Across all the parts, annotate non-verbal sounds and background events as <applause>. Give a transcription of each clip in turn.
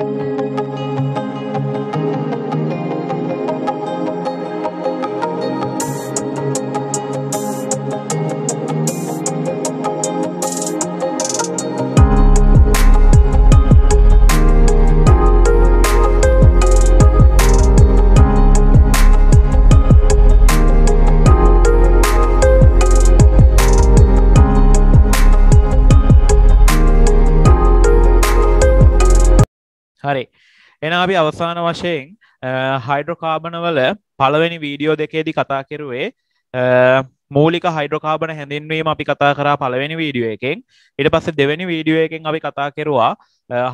Thank you. අවසාන වශයෙන් හයිඩ්‍රෝකාබනවල පළවෙනි වීඩියෝ දෙකේදි කතා කෙරුවේ මූලික හයිඩ්‍රකාබන හැඳින්වීම අපි කතා කරා පළවෙනි වීඩියෝ එකෙන් ඉට පස්ස දෙවැනි වීඩියෝ එකෙන් අපි කතා කෙරවා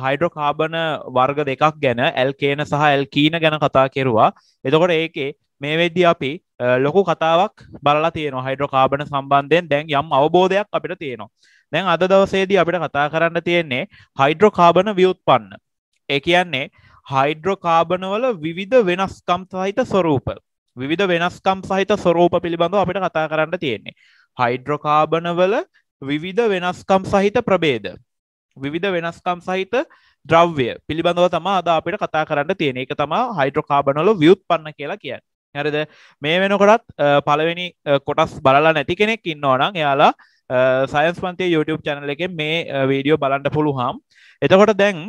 හයිඩ්‍රෝකාබන වර්ග දෙකක් ගැන ඇල්කේන සහ ඇල්කීන ගැන කතා කෙරවා එතකොට ඒකේ මේ වෙද්දි අපි ලොකු කතාවක් බලලා තියෙන හයිඩ්‍රෝකාබන සම්බන්ධයෙන් දැන් යම් අවබෝධයක් අපිට තියෙනවා දැන් අද දවසේදී අපිට කතා කරන්න තියෙන්නේ හයිඩ්‍රෝකාබන වියුත්පන්න ඒ කියන්නේ හයිඩ්‍රෝකාබනවල විවිධ වෙනස්කම් සහිත ස්වරූප විධ වෙනස්කම් සහිත ස්වරූප පිළිබඳව අපිට කතා කරන්න තියෙන්නේ හයිඩ්‍රෝකාබනවල විවිධ වෙනස්කම් සහිත ප්‍රබේද විවිධ වෙනස්කම් සහිත ද්‍රව්‍ය පිළිබඳව තමා අද අපිට කතා කරන්න තියෙන එක තමා හයිඩ්‍රෝකාබනොල ව්‍යුත්පන්න කියලා කියන්න හැරද මේ වෙනකොටත් පළවෙනි කොටස් බලලා නැති කෙනෙක් ඉන්න ඕනන් එයාලා සයින්ස් පන්තිය YouTube චැනල එක මේ වීඩියෝ බලන්ට පුළුහම් එතකොට දැන්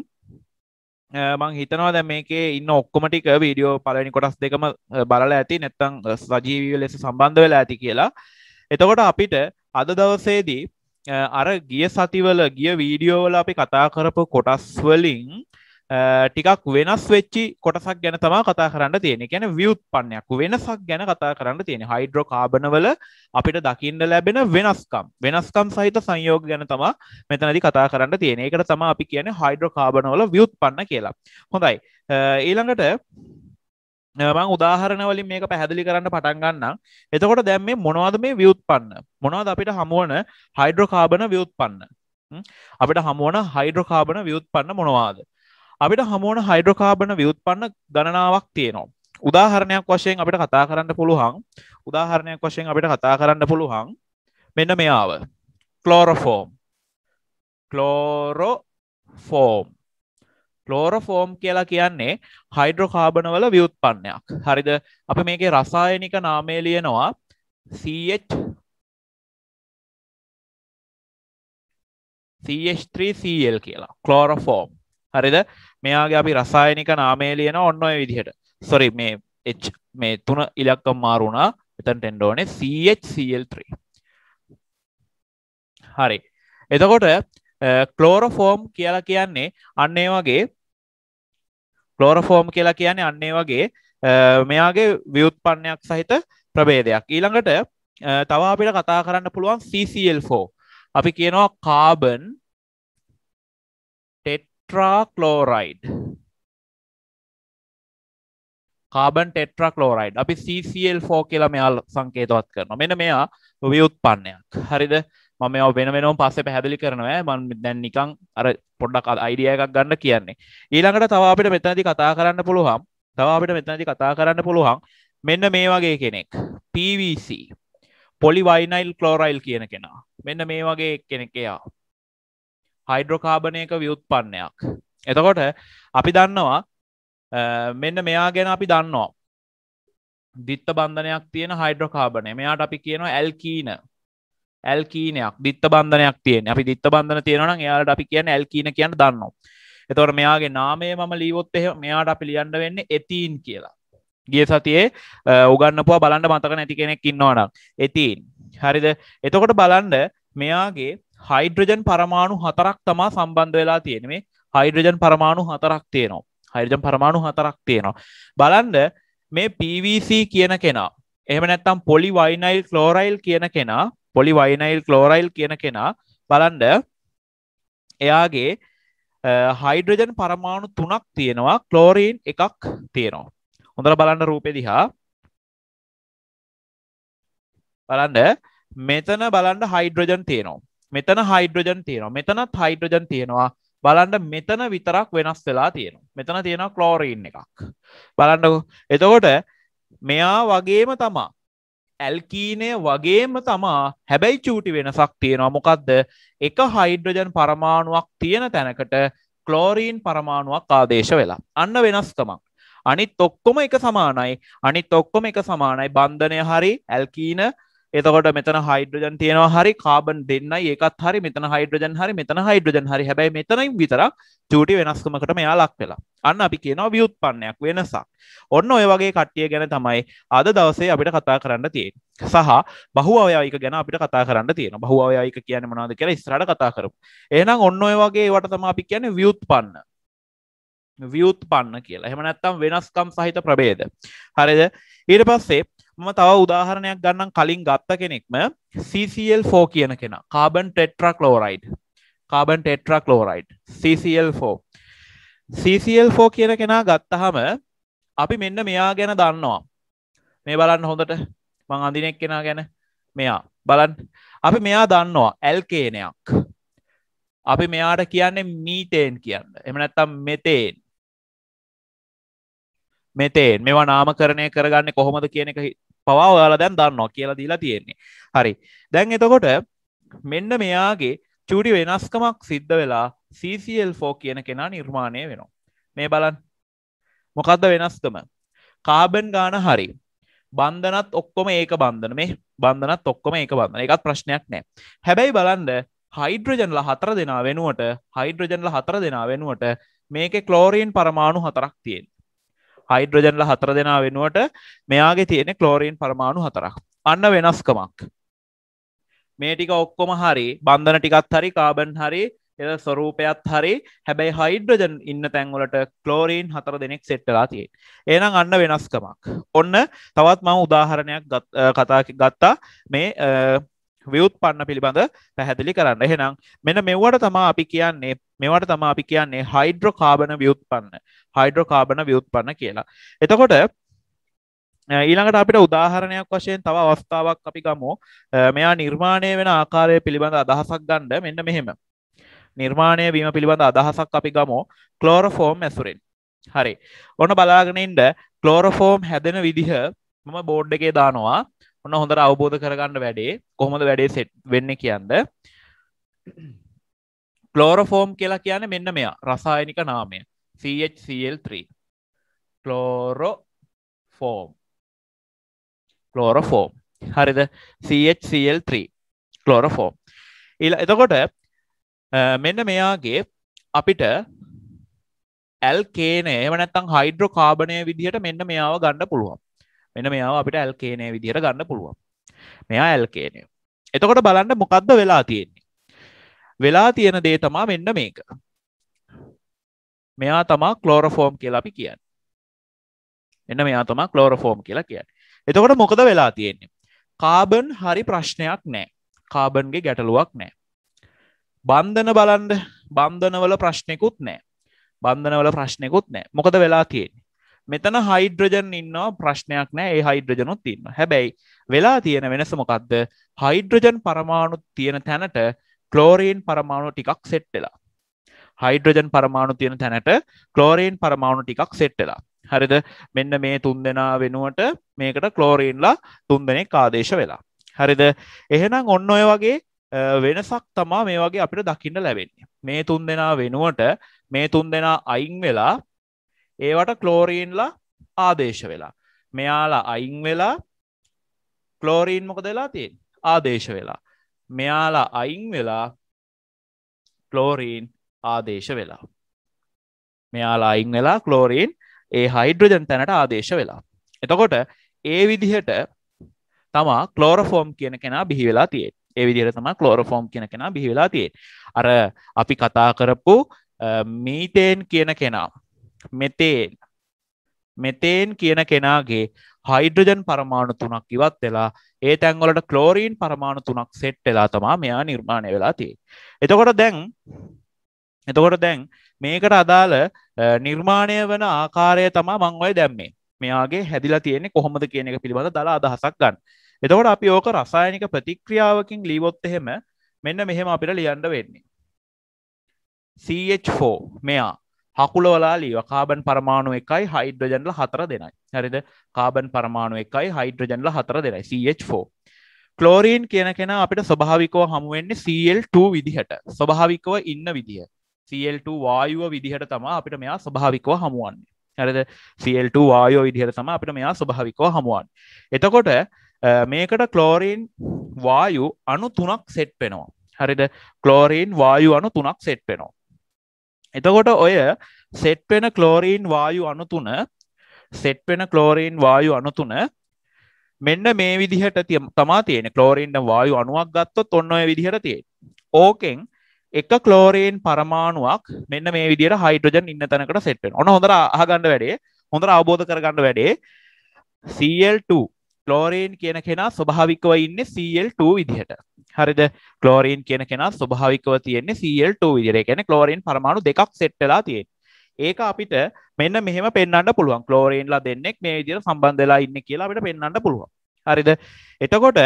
මං හිතනවා දැ මේකේ ඉන්න ඔක්කොමටික වීඩියෝ පලනි කොටස් දෙකම බලල ඇති නැත්තං සජීවීව ලෙස සම්බන්ධ වෙලා ඇති කියලා එතකොට අපිට අද දවසේදී අර ගිය සතිවල ගිය වීඩියෝවල අපි කතා කරපු කොටස් වලින් ටිකක් වෙනස් වෙච්චි කොටසක් ගැන තමා කතා කරන්න තියෙන ගැන වියුත් පන්නයක් වෙනසක් ගැන කතා කරන්න තියෙන හයිඩ්‍රෝ කාබනවල අපිට දකින්න ලැබෙන වෙනස්කම් වෙනස්කම් සහිත සංයෝග ගැන තමා මෙතනදි කතා කරන්න තියෙන එකට තමා අපි කියන හයිඩ්‍රෝ කාබනවල වියුත් පන්න කියලා හොඳයි ඊළඟට මං උදාහරණවලින් මේක පැහැදිලි කරන්න පටන් ගන්නම් එතකොට දැම් මේ මොනවද මේ වියුත් පන්න මොනවද අපිට හමුවන හයිඩ්‍රෝ කාබන වියුත් පන්න අපිට හමුවන හයිඩ්‍රෝ කාබන වියුත් පන්න මොනවාද අපිට හමෝන හයිඩ්‍රකාබන විවත්පන්න ගණනාවක් තියෙනවා උදාහරණයක් වශයෙන් අපිට කතා කරන්න පුළුවන් උදාහරණයක් වශයෙන් අපිට කතා කරන්න පුළුවන් මෙන්න මෙයාව කලෝරෆෝම් කලෝරෝෆෝම් ලෝරෆෝම් කියලා කියන්නේ හයිඩ්‍රෝකාබනවල ව්‍යුත්පන්නයක් හරිද අප මේකේ රසායනික නාමය ලියනවා CH3CL කියලා කලෝරෆෝම් හරිද මෙයාගේ අපි රසායනික නාමේ ලියන ඔන්න ඔය විදිහට සොරි මේ එච් මේ තුන ඉලක්කම් මාරුණා එතන් ටෙන්ඩෝනේ CHCl3 හරි එතකොට කලෝරෆෝම් කියලා කියන්නේ අන්නේ වගේ කලෝරෆෝම් කියලා කියන්නේ අන්නේ වගේ මෙයාගේ ව්‍යුත්පන්නයක් සහිත ප්‍රබේදයක් ඊළඟට තව අපිට කතා කරන්න පුළුවන් CCL4 අපි කියනවා කාබන් ටෙට්‍රාක්ලෝරයිඩ් කාබන් ටෙට්‍රක්ලෝරයිඩ් අපි CCL4 කියලා මෙයාල් සංකේතවත් කරනවා මෙන මෙයා ව්‍යුත්පන්නයක් හරිද මම මෙ වෙන වෙනම් පස්සේ පැහැදිලි කරනවා මන් දැන් නිකං අර පොඩ්ඩක් අයිඩිය එකක් ගන්න කියන්නේ ඊළඟට තව අපිට මෙතනති කතා කරන්න පුළුවන් තව අපිට මෙතනති කතා කරන්න පුළුවන් මෙන්න මේ වගේ කෙනෙක් PVC පොලිවයිනයිල් කලෝරයිල් කියන කෙනා මෙන්න මේ වගේ කෙනෙක් එයා හයිඩ්‍රෝකාබනයක ව්‍යුත්පන්නයක් එතකොට අපි දන්නවා මෙන්න මෙයා ගැන අපි දන්නවා දිත්ත බන්ධනයක් තියෙන හයිඩ්‍රෝකාබනය මෙයාට අපි කියනවා ඇල්කීන ඇල්කීනයක් දිත්ත බන්ධනයක් තියෙන අපි දිත්ත බන්ධන තියෙනන එයාට අපි කියන ඇල්කීන කියන්න දන්නවා එතවට මෙයාගේ නාමේ මම ලීවොත් එහ මෙයාට අපි ලියන්ඩ වෙන්න එතින් කියලා ගිය සතියේ උගන්නපුවා බලන්ඩ මතක නැති කෙනෙක් ඉන්නවනම් එතින් හරිද එතකොට බලන්ඩ මෙයාගේ හයිඩ්‍රජන් පරමාණු හතරක් තමා සම්බන්ධ වෙලා තියෙන මේ හයිඩ්‍රජන් පරමාණු හතරක් තියෙනවා හයිරජන් පරමාණු හතරක් තියෙනවා බලන්ඩ මේ පVC කියන කෙනා එහම නැත්තම් පොලි වයිනයිල් කලෝරයිල් කියන කෙනා පොලි වයිනයිල් කලෝරයිල් කියන කෙනා බලන්ඩ එයාගේ හයිඩ්‍රජන් පරමාණු තුනක් තියෙනවා කලෝරීන් එකක් තියෙනවා හොඳර බලන්න රූපෙ දිහා බලන්ඩ මෙතන බලන්ඩ හයිඩ්‍රජන් තියෙනවා මෙතන හයිඩ්‍රජන් තියෙනවා මෙතනත් හයිඩ්‍රජන් තියෙනවා බලන්ඩ මෙතන විතරක් වෙනස් වෙලා තියෙනවා මෙතන තියෙන කලෝරීන් එකක් බලන්නකු එතකොට මෙයා වගේම තමා ඇල්කීනය වගේම තමා හැබැයි චූටි වෙනසක් තියෙනවා මොකක්ද එක හයිඩ්‍රජන් පරමාණුවක් තියෙන තැනකට කලෝරීන් පරමාණුවක් ආදේශ වෙලා අන්න වෙනස් තමක් අනිත් ඔක්කොම එක සමානයි අනිත් ඔක්කොම එක සමානයි බන්ධනය හරි ඇල්කීන එතකොට මෙතන හයිඩ්‍රජන් තියෙනවා හරි කාබන් දෙන්න ඒකත් හරි මෙතන හයිඩ්‍රජන් හරි මෙතන හයිඩ්‍රජන් හරි හැබැයි මෙතනයි විතරක් චූටි වෙනස්කමකට මෙයා ලක් වෙලා අන්න අපි කියනවා ව්‍යුත්පන්නයක් වෙනසක් ඔන්න ඔය වගේ කට්ටිය ගැන තමයි අද දවසේ අපිට කතා කරන්න තියෙන් සහ බහු අවයක ගැන අපිට කතා කරන්න තියෙන බහු අවයක කියන මනාද කියලා ස්රට කතා කරපු එනම් ඔන්න ඔය වගේ වට තම අපි කියන ව්‍යුත්පන්න ව්‍යුත්පන්න කියලා හෙම නැත්තම් වෙනස්කම් සහිත ප්‍රබේද හරිද ඊට පස්සේ ම තව උදාහරණයක් ගන්නම් කලින් ගත්ත කෙනෙක්ම CCL4 කියන කෙන කාබන් ටෙට්‍රක් ලෝරයිඩ් කාබන් ටෙට්‍රක් ලෝරයිඩ් CCL4 CCL4 කියන කෙනා ගත්තහම අපි මෙන්න මෙයා ගැන දන්නවා මේ බලන්න හොඳට මං අඳිනෙක් කෙනා ගැන මෙයා බලන් අපි මෙයා දන්නවා ඇල්කේනයක් අපි මෙයාට කියන්නේ මීටේන් කියන්න එමනැත්තම් මෙතේන් මෙතේන් මෙවා නාමකරණය කරගන්න කොහොමද කියන එක පවා ඔයාලා දැන් දන්නවා කියලා දීලා තියෙන්නේ හරි දැන් එතකොට මෙන්න මෙයාගේ චුඩි වෙනස්කමක් සිද්ධ වෙලා CCL4 කියන කෙනා නිර්මාණය වෙනවා මේ බලන් මොකක්ද වෙනස්කම කාබන් ගාන හරි බන්ධනත් ඔක්කොම ඒක බන්ධන මේ බන්ධනත් ඔක්කොම ඒක බන්ධන එකත් ප්‍රශ්නයක් නෑ හැබැයි බලන්ඩ හයිඩ්‍රජන්ල හතර දෙනා වෙනුවට හයිඩ්‍රජන්ල හතර දෙනා වෙනුවට මේක ක්ලෝරීන් පරමාණු හතරක් තියෙන් හයිඩ්‍රජන්ල හතර දෙනා වෙනුවට මෙයාගේ තියෙන කලෝරීන් පරමාණු හතරක් අන්න වෙනස්කමක් මේ ටික ඔක්කොම හරි බන්ධන ටිකත් හරි කාබන් හරි එ ස්වරූපයත් හරි හැබැයි හයිඩ්‍රජන් ඉන්න තැන්වලට කලෝරීන් හතර දෙනෙක් සෙට්ටලා තිය ඒනම් අන්න වෙනස්කමක් ඔන්න තවත් මම උදාහරණයක් කතා ගත්තා මේ ව්‍යුත්පන්න පිළිබඳ පැහැදිලි කරන්න එහෙනම් මෙන මෙවට තමා අපි කියන්නේ මෙවට තමා අපි කියන්නේ හයිඩ්‍රෝකාබන ව්‍යුත්පන්න හයිඩ්‍රෝකාබන ව්‍යුත්පන්න කියලා එතකොට ඊළඟට අපිට උදාහරණයක් වශයෙන් තව අවස්ථාවක් අපි ගමු මෙයා නිර්මාණය වෙන ආකාරය පිළිබඳ අදහසක් ගණ්ඩ මෙන්න මෙහෙම නිර්මාණය වීම පිළිබඳ අදහසක් අපි ගමෝ කලෝරෆෝම් ඇසුරෙන් හරි ඔන්න බලාගෙනින්ට කලෝරෆෝම් හැදෙන විදිහ මම බෝඩ් එකේ දානවා ඔන්න හොඳට අවබෝධ කරගන්න වැඩේ කොහොමද වැඩේ සෙට් වෙන්න කියන්න කලෝරෆෝම් කියලා කියන මෙන්න මෙයා රසායනික නාමය CHCl3 කලෝරෝෆෝම් කලෝරෆෝම් හරිද CHCl3 කලෝරෆෝම් ඉලා එතකොට මෙන්න මෙයාගේ අපිට ඇල්කේන එමනැත්තං හයිඩ්‍රෝ කාබනය විදිහට මෙන්න මෙයාව ගණ්ඩ පුළුවන් මෙන මේවා අපිට ඇල්කේනය විදිහට ගන්න පුළුවන් මෙයා ඇල්කේනය එතකොට බලන්න මොකක්ද වෙලා තියෙන්නේ වෙලා තියෙන දේ තමා මෙන්න මේක මෙයා තමා කලෝරෆෝම් කියලා අපි කියන්න එන්න මෙයා තමා කලෝරෆෝම් කියලා කියන්න එතකොට මොකද වෙලා තියෙන්නේ කාබන් හරි ප්‍රශ්නයක් නෑ කාබන්ගේ ගැටලුවක් නෑ බන්ධන බලන්ඩ බන්ධනවල ප්‍රශ්නෙකුත් නෑ බන්ධනවල ප්‍රශ්නෙකුත් නෑ මොකද වෙලා තියෙන්නේ මෙතන හයිඩ්‍රජන් ඉන්නවා ප්‍රශ්නයක් නෑ ඒ හයිඩ්‍රජනුත් තින්න හැබැයි වෙලා තියෙන වෙනස මොකක්ද හයිඩ්‍රජන් පරමාණු තියෙන තැනට කලෝරීන් පරමාණු ටිකක් සෙට්ටලා හයිඩ්‍රජන් පරමාණු තියෙන තැනට කලෝරීන් පරමාණු ටිකක් සෙට්ටලා හරිද මෙන්න මේ තුන් දෙනා වෙනුවට මේකට කලෝරීන්ලා තුන් දෙනෙක් ආදේශ වෙලා හරිද එහෙනම් ඔන්න ඔය වගේ වෙනසක් තමා මේ වගේ අපිට දකින්න ලැබෙන්නේ මේ තුන් දෙනා වෙනුවට මේ තුන් දෙනා අයින් වෙලා ඒවට කලෝරීන්ලා ආදේශ වෙලා මෙයාලා අයින් වෙලා කලෝරීන් මොකදලා තියෙන් ආදේශ වෙලා මෙයාලා අයින් වෙලා කලෝරීන් ආදේශ වෙලා මෙයාලා අයින් වෙලා කලෝරීන් ඒ හයිඩ්‍රජන් තැනට ආදේශ වෙලා එතකොට ඒ විදිහට තමා කලෝරෆෝම් කියන කෙනා බිහි වෙලා තියේ ඒ විදිර තම කලෝරෆෝම් කියන කෙනා බිහි වෙලා තියේ අර අපි කතා කරපු මීතේන් කියන කෙනා මෙතේන් මෙතේන් කියන කෙනාගේ හයිඩ්‍රජන් පරමාණු තුනක් ඉවත් වෙලා ඒ තැන්වලට කලෝරීන් පරමාණු තුනක් සෙට් වෙලා තමා මෙයා නිර්මාණය වෙලා තිය එතකොට දැන් එතකොට දැන් මේකට අදාළ නිර්මාණය වන ආකාරය තමා මංවයි දැම්මේ මෙයාගේ හැදිලා තියෙන්නේ කොහොමද කියන එක පිළිබඳ දලා අදහසක් ගන්න එතකොට අපි ඕක රසායනික ප්‍රතික්‍රියාවකින් ලීවොත් එහෙම මෙන්න මෙහෙම අපිට ලියන්න වෙන්නේ CH4 මෙයා හකුලවලාලී කාබන් පරමාණු එකයි හයිඩ්‍රජන්ල හතර දෙනයි හරිද කාබන් පරමාණු එකයි හයිඩ්‍රජන්ල හතර දෙනයි CH4 කලෝරීන් කියන කෙන අපිට ස්වභාවිකව හමුවෙන්නේ CL2 විදිහට ස්වභාවිකව ඉන්න විදිහ CL2 වායුව විදිහට තමා අපිට මෙයා ස්වභාවිකව හමුවන්නේ හැරද CL2 වායෝ විදිහට තම අපිට මෙයා ස්වභාවිකව හමුවන් එතකොට මේකට කලෝරීන් වායු අනු තුනක් සෙට් වෙනවා හරිද කලෝරීන් වායු අනු තුනක් සෙට් වෙනවා එතකොට ඔය සෙට්වෙන කලෝරීන් වායු අනුතුන සෙට්වෙන කලෝරීන් වායු අනුතුන මෙන්න මේ විදිහට තිය තමා තියෙන කලෝරීන්ට වායු අනුවක් ගත්තොත් ඔන්න ඔය විදිහට තිය ඕකෙන් එක කලෝරීන් පරමාණුවක් මෙන්න මේ විදිර හයිටජන් ඉන්න තැනකට සෙට්වෙන ඔන්න හොඳර අහගන්න වැඩේ හොඳර අවබෝධ කරගන්න වැඩේ CL2 ලෝරේන් කියන කෙනා ස්වභාවිකව ඉන්න CL2 විදිහට හරිද කලෝරීන් කියන කෙනත් ස්වභාවිකව තියෙන්නේ සල්2 විදිර කෙන කලෝරීන් පරමාණු දෙකක් සෙට්ටලා තියෙන් ඒක අපිට මෙන්න මෙහෙම පෙන්න්නට පුළුවන් කලෝරීන්ලා දෙන්නෙක් මේ විදිර සම්බන්ධලා ඉන්න කියලා අපිට පෙන්න්නට පුළුවන් හරිද එතකොට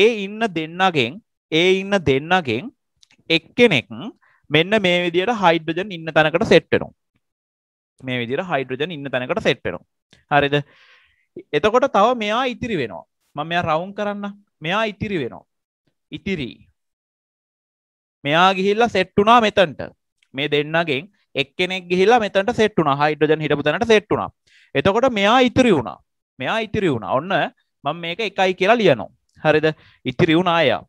ඒ ඉන්න දෙන්නගෙන් ඒ ඉන්න දෙන්නගෙන් එක්කෙනෙක් මෙන්න මේ විදියට හයිඩ්‍රජන් ඉන්න තැනකට සෙට්ටනු මේ විදිර හයිඩ්‍රජන් ඉන්න තැනකට සෙට්ටනු හරිද එතකොට තව මෙයා ඉතිරි වෙනවා මම මෙයා රවුන් කරන්න මෙයා ඉතිරි වෙනවා ඉතිරි මෙයා ගිහිල්ලා සෙට්ටුනා මෙතන්ට මේ දෙන්නගෙන් එක්කෙනෙක් ගිහිලා මෙතට සෙට්ටුන හයිඩ්‍රජන් හිටපුතනට සෙට්ටුනා එතකොට මෙයා ඉතිරි වුණා මෙයා ඉතිරි වුණ ඔන්න මං මේක එකයි කියලා ලියනවා හරිද ඉතිරි වුණ අයා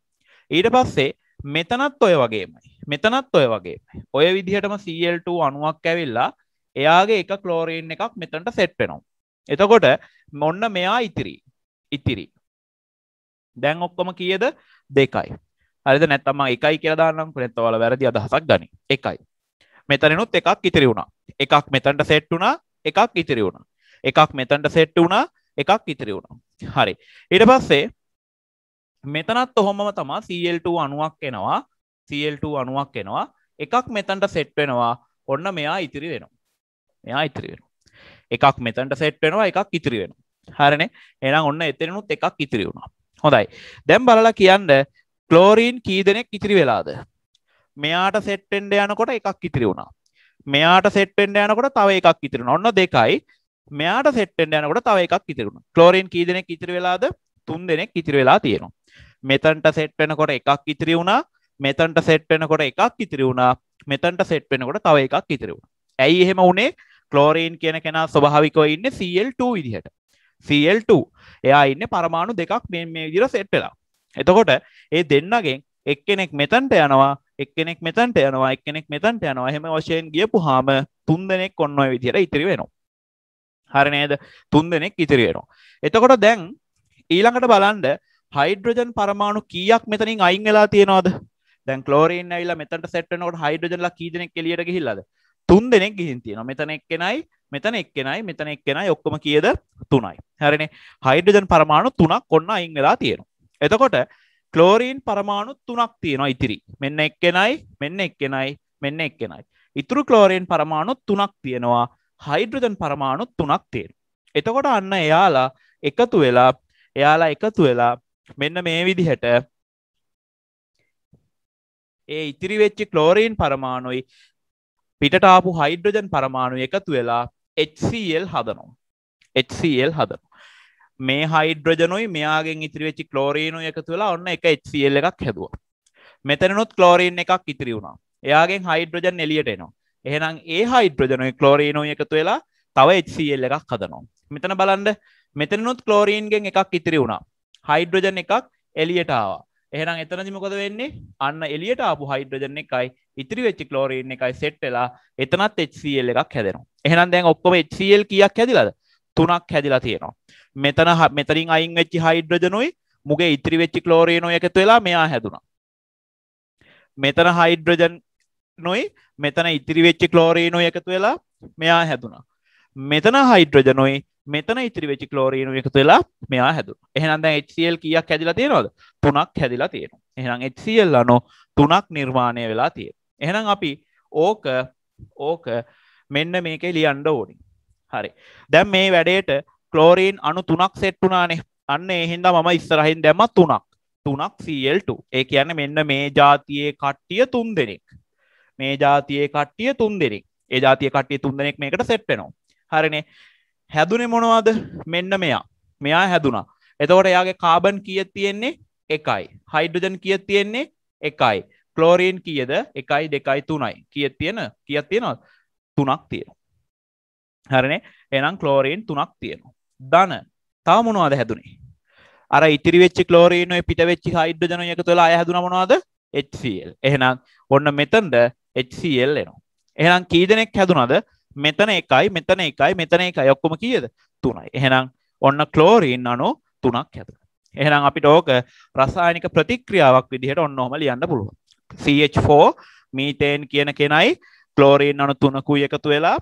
ඊට පස්සේ මෙතනත් ඔය වගේමයි මෙතනත් ඔය වගේ ඔය විදිහටම සල්ට අනුවක් ඇවිල්ලා එයාගේ එක කලෝරීන් එකක් මෙතන්ට සෙට්ටෙනවා එතකොට මොන්න මෙයා ඉතිරි ඉතිරි දැන් ඔක්කොම කියද දෙකයි හරිද නැත්තම එකයි කියලා දාන්නම් නැත්තවල වැරදි අදහසක් ගනි එකයි මෙතනනුත් එකක් ඉතිරි වුණා එකක් මෙතන්ට සෙට් වුණා එකක් ඉතිරි වුණා එකක් මෙතන්ට සෙට් වුණා එකක් ඉතිරි වුණා හරි ඊට පස්සේ මෙතනත් ඔහොමම තමා CL2 අනුවක් එනවා CL2 අනුවක් එනවා එකක් මෙතන්ට සෙට් වෙනවා ඔන්න මෙයා ඉතිරි වෙනවා මෙයා ඉතිරි වෙන එකක් මෙතන්ට සෙට් වෙනවා එකක් ඉතිරි වෙන හරන එනම් ඔන්න එතෙනුත් එකක් ඉතිරි වුණා හොඳයි දැම් බලලා කියන්න කලෝරීන් කී දෙනෙක් ඉතිරි වෙලාද මෙයාට සෙට්ටෙන්ඩ යනකොට එකක් ඉතිරි වුණා මෙයාට සෙට්ටෙන්ඩ යනකොට තව එකක් ඉතිරෙන ඔන්න දෙකයි මෙයාට සෙට්ටෙන්ඩ යනකොට තව එකක් ඉතිරුණ කලෝරීන් කී දෙනෙක් ඉතිරි වෙලාද තුන් දෙනෙක් ඉතිරි වෙලා තියෙනවා මෙතන්ට සෙට් වෙනකොට එකක් ඉතිරි වුණා මෙතන්ට සෙට් වෙනකොට එකක් ඉතිරි වුණා මෙතන්ට සෙට් වෙනකොට තව එකක් ඉතිරි වුණා ඇයි එහෙම වුණේ කලෝරීන් කියන කෙනා ස්වභාවිකව ඉන්න CL2 විදිහට CL2 එයා ඉන්න පරමාණු දෙකක් මේ මේ විදිර සෙට් වෙලා එතකොට ඒ දෙන්නගෙන් එක්කෙනෙක් මෙතන්ට යනවා එක්කෙනෙක් මෙතන්ට යනවා එක්කෙනෙක් මෙතන්ට යනවා හෙම වශයෙන් ගියපු හාම තුන් දෙනෙක් ඔන්න විදිහට ඉතිරි වෙනවා හරිනේද තුන් දෙනෙක් ඉතිරි වෙනවා එතකොට දැන් ඊළඟට බලන්ඩ හයිඩ්‍රජන් පරමාණු කියක් මෙතනින් අයින් වෙලා තියෙනවාද දැන් කලෝරීන් ඇල්ලා මෙතට සෙට්නකොට හයිඩ්‍රජන්ලා කීදනෙක් එලියට ගහිල්ලද තුන් දෙනෙක් ගිහින් තියෙන මෙතනෙක් කෙනයි මෙතන එක්කෙනයි මෙතන එක්කෙනයි ඔක්කොම කියද තුනයි හැරණ හයිඩජන් පරමාණු තුනක් කොන්න අයින් වෙලා තියෙනවා එතකොට කලෝරීන් පරමාණු තුනක් තියෙනවා ඉතිරි මෙන්න එක්කෙනයි මෙන්න එක්කෙනයි මෙන්න එක්කෙනයි ඉතුරු කලෝරීන් පරමාණු තුනක් තියෙනවා හයිඩ්‍රජන් පරමාණු තුනක් තියෙන එතකොට අන්න එයාලා එකතු වෙලා එයාලා එකතු වෙලා මෙන්න මේ විදිහට ඒ ඉතිරිවෙච්චි කලෝරීන් පරමාණුයි පිටටාපු හයිඩ්‍රජන් පරමාණු එකතු වෙලා HCL හදනවා HCL හදන මේ හයිඩ්‍රජනුයි මෙයාගෙන් ඉතිරිවෙච්චි කලෝරීනු එකතු වෙලා ඔන්න එක HCL එකක් හැදුව මෙතනනුත් කලෝරීන් එකක් ඉතිරි වුණා එයාගෙන් හයිඩ්‍රජන් එලියට එනවා එහෙනම් ඒ හයිඩ්‍රජනුයි කලෝරීනු එකතු වෙලා තව HCL එකක් හදනවා මෙතන බලන්ඩ මෙතනනුත් කලෝරීන්ගෙන් එකක් ඉතිරි වුණා හයිඩ්‍රජන් එකක් එලියටාවා එහනම් එතනදි මොකද වෙන්නේ අන්න එලියට ආපු හයිඩ්‍රජන් එකයි ඉතිරි වෙච්චි ක්ලෝරීන් එකයි සෙට් වෙලා එතනත් HCl එකක් හැදෙනවා. එහෙනම් දැන් ඔක්කොම HCl කීයක් හැදිලාද? තුනක් හැදිලා තියෙනවා. මෙතන මෙතරින් අයින් වෙච්චි හයිඩ්‍රජනුයි මුගේ ඉතිරි වෙච්චි ක්ලෝරීනෝ එකතු වෙලා මෙයා හැදුණා. මෙතන හයිඩ්‍රජන් නොයි මෙතන ඉතිරි වෙච්චි ක්ලෝරීනෝ එකතු වෙලා මෙයා හැදුණා. මෙතන හයිට්‍රජනොයි මෙතන ඉතිරි වෙචි කලෝරීන එකතු වෙලා මෙයා හැදු එහනන්ද HCL කියක් හැදිලා තියෙනවද තුනක් හැදිලා තියෙන එහනම් HCL අනො තුනක් නිර්මාණය වෙලා තිය එහනම් අපි ඕක ඕක මෙන්න මේකේ ලියන්ඩ ඕනි හරි දැම් මේ වැඩේට කලෝරීන් අනු තුනක් සෙට්ටුනානේ අන්න එහින්ද මම ඉස්සරහින් දැම තුනක් තුනක් සල්ට ඒ කියන්න මෙන්න මේ ජාතියේ කට්ටිය තුන් දෙනෙක් මේ ජාතියේ කට්ටිය තුන් දෙනෙක් ඒ ජාතිය කට්ටිය තුන් දෙනෙක් මේකට සෙට්ටෙනවා හරිනේ හැදුනේ මොනවාද මෙන්න මෙයා මෙයා හැදුනා එතකොට එයාගේ කාබන් කිය තියෙන්නේ එකයි හයිඩ්‍රජන් කිය තියෙන්නේ එකයි කලෝරීන් කියද එකයි දෙකයි තුනයි කිය තියෙන කිය තියෙනවා තුනක් තියෙන හරිනේ එනම් කලෝරීන් තුනක් තියෙනවා දන තව මොනවාද හැදුනේ අර ඉතිරිවෙච්චි කලෝරීනය පිටවෙච්චි හයිඩ්‍රජන එකතු වෙලා හැදුන මොනවාද HCl එහෙනම් ඔන්න මෙතන්ද HCl එනවා එහෙනම් කීදනෙක් හැදුනද මෙතන එකයි මෙතන එකයි මෙතන එක යොක්කොම කියද තුනයි එහෙනම් ඔන්න කලෝරීන් අනු තුනක් ඇත එහෙනම් අපිට ඕක රසායනික ප්‍රතික්‍රියාවක් විදිහට ඔන්නෝම ලියන්න පුළුව CH4 මීතේන් කියන කෙනයි කලෝරීන් අනු තුනකු එකතු වෙලා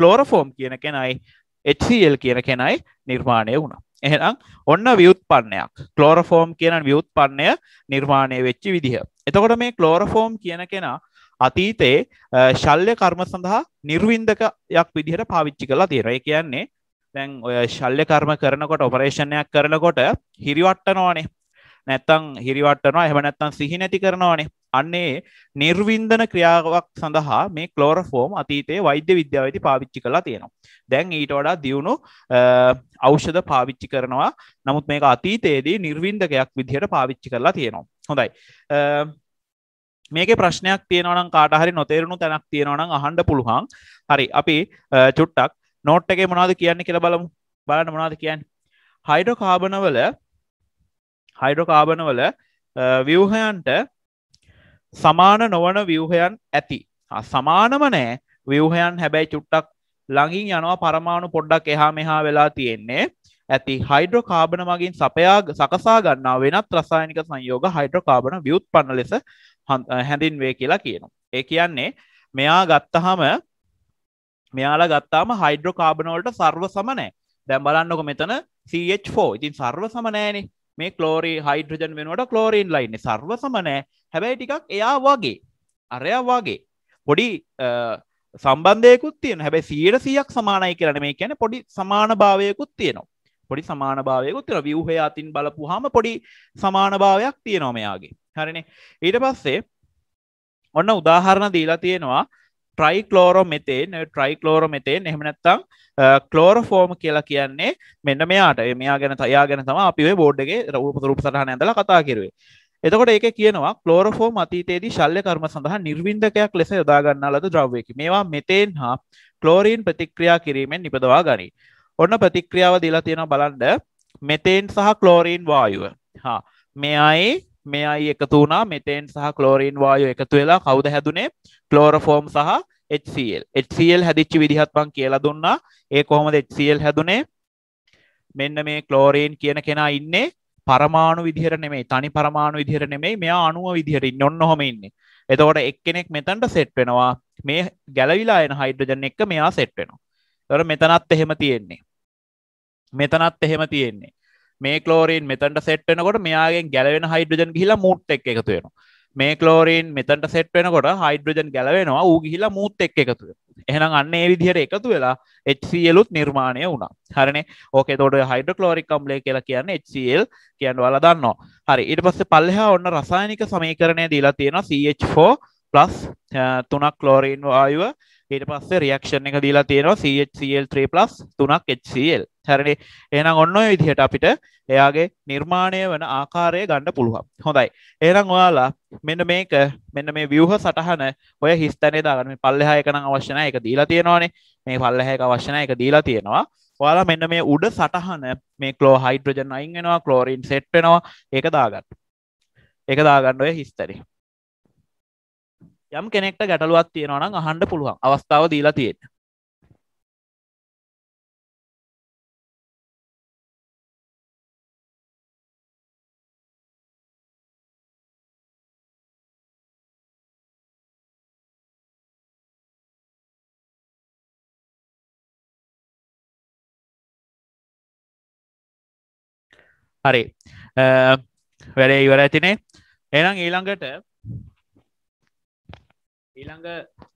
කලෝරෆෝම් කියන කෙනයි HCL කියන කෙනයි නිර්මාණය වුණා එහෙනම් ඔන්න වියුත්පන්නයක් කලෝරෆෝම් කියන වියුත්පන්නය නිර්මාණය වෙච්චි විදිහ එතකොට මේ කලෝරෆෝම් කියන කෙනා අතීතයේ ශල්්‍ය කර්ම සඳහා නිර්වින්දකයක් විදිහට පාවිච්චි කලා තියෙනයි කියන්නේ දැන් ඔය ශල්්‍ය කර්ම කරනකොට ඔපරේෂණයක් කරනකොට හිරිවට්ටනවානේ නැත්තං හිරිවට්ටනවා එහම නැත්තන් සිහිනැති කරනවානේ අන්නේ නිර්වින්දන ක්‍රියාවක් සඳහා මේ කලෝර ෆෝම් අතීතයේ වෛද්‍ය විද්‍යාවති පාවිච්චි කලා තියෙනවා. දැන් ඊට වඩා දියුණු අෞෂධ පාවිච්චි කරනවා නමුත් මේක අතීතයේදී නිර්වින්දකයක් විදිහට පාවිච්චි කරලා තියෙනවා. හොඳයි. මේක ප්‍රශ්නයක් තියෙනවන කාටහරි නොතේරුණු තැනක් තියෙනවන අහන්ඩ පුළුවන් හරි අපි චුට්ටක් නෝට් එක මොනාද කියන්න කියල බලමු බලන්න මොනාද කියන්න හයිඩෝ කාබනවල හයිඩෝ කාබනවල ව්‍යවහයන්ට සමාන නොවන ව්‍යවහයන් ඇති සමානම නෑ ව්‍යවහයන් හැබැයි චුට්ටක් ළඟින් යනවා පරමාණු පොඩ්ඩක් එහා මෙහා වෙලා තියෙන්නේ ඇති හයිඩ්‍රෝකාබන මගින් සපයා සකසා ගන්නා වෙනත් රසායනික සංයෝග හයිඩ්‍රෝකාබන ව්‍යුත්පන්න ලෙස හැඳින්වේ කියලා කියනවා. ඒ කියන්නේ මෙයා ගත්තහම මෙයාලා ගත්තාම හයිඩ්‍රෝකාබනවලට සර්ව සමනෑ දැම් බලන්නක මෙතන CH4 ඉතින් සර්ව සමනෑනේ මේ කලෝරි හයිඩ්‍රජන් වෙනුවට කලෝරීන් ලයින්න සර්ව සමනෑ හැබැයි ටිකක් එයා වගේ අරයා වගේ පොඩි සම්බන්ධයකුත් තියෙන හැබැයි සියට සියක් සමානයි කරන මේ කියැන පොඩි සමාන භාවයකුත් තියෙනවා පොඩි සමානභාවයකුත්තර වියහය අතින් බලපු හම පොඩි සමානභාවයක් තියෙනොමයාගේ හරිනේ ඊට පස්සේ ඔන්න උදාහරණ දීලා තියෙනවා ට්‍රයි කලෝරෝ මෙතේ ට්‍රයි කලෝරෝ මෙතේ එහෙමනැත්තං කලෝර ෆෝර්ම කියලා කියන්නේ මෙන්න මෙයාට මෙයා ගැන තයා ගැන තම අපිේ බෝඩ්ගේ රවපතුරප සටහන ඇඳල කතා කිරුවේ එතකොට ඒක කියනවා කලෝරෆෝම් අතීතයේදී ශල්්‍ය කර්ම සඳහා නිර්වින්දකයක් ලෙස යොදාගන්නා ලද ද්‍රව්යකි මේවා මෙතෙන් හා කලෝරීන් ප්‍රතික්‍රියා කිරීමෙන් නිපදවා ගනී ඔන්න ප්‍රතික්‍රියාව දිලා තියෙන බලන්ඩ මෙතෙන් සහ කලෝරීන් වායුව හා මෙයයි මෙයයි එකතු වුණා මෙතෙන් සහ කලෝරීන් වායු එකතු වෙලා කවුද හැදුනේ කලෝරෆෝම් සහ HCl HCl හැදිච්චි විදිහත් පං කියලා දුන්නා ඒ කොහොමද HCl හැදුනේ මෙන්න මේ කලෝරීන් කියන කෙනා ඉන්නේ පරමාණු විදිහර නෙමෙයි තනි පරමාණු විදිහර නෙමෙයි මෙයා අණුව විදිහට ඉන්න ඔන්න ඔහොම ඉන්නේ එතකොට එක්කෙනෙක් මෙතනට සෙට් වෙනවා මේ ගැලවිලා එන හයිඩ්‍රජන් එක මෙයා සෙට් වෙනවා ඒතර මෙතනත් එහෙම තියෙන්නේ මෙතනත් එහෙම තියෙන්නේ මේ කලෝරීන් මෙතන්ට සෙට්වෙනකොට මෙයාගෙන් ගැලවෙන හයිඩ්‍රජන් ගිහිලා මුට් එක් එකතු වෙනවා මේ කලෝරීන් මෙතන්ට සෙට්වෙනකොට හයිඩ්‍රජන් ගැලවෙනවා ූ ගිහිලා මුත් එක් එකතු එහෙනම් අන්න ඒ විදිහයට එකතු වෙලා HCLුත් නිර්මාණය වුණා හරන ඕක තොට හයිඩ කලෝරික් කම්ලේ කියලා කියන්න HCL කියන්න වල දන්නවා හරි ඉට පස්ස පල්ලෙහා ඔන්න රසායනික සමීකරණය දීලා තියෙන CH4 පලස් තුනක් කලෝරීන් වායුව ඊට පස්සේ රියක්ෂණ එක දීලා තියෙනවා CHCl3 තුනක් HCl හැරනි ඒනම් ඔන්න විදිහට අපිට එයාගේ නිර්මාණය වන ආකාරය ගණ්ඩ පුළුවන් හොඳයි ඒරං ඔයාලා මෙන්න මේක මෙන්න මේ වියහ සටහන ඔය හිස්තැනේ දාගන්න පල්ලෙහායකන අවශ්‍යන එක දීලා තියෙනවානේ මේ පල්ලහැක අවශ්‍යන එක දීලා තියෙනවා ඔයාලා මෙන්න මේ උඩ සටහන මේ කලෝ හයිඩ්‍රජන් අයින්ගෙනවා කලෝරීන් සෙට්පෙනවා ඒක දාගන්න එක දාගන්න ඔය හිස්තැරි යම් කෙනෙක්ට ගැටලුවත් තියෙනවනම් අහන්ඩ පුළුවන් අවස්ථාව දීලා තියෙන හරි වැඩේ ඉවර ඇතිනේ එනම් ඊළඟට ඊළඟ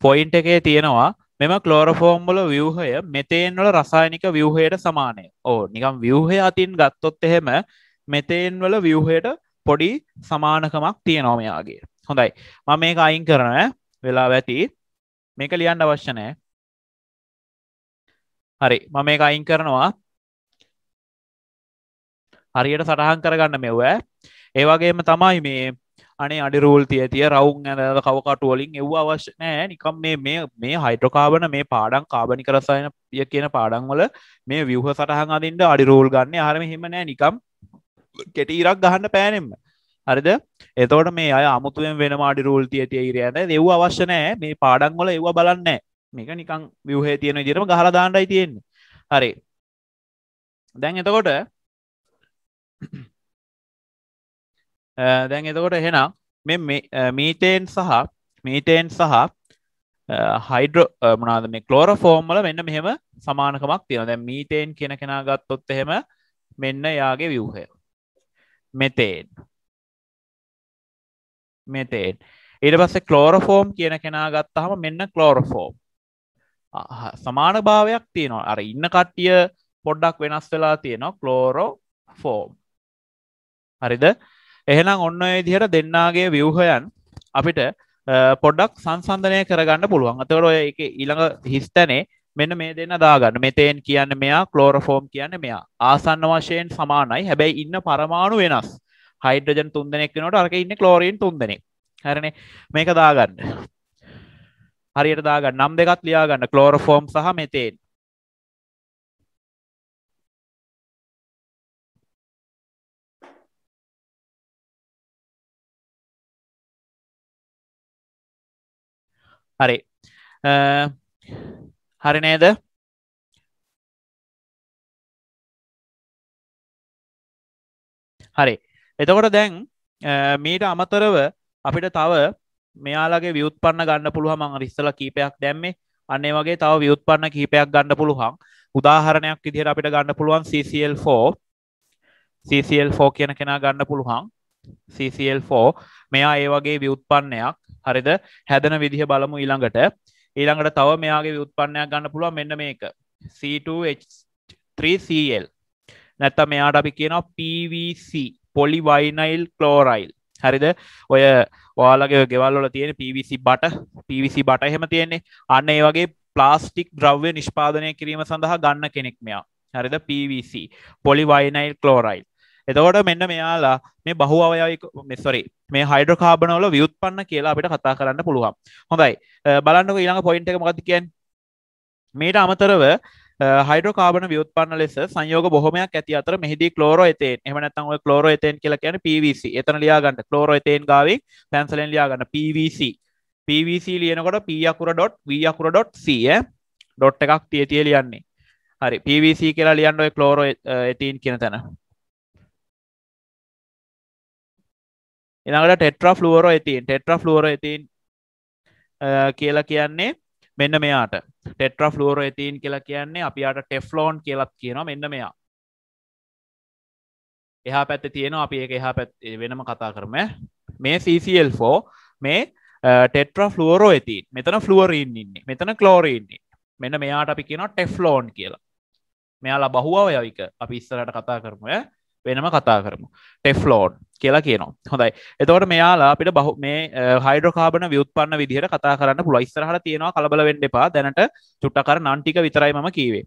පොයින්ට එකේ තියෙනවා මෙම කලෝරෆෝම්බල ව්‍යහය මෙතේන්වල රසායනික ව්‍යහයට සමානය ඕ නිකම් ව්‍යහය අතින් ගත්තොත් එහෙම මෙතේන්වල ව්‍යහයට පොඩි සමානකමක් තියනෝමයාගේ හොඳයි මම මේක අයින් කරන වෙලා වැති මේක ලියන්න අවශ්‍යනෑ හරි මම මේක අයින් කරනවා හරියට සටහන් කරගන්න මෙව ඒවාගේම තමයි මේ අනේ අඩි රූල් තිය තිය රවුන් ඇද කවකටුවලින් එව් අවශ්‍ය නෑ නිකම් මේ මේ මේ හයිට්‍රකාබන මේ පාඩන් කාබනි කරසයන පිය කියන පාඩන්වල මේ විවහ සටහන් අදින්ට අඩි රූල් ගන්න හරම හෙම නෑ නිකම් කෙටීරක් ගහන්න පෑනෙම හරිද එතවට මේ අය අමුතුවෙන් වෙන මාඩි රූල් තිය තිය ඉරයද දෙව් අවශ්‍ය නෑ මේ පාඩන්වල එව්වා බලන්න මේක නිකං විවහේ තියෙන ජරම ගහලදාන්නයි තියෙන්නේ හරි දැන් එතකොට <clears throat> Äh, දැන් එතකොට එහෙනම් මෙ äh, මීටේන් සහ මීටේන් සහ äh, හයිඩ මනාද මේ කලෝර ෆෝර්ම්මල මෙන්න මෙහෙම සමානකමක් තියෙන දැ මීටේන් කියෙන කෙනා ගත්තොත් එහෙම මෙන්න යාගේ වියහය මෙතේන් මෙතේන් ඉට පස්සේ කලෝරෆෝම් කියන කෙනා ගත්තහම මෙන්න කලෝරෆෝම් සමාන භාවයක් තියනවා අර ඉන්න කට්ටිය පොඩ්ඩක් වෙනස් වෙලා තියෙනවා කලෝරෝ ෆෝම් හරිද එහෙනම් ඔන්න විදිහට දෙන්නාගේ ව්‍යවහයන් අපිට පොඩ්ඩක් සංසන්ධනය කරගන්න පුළුවන් අතවර ඔය එක ඊළඟ හිස්තැනේ මෙන්න මේ දෙන්න දාගන්න මෙතයෙන් කියන්න මෙයා කලෝරෆෝම් කියන්න මෙයා ආසන්න වශයෙන් සමානයි හැබැයි ඉන්න පරමාණු වෙනස් හයිඩ්‍රජන් තුන්දනෙක් නොට අරක ඉන්න කලෝරීන් තුන්දනෙ හැරණ මේක දාගන්න හරියට දාගන්න නම් දෙකත් ලියාගන්න කලෝරෆෝම් සහ මෙතෙන් හරි හරි නේද හරි එතකොට දැන් මීට අමතරව අපිට තව මෙයාලගේ වියුත්පන්න ගන්න පුළුවම රිස්සල කීපයක් දැම්මේ අන්නේ වගේ තව වියුත්පන්න කීපයක් ගන්න පුළුවන් උදාහරණයක් විදිහට අපිට ගන්න පුළුවන් CCL4 CCL4 කියන කෙනා ගන්න පුළුවන් CCL4 මෙයා ඒ වගේ වියුත්පන්නයක් හරිද හැදන විදිහ බලමු ඊළඟට ඊළඟට තව මෙයාගේ උත්පන්නයක් ගන්න පුළුව මෙන්න මේක C2H3Cl නැත්ත මෙයාට අපි කියනවා PVC පොලිවයිනයිල් කලෝරයිල් හරිද ඔය වාලගේ ගෙවල්ල තියෙන පිවිසි බට පිවිසි බට එහෙම තියෙන්නේ අන්න ඒ වගේ ප්ලාස්ටික් ද්‍රව්‍ය නිෂ්පාදනය කිරීම සඳහා ගන්න කෙනෙක් මෙයා හරිද පිවිසි පොලිවයිනයිල් කලෝරයිල් එතකොට මෙන්න මෙයාලා මේ බහු අවයයික මෙස්සරි මේ හයිඩ කාබනවල වියුත්පන්න කියලා අපිට කතා කරන්න පුළුවන් හොඳයි බලන්නක ඊළඟ පොයින්ට එක මගති කියන් මේට අමතරව හයිඩෝකාබන වියත්පන්න ලෙස සංයෝග බොහොමයක් ඇති අතර මෙහිදී කලෝරෝ එතේ එමනත්තන් ඔය කලෝරෝ එතෙන් කියල කියන පිවිසි එතන ලියාගන්න කලෝරෝ එතෙන් ගාව පැන්සලෙන් ලියාගන්න පිවිසි පිවිසි ලියනකොට පියකුර ඩොට් වියකුර ඩොට් සිය ඩොට් එකක් තිය තිය ලියන්නේ හරි පිවිසි කියලා ලියන්න ඔය කලෝරෝ එතීන් කියන තැන එනකට ටෙට්‍ර ෆ්ලුවරෝ ඇතින් ටෙට්‍ර ෆ්ලුවර ඇතින් කියලා කියන්නේ මෙන්න මෙයාට ටෙට්‍ර ෆ්ලුවරෝ ඇතින් කියලා කියන්නේ අපිට ටෙෆ්ලෝන් කියලත් කියනවා මෙන්න මෙයා එහා පැත්ත තියෙනවා අපි එක එහා පැත් වෙනම කතා කරම මේ CCL4 මේ ටෙට්‍ර ෆ්ලුවරෝ ඇතින් මෙතන ෆ්ලුවරීන් ඉන්නේ මෙතන කලෝරීන්නේ මෙන්න මෙයාට අපි කියනවා ටෙෆ්ලෝන් කියලා මෙයාලා බහුවාව යවික අපි ඉස්සරට කතා කරමය වෙනම කතා කරමු ටෙෆ්ලෝන් කියලා කියනවා හොඳයි එතවට මෙයාලා අපිට බහු මේ හයිඩ්‍රකාබන වියුත්පන්න විදිහට කතා කරන්න පුලයිස්සරහට තියෙනවා කලබල වෙන්න එපා දැනට චුට්ටකර නන්ටික විතරයි ම කීවේ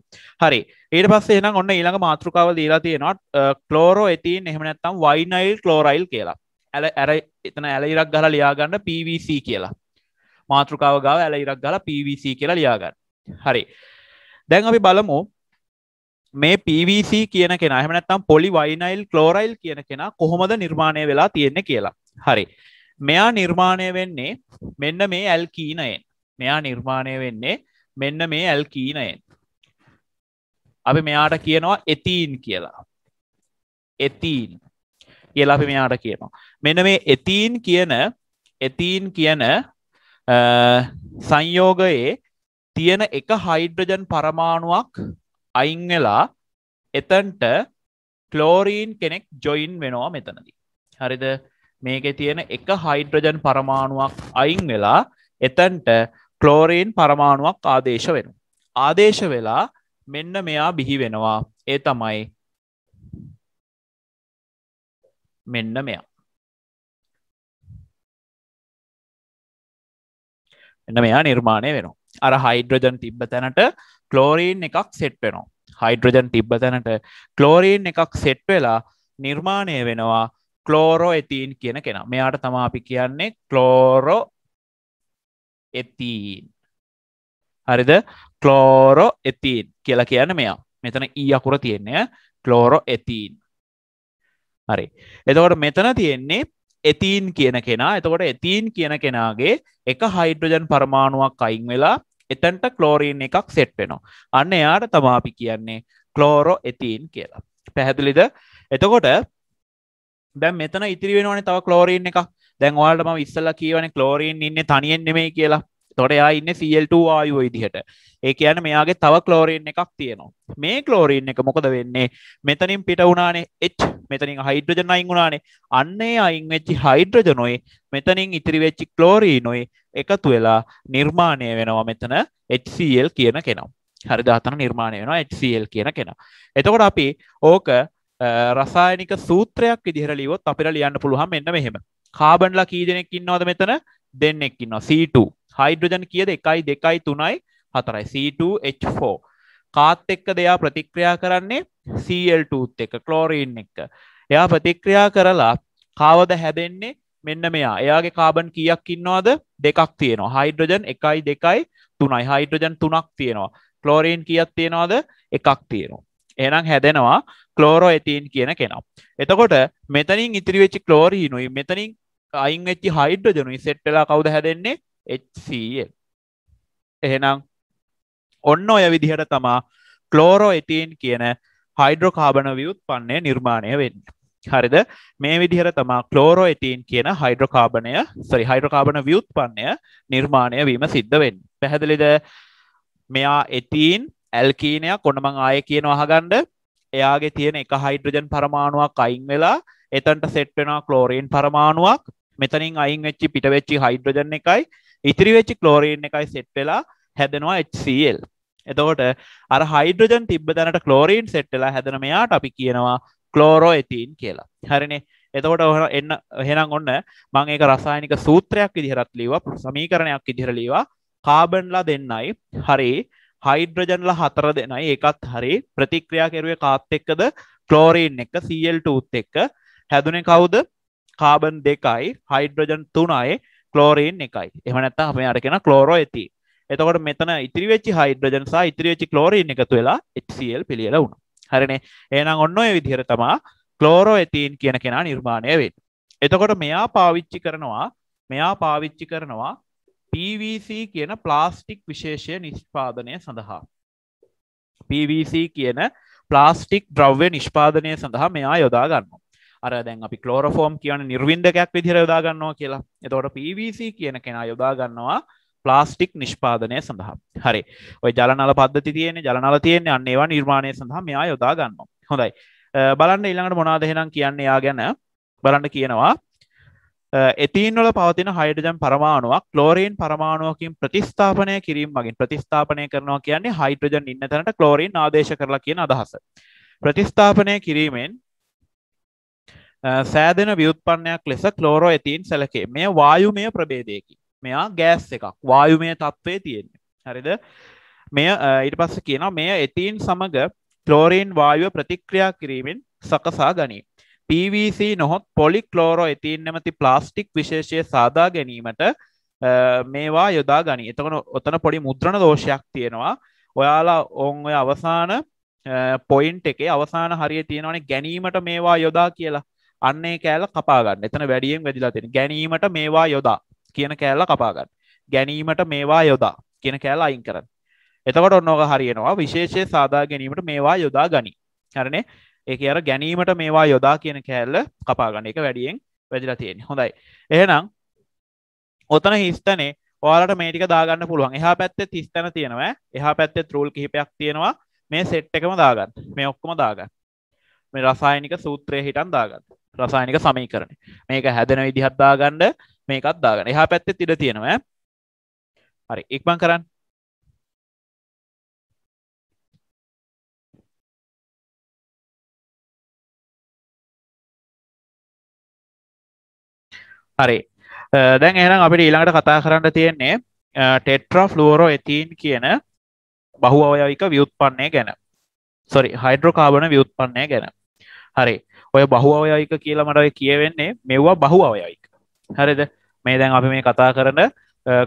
හරි ඒට පස්සේ නම් ඔන්න ඊළඟ මාතෘකාව දීලා තියෙනවා කලෝරෝ ඇතින් එහෙමනැත්තම් වයිනයිල් කලෝරයිල් කියලා ඇල ඇර එතන ඇල ඉරක් ගහලා ලියාගන්න පVC කියලා මාතෘකාව ගාව ඇල ඉරක් ගලා පVC කියලා ලියාගන්න හරි දැන් අපි බලමු මේ පVC කියන කෙන හමනත්තම් පොලි වයිනයිල් කලෝරයිල් කියන කෙන කොහොමද නිර්මාණය වෙලා තියෙන්නේ කියලා හරි මෙයා නිර්මාණය වෙන්නේ මෙන්න මේ ඇල්කීනයෙන් මෙයා නිර්මාණය වෙන්නේ මෙන්න මේ ඇල්කීනයෙන් අපි මෙයාට කියනවා එතීන් කියලා එතීන් කියලා අපි මෙයාට කියනවා මෙන්න මේ එතීන් කියන එතීන් කියන සංයෝගයේ තියෙන එක හයිඩ්‍රජන් පරමාණුවක් අයිංවෙලා එතන්ට කලෝරීන් කෙනෙක් ජොයින් වෙනවා මෙතනදී හරිද මේක තියෙන එක හයිඩ්‍රජන් පරමාණුවක් අයින් වෙලා එතන්ට කලෝරීන් පරමාණුවක් ආදේශ වෙන ආදේශ වෙලා මෙන්න මෙයා බිහි වෙනවා ඒ තමයි මෙන්න මෙයා එන්න මෙයා නිර්මාණය වෙනවා අර හයිඩ්‍රජන් තිබ්බ තැනට ක්ලෝරීන් එකක් සෙට් වෙනවා හයිඩ්‍රජන් තිබ්බ තැනට ක්ලෝරීන් එකක් සෙට් වෙලා නිර්මාණය වෙනවා ක්ලෝරෝ එතින් කියන කෙන මෙයාට තමා අපි කියන්නේ ක්ලෝරෝ එතින් හරිද ක්ලෝරෝ එතින් කියලා කියන්න මෙයා මෙතන ඊ e අකුර තියෙන්නේ ක්ලෝරෝ එතින් හරි එතකොට මෙතන තියෙන්නේ එතින් කියන කෙනා එතකොට එතින් කියන කෙනාගේ එක හයිඩ්‍රජන් පරමාණුවක් අයින් වෙලා එතන්ට කලෝරීන් එකක් සෙට් වෙනවා අන්න එයාට තමා අපි කියන්නේ කලෝරෝ එතින් කියලා පැහැදිලිද එතකොට දැ මෙතන ඉතිරි වෙනවන තව කලෝරීන් එකක් දැන්වාලටම ඉස්සල්ල කියවන කලෝරීන් ඉන්න තනියෙන් නෙමේ කියලා තොට යන්න සල්2 ආයු ඉදිහට ඒ කියන මෙයාගේ තව කලෝරීන් එකක් තියෙනවා මේ කලෝරීන් එක මොකද වෙන්නේ මෙතනින් පිට වුණනේ එච් මෙතනින් හයිඩ්‍රජන අයින් වුණනේ අන්නේ අයින් වෙච්චි හයිඩ්‍රජනොයි මෙතනින් ඉතිරි වෙච්චි කලෝරීනොයි එකතු වෙලා නිර්මාණය වෙනවා මෙතන HCL කියන කෙනම් හරිදාතන නිර්මාණය වෙනවා HCL කියන කෙන එතකොට අපි ඕක රසායනික සූත්‍රයක් ඉදිහරලිවොත් අපිට ලියන්න පුළුවන් මෙන්න මෙහෙම කාබන්ලා කී දෙනෙක් ඉන්නවද මෙතන දෙන්නෙක් ඉන්නවා C2 හයිඩ්‍රජන් කියද එකයි දෙකයි තුනයි හතරයි C2H4 කාත් එක්ක දෙයා ප්‍රතික්‍රියා කරන්නේ CL2 එක කලෝරීන් එක්ක එයා ප්‍රතික්‍රියා කරලා කාවද හැදෙන්නේ මෙන්න මෙයා එයාගේ කාබන් කියක් ඉන්නවාද දෙකක් තියෙනවා හයිඩ්‍රජන් එකයි දෙකයි තුනයි හයිඩ්‍රජන් තුනක් තියෙනවා කලෝරීන් කියත් තියෙනවාද එකක් තියෙනවා එනම් හැදෙනවා කලෝරෝ ඇතින් කියන කෙනම් එතකොට මෙතනින් ඉතිරිවෙච්චි කලෝරීනුයි මෙතනින් අයිංවෙච්චි හයිඩ්‍රජනුයි සෙට්ටලා කවුද හැදෙන්නේ HCl එහෙනම් ඔන්න ඔය විදිහට තමා කලෝරෝ එටීන් කියන හයිඩ්‍රෝකාබන වියුත්පන්නේ නිර්මාණය වෙන්න හරිද මේ විදිහර තමා කලෝරෝ එටීන් කියන හයිඩ්‍රෝකාබනය සරි හයිඩ්‍රෝකාබන වියුත්පන්නය නිර්මාණය වීම සිද්ධ වෙන් පැහැදිලිද මෙයා එටීන් ඇල්කීනයක් කොනමං ආය කියන අහගණ්ඩ එයාගේ තියෙන එක හයිඩ්‍රජන් පරමාණුවක් අයින් වෙලා එතන්ට සෙට්වෙන කලෝරීන් පරමාණුවක් මෙතනින් අයින් වෙච්චි පිටවෙච්චි හයිඩ්‍රජන් එකයි ඉතිරිවෙච්චි කලෝරීන් එකයි සෙට් වෙලා හැදෙනවා HCL එතකොට අර හයිඩ්‍රජන් තිබ දැනට කලෝරීන් සෙට්ටලා හැදන මෙයාට අපි කියනවා කලෝරෝ ඇතින් කියලා හරිනේ එතකොට ඔහන එන්න එහෙනම් ඔන්න මං ඒක රසායනික සූත්‍රයක් විදිහරත් ලීවා සමීකරණයක් විදිහරලීවා කාබන්ලා දෙන්නයි හරි හයිඩ්‍රජන්ල හතර දෙනයි ඒකත් හරි ප්‍රතික්‍රියා කෙරුවේ කාත් එක්කද කලෝරීන් එක සල්ටූත් එක්ක හැදුනේ කවුද කාබන් දෙකයි හයිඩ්‍රජන් තුනයි කලෝරීන් එකයි එමනත්තා අපේ අරකෙන කලෝරෝ ඇති එතකොට මෙතන ඉතිරිවෙච්චි හයිඩ්‍රජන් සහ ඉතිරිවෙච්චි කලෝරීන් එකතු වෙලා HCl පිළියෙල වුණා හරිනේ එහෙනම් ඔන්න ඔය විදිහට තමා කලෝරෝ ඇතීන් කියන කෙනා නිර්මාණය වෙන්නේ එතකොට මෙයා පාවිච්චි කරනවා මෙයා පාවිච්චි කරනවා PVC කියන ප්ලාස්ටික් විශේෂය නිෂ්පාදනය සඳහා PVC කියන ප්ලාස්ටික් ද්‍රව්‍ය නිෂ්පාදනය සඳහා මෙයා යොදා ගන්නවා අර දැන් අපි කලෝරෆෝම් කියන නිර්වින්දකයක් විදිර යොදාගන්නවා කියලා එතවට පVC කියන කෙනා යොදාගන්නවා ප්ලාස්ටික් නිෂ්පාදනය සඳහා හරි ඔය ජලනල පද්ධති තියෙන ජලනල තියෙන අන්න ඒවා නිර්මාණය සඳහා මෙයා යොදාගන්න හොඳයි බලන්න ඉළඟට මොනාදහෙනම් කියන්නේ යා ගැන බලන්න කියනවා එතින්වල පවතින හයිඩජම් පරමාණුවක් ලෝරීන් පරමාණුවකින් ප්‍රතිස්ථාපනය කිරීම මගින් ප්‍රතිස්ථාපනය කරනවා කියන්නේ හයිටජන් ඉන්න තැනට කලෝරීන් ආදේශ කරලා කියන අදහස. ප්‍රතිස්ථාපනය කිරීමෙන් සෑදෙන ව්‍යුත්පන්නයක් ලෙස කලෝරෝ ඇතින් සැලකේ මේ වායුමය ප්‍රබේදයකි මෙයා ගෑස් එකක් වායුමය තත්ත්වය තියෙන්නේ හරිද මෙය ඊට පස්ස කියන මෙය එතින් සමඟ කලෝරීන් වායුව ප්‍රතික්‍රියා කිරීමෙන් සකසා ගනී PVC නොහොත් පොලි කලෝරෝ එතින් නැමති ප්ලාස්ටික් විශේෂය සාදා ගැනීමට මේවා යොදා ගනි එතකන ඔතන පොඩි මුද්‍රණ දෝෂයක් තියෙනවා ඔයාලා ඔන් ඔය අවසාන පොයින්් එකේ අවසාන හරිය තියෙනවන ගැනීමට මේවා යොදා කියලා අන්නේ කෑල කපාගන්න එතන වැඩියෙන් වැදිලා තියෙන ගැනීමට මේවා යොදා කියන කෑල්ල කපාගන්න ගැනීමට මේවා යොදා කියන කෑල්ලා අයින් කරන්න එතකට ඔන්නෝක හරියනවා විශේෂය සාදා ගැනීමට මේවා යොදා ගනි හරනේ ඒක අර ගැනීමට මේවා යොදා කියන කෑල්ල කපාගන්න එක වැඩියෙන් වැදිලා තියෙන හොඳයි එහෙනම් ඔතන හිස්තනේ ඔයාලට මේටික දාගන්න පුළුවන් එහා පැත්තේ තිස්තැන තියෙනවා එහා පැත්තේ රූල් කිහිපයක් තියෙනවා මේ සෙට් එකම දාගන්න මේ ඔක්කොම දාගන්න මේ රසායනික සූත්‍රය හිටන් දාගන්න රසායනික සමී කරන මේක හැදෙන විදිහත්දා ගණ්ඩ මේකත් දාගන්න එහා පැත්තෙ තිර තියෙනවා හරි ඉක්බං කරන්න හරි දැන් එහනම් අපිට ඊළඟට කතා කරන්න තියෙන්නේ ටෙට්‍රා ෆ්ලුවරෝ එතින් කියන බහු අවයවික වියුත්පන්නේ ගැන සොරි හයිඩ්‍රෝකාබන වියුත්පන්නේ ගැන හරි ඔය බහු අවයයික කියලා මට කියවෙන්නේ මෙව්වා බහු අවයයික හරිද මේ දැන් අපි මේ කතා කරන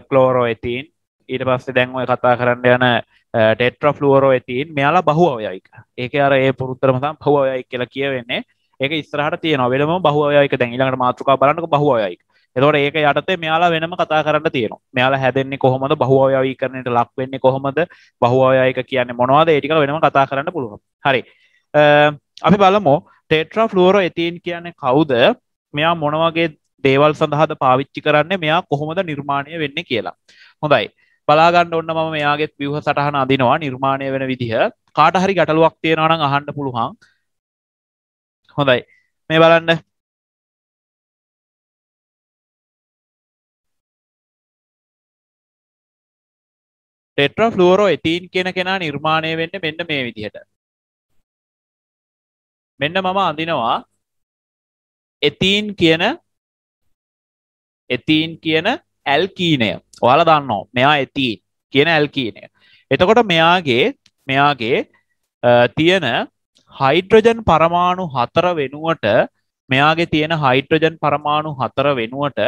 කලෝරෝ ඇතින් ඊට පස්සේ දැන් ඔය කතා කරන්න යන ටෙට්‍ර ෆ්ලුවරෝ ඇතින් මෙයාලා බහු අවයයික ඒක අර ඒ පුරුත්තරම තම බහු අවයයික කියලා කියවෙන්නේ ඒක ඉස්රහට තියෙන වෙලම බහු අවයයික දැන් ඊළඟට මාතෘකා බලන්නක බහු අවයයික එතකොට ඒක යටතේ මෙයාලා වෙනම කතා කරන්න තියෙනවා මෙයාලා හැදෙන්නේ කොහොමද බහු අවයවීකරණයට ලක් වෙන්නේ කොහොමද බහු අවයයික කියන්නේ මොනවද ඒ ටික වෙනම කතා කරන්න පුළුවන් හරි අපි බලමු ටේට්‍රා ෆ්ලුවරෝ එතින් කියන්නේ කවුද මෙයා මොනවගේ දේවල් සඳහාද පාවිච්චි කරන්න මෙයා කොහොමද නිර්මාණය වෙන්න කියලා හොඳයි බලාගන්න ඔන්න ම මෙයාගේත් විවහ සටහන අදිනවා නිර්මාණය වෙන විදිහ කාටහරි ගැටලුවක් තියෙනවන අහන්න පුළුවන් හොඳයි මේ බලන්න ටෙට්‍ර ෆ්ලුවරෝ එතින් කියෙන කෙනා නිර්මාණය වෙන්න මෙන්න මේ විදිහට මෙන්න මම අඳිනවා එතීන් කියන එතීන් කියන ඇල්කීනය ඔයාල දන්නවා මෙයා එතීන් කියන ඇල්කීනය එතකොට මෙයාගේ මෙයාගේ තියෙන හයිඩ්‍රජන් පරමාණු හතර වෙනුවට මෙයාගේ තියෙන හයිඩ්‍රජන් පරමාණු හතර වෙනුවට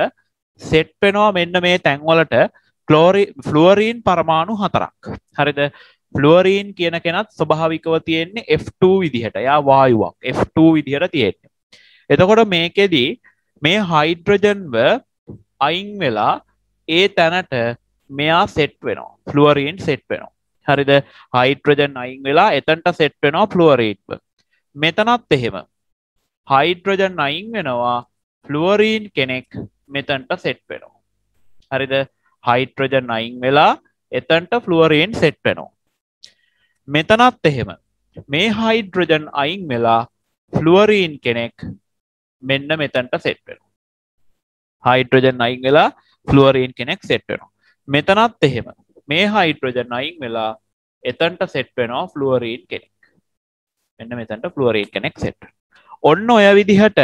සෙට් වෙනවා මෙන්න මේ තැන්වලට ක්ලෝරි ෆ්ලුවරීන් පරමාණු හතරක් හරිද ෆ්ලුවරීන් කියන කෙනත් ස්වභාවිකව තියෙන්නේ F2 විදිහට යා වායුවක් F2 විදිහට තියෙන්නේ. එතකොට මේකෙදී මේ හයිඩ්‍රජන්ව අයින් වෙලා ඒ තැනට මෙයා සෙට් වෙනවා ෆ්ලුවරීන් සෙට් වෙනවා. හරිද හයිඩ්‍රජන් අයින් වෙලා එතන්ට සෙට් වෙනවා ෆ්ලුවරීන්ව. මෙතනත් එහෙම හයිඩ්‍රජන් අයින් වෙනවා ෆ්ලුවරීන් කෙනෙක් මෙතන්ට සෙට් වෙනවා. හරිද හයිට්‍රජන් අයින් වෙලා එතන්ට ෆ්ලුවරීන් සෙට් වෙනවා. මෙතනත් එහෙම මේ හයිඩ්‍රජන් අයින් වෙලා ෆලුවරීන් කෙනෙක් මෙන්න මෙතැන්ට සෙට්වෙන හයිඩ්‍රජන් අයින් වෙලා ෆලුවරීන් කෙනෙක් සෙට්වෙන මෙතනත් එහෙම මේ හයිඩ්‍රජන් අයින් වෙලා එතන්ට සෙට්වෙනවා ෆලුවරීන් කෙනෙක් මෙන්න මෙතැන්ට ෆලුවරීන් කෙනෙක් සෙට් ඔන්න ඔය විදිහට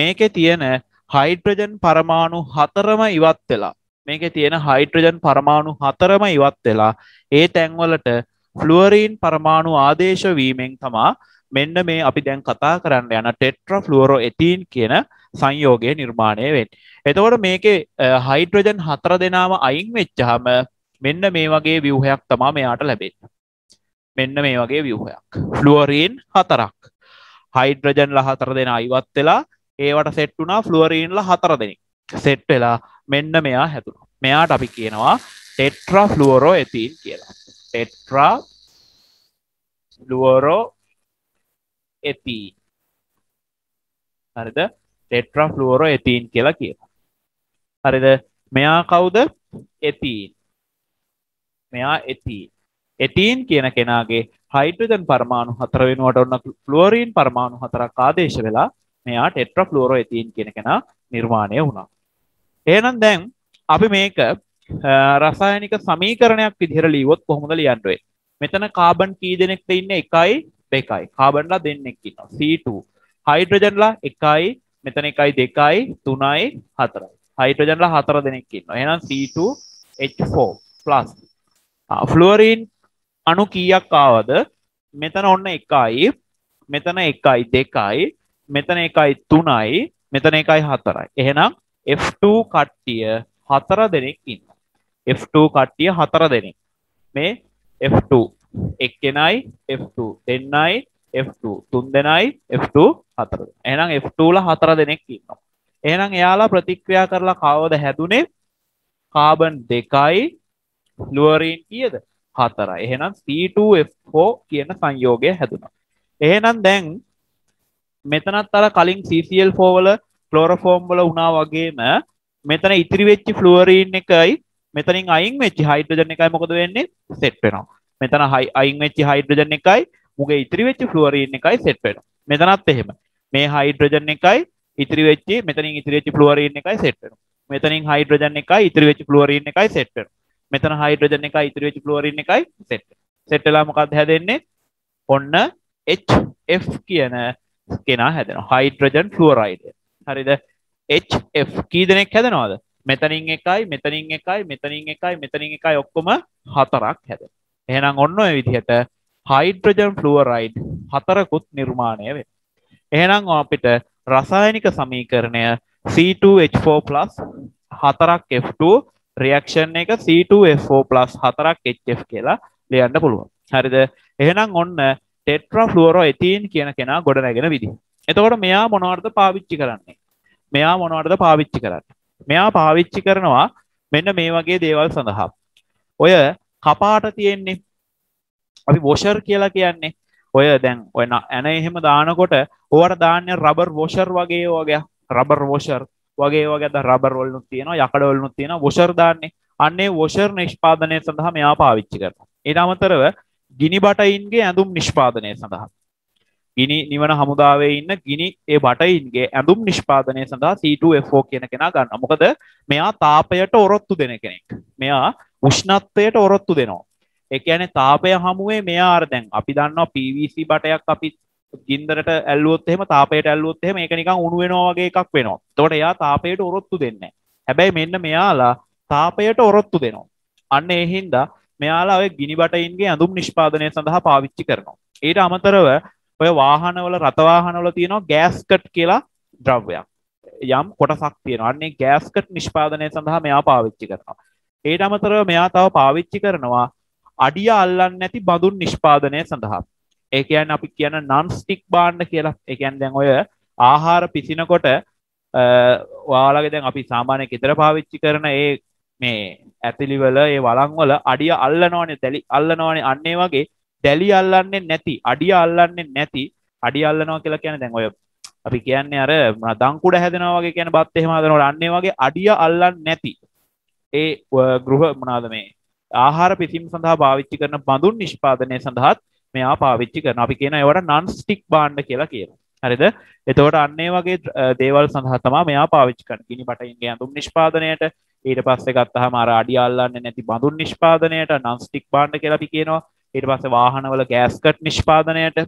මේකෙ තියෙන හයිඩ්‍රජන් පරමාණු හතරම ඉවත් වෙලා මේක තියෙන හයිට්‍රජන් පරමාණු හතරම ඉවත් වෙලා ඒ තැන්වලට ෆ්ලුවරීන් පරමාණු ආදේශ වීමෙන් තමා මෙන්න මේ අපි දැන් කතා කරන්න යන ටෙට්‍ර ෆ්ලුවරෝ එතීන් කියන සංයෝගය නිර්මාණය වෙන්. එතකොට මේකේ හයිඩ්‍රජන් හතර දෙනාම අයින් වෙච්චහම මෙන්න මේ වගේ ව්‍යවහයක් තමා මෙයාට ලැබෙන්. මෙන්න මේ වගේ ව්‍යවහයක්. ෆ්ලුවරීන් හතරක්. හයිඩ්‍රජන්ල හතර දෙෙන අයිවත් වෙලා ඒවට සෙට් වුනා ෆ්ලුවරීන්ල හතර දෙනෙ. සෙට් වෙලා මෙන්න මෙයා හැතුරු. මෙයාට අපි කියනවා ටෙට්‍ර ෆ්ලුවරෝ එතින් කියලා. tetra fluoro එතීන් හරිද ටෙට්‍රා ෆ්ලුවරෝ එතීන් කියලා කියනවා හරිද මෙයා කවුද එතීන් මෙයා එතීන් එතීන් කියන කෙනාගේ හයිඩ්‍රජන් පරමාණු හතර වෙනුවට ඔන්න ෆ්ලුවරීන් පරමාණු හතරක් ආදේශ වෙලා මෙයා ටෙට්‍රා ෆ්ලුවරෝ එතීන් කියන කෙනා නිර්මාණය වුණා එහෙනම් දැන් අපි මේක රසායනික සමීකරණයක් විදිහට ලියුවොත් කොහොමද ලියන්නේ මෙතන කාබන් කී දෙනෙක්ද ඉන්නේ 1යි 2යි කාබන්ලා දෙන්නෙක් ඉන්නවා C2 හයිඩ්‍රජන්ලා 1යි මෙතන 1යි 2යි 3යි 4යි හයිඩ්‍රජන්ලා 4 දෙනෙක් ඉන්නවා එහෙනම් C2 H4+ ෆ්ලුවරින් අණු කීයක් ආවද මෙතන ඔන්න 1යි මෙතන 1යි 2යි මෙතන 1යි 3යි මෙතන 1යි 4යි එහෙනම් F2 කට්ටිය 4 දෙනෙක් ඉන්නවා F2 කට්ටිය හතර දෙනෙක් මේ F2 එක්කෙනයි F2 දෙන්නයි F2 තුන් දෙනයි F2 හතර එහෙනම් F2 ලා හතර දෙනෙක් ඉන්නවා එහෙනම් එයාලා ප්‍රතික්‍රියා කරලා කවද හැදුනේ කාබන් දෙකයි ලුවරීන් කියද හතර එහෙනම් C2F4 කියන සංයෝගය හැදුණා එහෙනම් දැන් මෙතනත් අර කලින් CCl4 වල ක්ලෝරෆෝම් වල වුණා වගේම මෙතන ඉතිරි වෙච්ච ෆ්ලුවරීන් එකයි මෙතනින් අයින් වෙච්චි හයිඩ්‍රජන් එකයි මොකද වෙන්නේ සෙට් වෙනවා. මෙතන හයි අයින් වෙච්චි හයිඩ්‍රජන් එකයි මුගේ ඉතිරි වෙච්චි ෆ්ලුවරීන් එකයි සෙට් වෙනවා. මෙතනත් එහෙම. මේ හයිඩ්‍රජන් එකයි ඉතිරි වෙච්චි මෙතනින් ඉතිරි වෙච්චි ෆ්ලුවරීන් එකයි සෙට් වෙනවා. මෙතනින් හයිඩ්‍රජන් එකයි ඉතිරි වෙච්චි ෆ්ලුවරීන් එකයි සෙට් වෙනවා. මෙතන හයිඩ්‍රජන් එකයි ඉතිරි වෙච්චි ෆ්ලුවරීන් එකයි සෙට්. සෙට් වෙලා මොකක්ද හැදෙන්නේ? ඔන්න HF කියන කෙනා හැදෙනවා. Hydrogen fluoride. හරිද? HF කී දෙනෙක් හැදෙනවද? මෙතනින් එකයි මෙතනින් එකයි මෙතනින් එකයි මෙතනින් එකයි ඔක්කොම හතරක් හැද. එහෙනම් ඔන්න ඔය විදිහට හයිඩ්‍රජන් ෆ්ලුවරයිඩ් හතරකුත් නිර්මාණය වේ. එහෙනම් අපිට රසායනික සමීකරණය C2H4+ හතරක් F2 රියක්ෂන් එක C2F4+ හතරක් HF කියලා ලියන්න පුළුවන්. හරිද? එහෙනම් ඔන්න ටෙට්‍රා ෆ්ලුවරෝ එතීන් කියන කෙනා ගොඩනැගෙන විදිහ. එතකොට මෙයා මොනවද පාවිච්චි කරන්නේ? මෙයා මොනවද පාවිච්චි කරන්නේ? මෙයා පාවිච්චි කරනවා මෙන්න මේ වගේ දේවල් සඳහා. ඔය කපාට තියෙන්නේ අපි වොෂර් කියලා කියන්නේ ඔය දැන් ඔය ඇන එහෙම දානකොට ඕවට දාන්නේ රබර් වොෂර් වගේ වගේ රබර් වොෂර් වගේ වගේ රබර් වලුත් තියෙනවා යකඩ වලුත් තියෙනවා වොෂර් දාන්නේ අන්නේ වොෂර් නිෂ්පාදනය සඳහා මෙයා පාවිච්චි කරනවා ඊට අමතරව ගිනි බටයින්ගේ ඇඳුම් නිෂ්පාදනය සඳහා ගිනි නිවන හමුදාවේ ඉන්න ගිනි ඒ බටයින්ගේ ඇඳුම් නිෂ්පාදනය සඳහා C2F4 කියන කෙනා ගන්න. මොකද මෙයා තාපයට ඔරොත්තු දෙන කෙනෙක්. මෙයා උෂ්ණත්වයට ඔරොත්තු දෙනවා. ඒ කියන්නේ තාපය හමුවේ මෙයා අර දැන් අපි දන්නවා PVC බටයක් අපි ගින්දරට ඇල්ලුවොත් එහෙම තාපයට ඇල්ලුවොත් එහෙම ඒක නිකන් උණු වෙනවා වගේ එකක් වෙනවා. එතකොට එයා තාපයට ඔරොත්තු දෙන්නේ හැබැයි මෙන්න මෙයාලා තාපයට ඔරොත්තු දෙනවා. අන්න ඒ හින්දා මෙයාලා ඔය ගිනි බටයින්ගේ ඇඳුම් නිෂ්පාදනය සඳහා පාවිච්චි කරනවා. ඊට අමතරව ඔය වාහනවල රතවාහනවල තියෙනවා ගෑස්කට් කියලා ද්‍රව්‍යයක් යම් කොටසක් තියෙනවාන්නේ ගෑස්කට් නිෂ්පාදනය සඳහා මෙයා පාවිච්චි කරනවා ඒට අමතරව මෙයා තව පාවිච්චි කරනවා අඩිය අල්ලන්න නැති බඳුන් නිෂ්පාදනය සඳහා ඒකයන් අපි කියන නන්ස්ටික් බාණ්ඩ කියලා එකන් දැන් ඔය ආහාර පිසිනකොට වාලගේ දැන් අපි සාමානය කෙතර පාවිච්චි කරන ඒ මේ ඇතිලිවල ඒ වලංවල අඩිය අල්ලනවානේ තැලි අල්ලනවානේ අන්නේ වගේ දැලි අල්ලන්නේ නැති අඩිය අල්ලන්නේ නැති අඩිය අල්ලනවා කියලා කියන්නේ දැන් ඔය අපි කියන්නේ අර දංකුඩ හැදෙනවා වගේ කියන බත් එහෙම හදනකොට අන්නේ වගේ අඩිය අල්ලන්නේ නැති ඒ ගෘහ මොනවාද මේ ආහාර පිසීම සඳහා පාවිච්චි කරන බඳුන් නිෂ්පාදනය සඳහාත් මෙයා පාවිච්චි කරනවා. අපි කියන ඒවට නන් ස්ටික් බාණ්ඩ කියලා කියනවා. හරිද? එතකොට අන්නේ වගේ දේවල් සඳහා තමයි මෙයා පාවිච්චි කරන්නේ. ගිනි බටයින්ගේ ඇඳුම් නිෂ්පාදනයට ඊට පස්සේ ගත්තාම අර අඩිය අල්ලන්නේ නැති බඳුන් නිෂ්පාදනයට නන් ස්ටික් බාණ්ඩ කියලා අපි කියනවා. ඊට පස්සේ වාහනවල ගෑස්කට් නිෂ්පාදනයට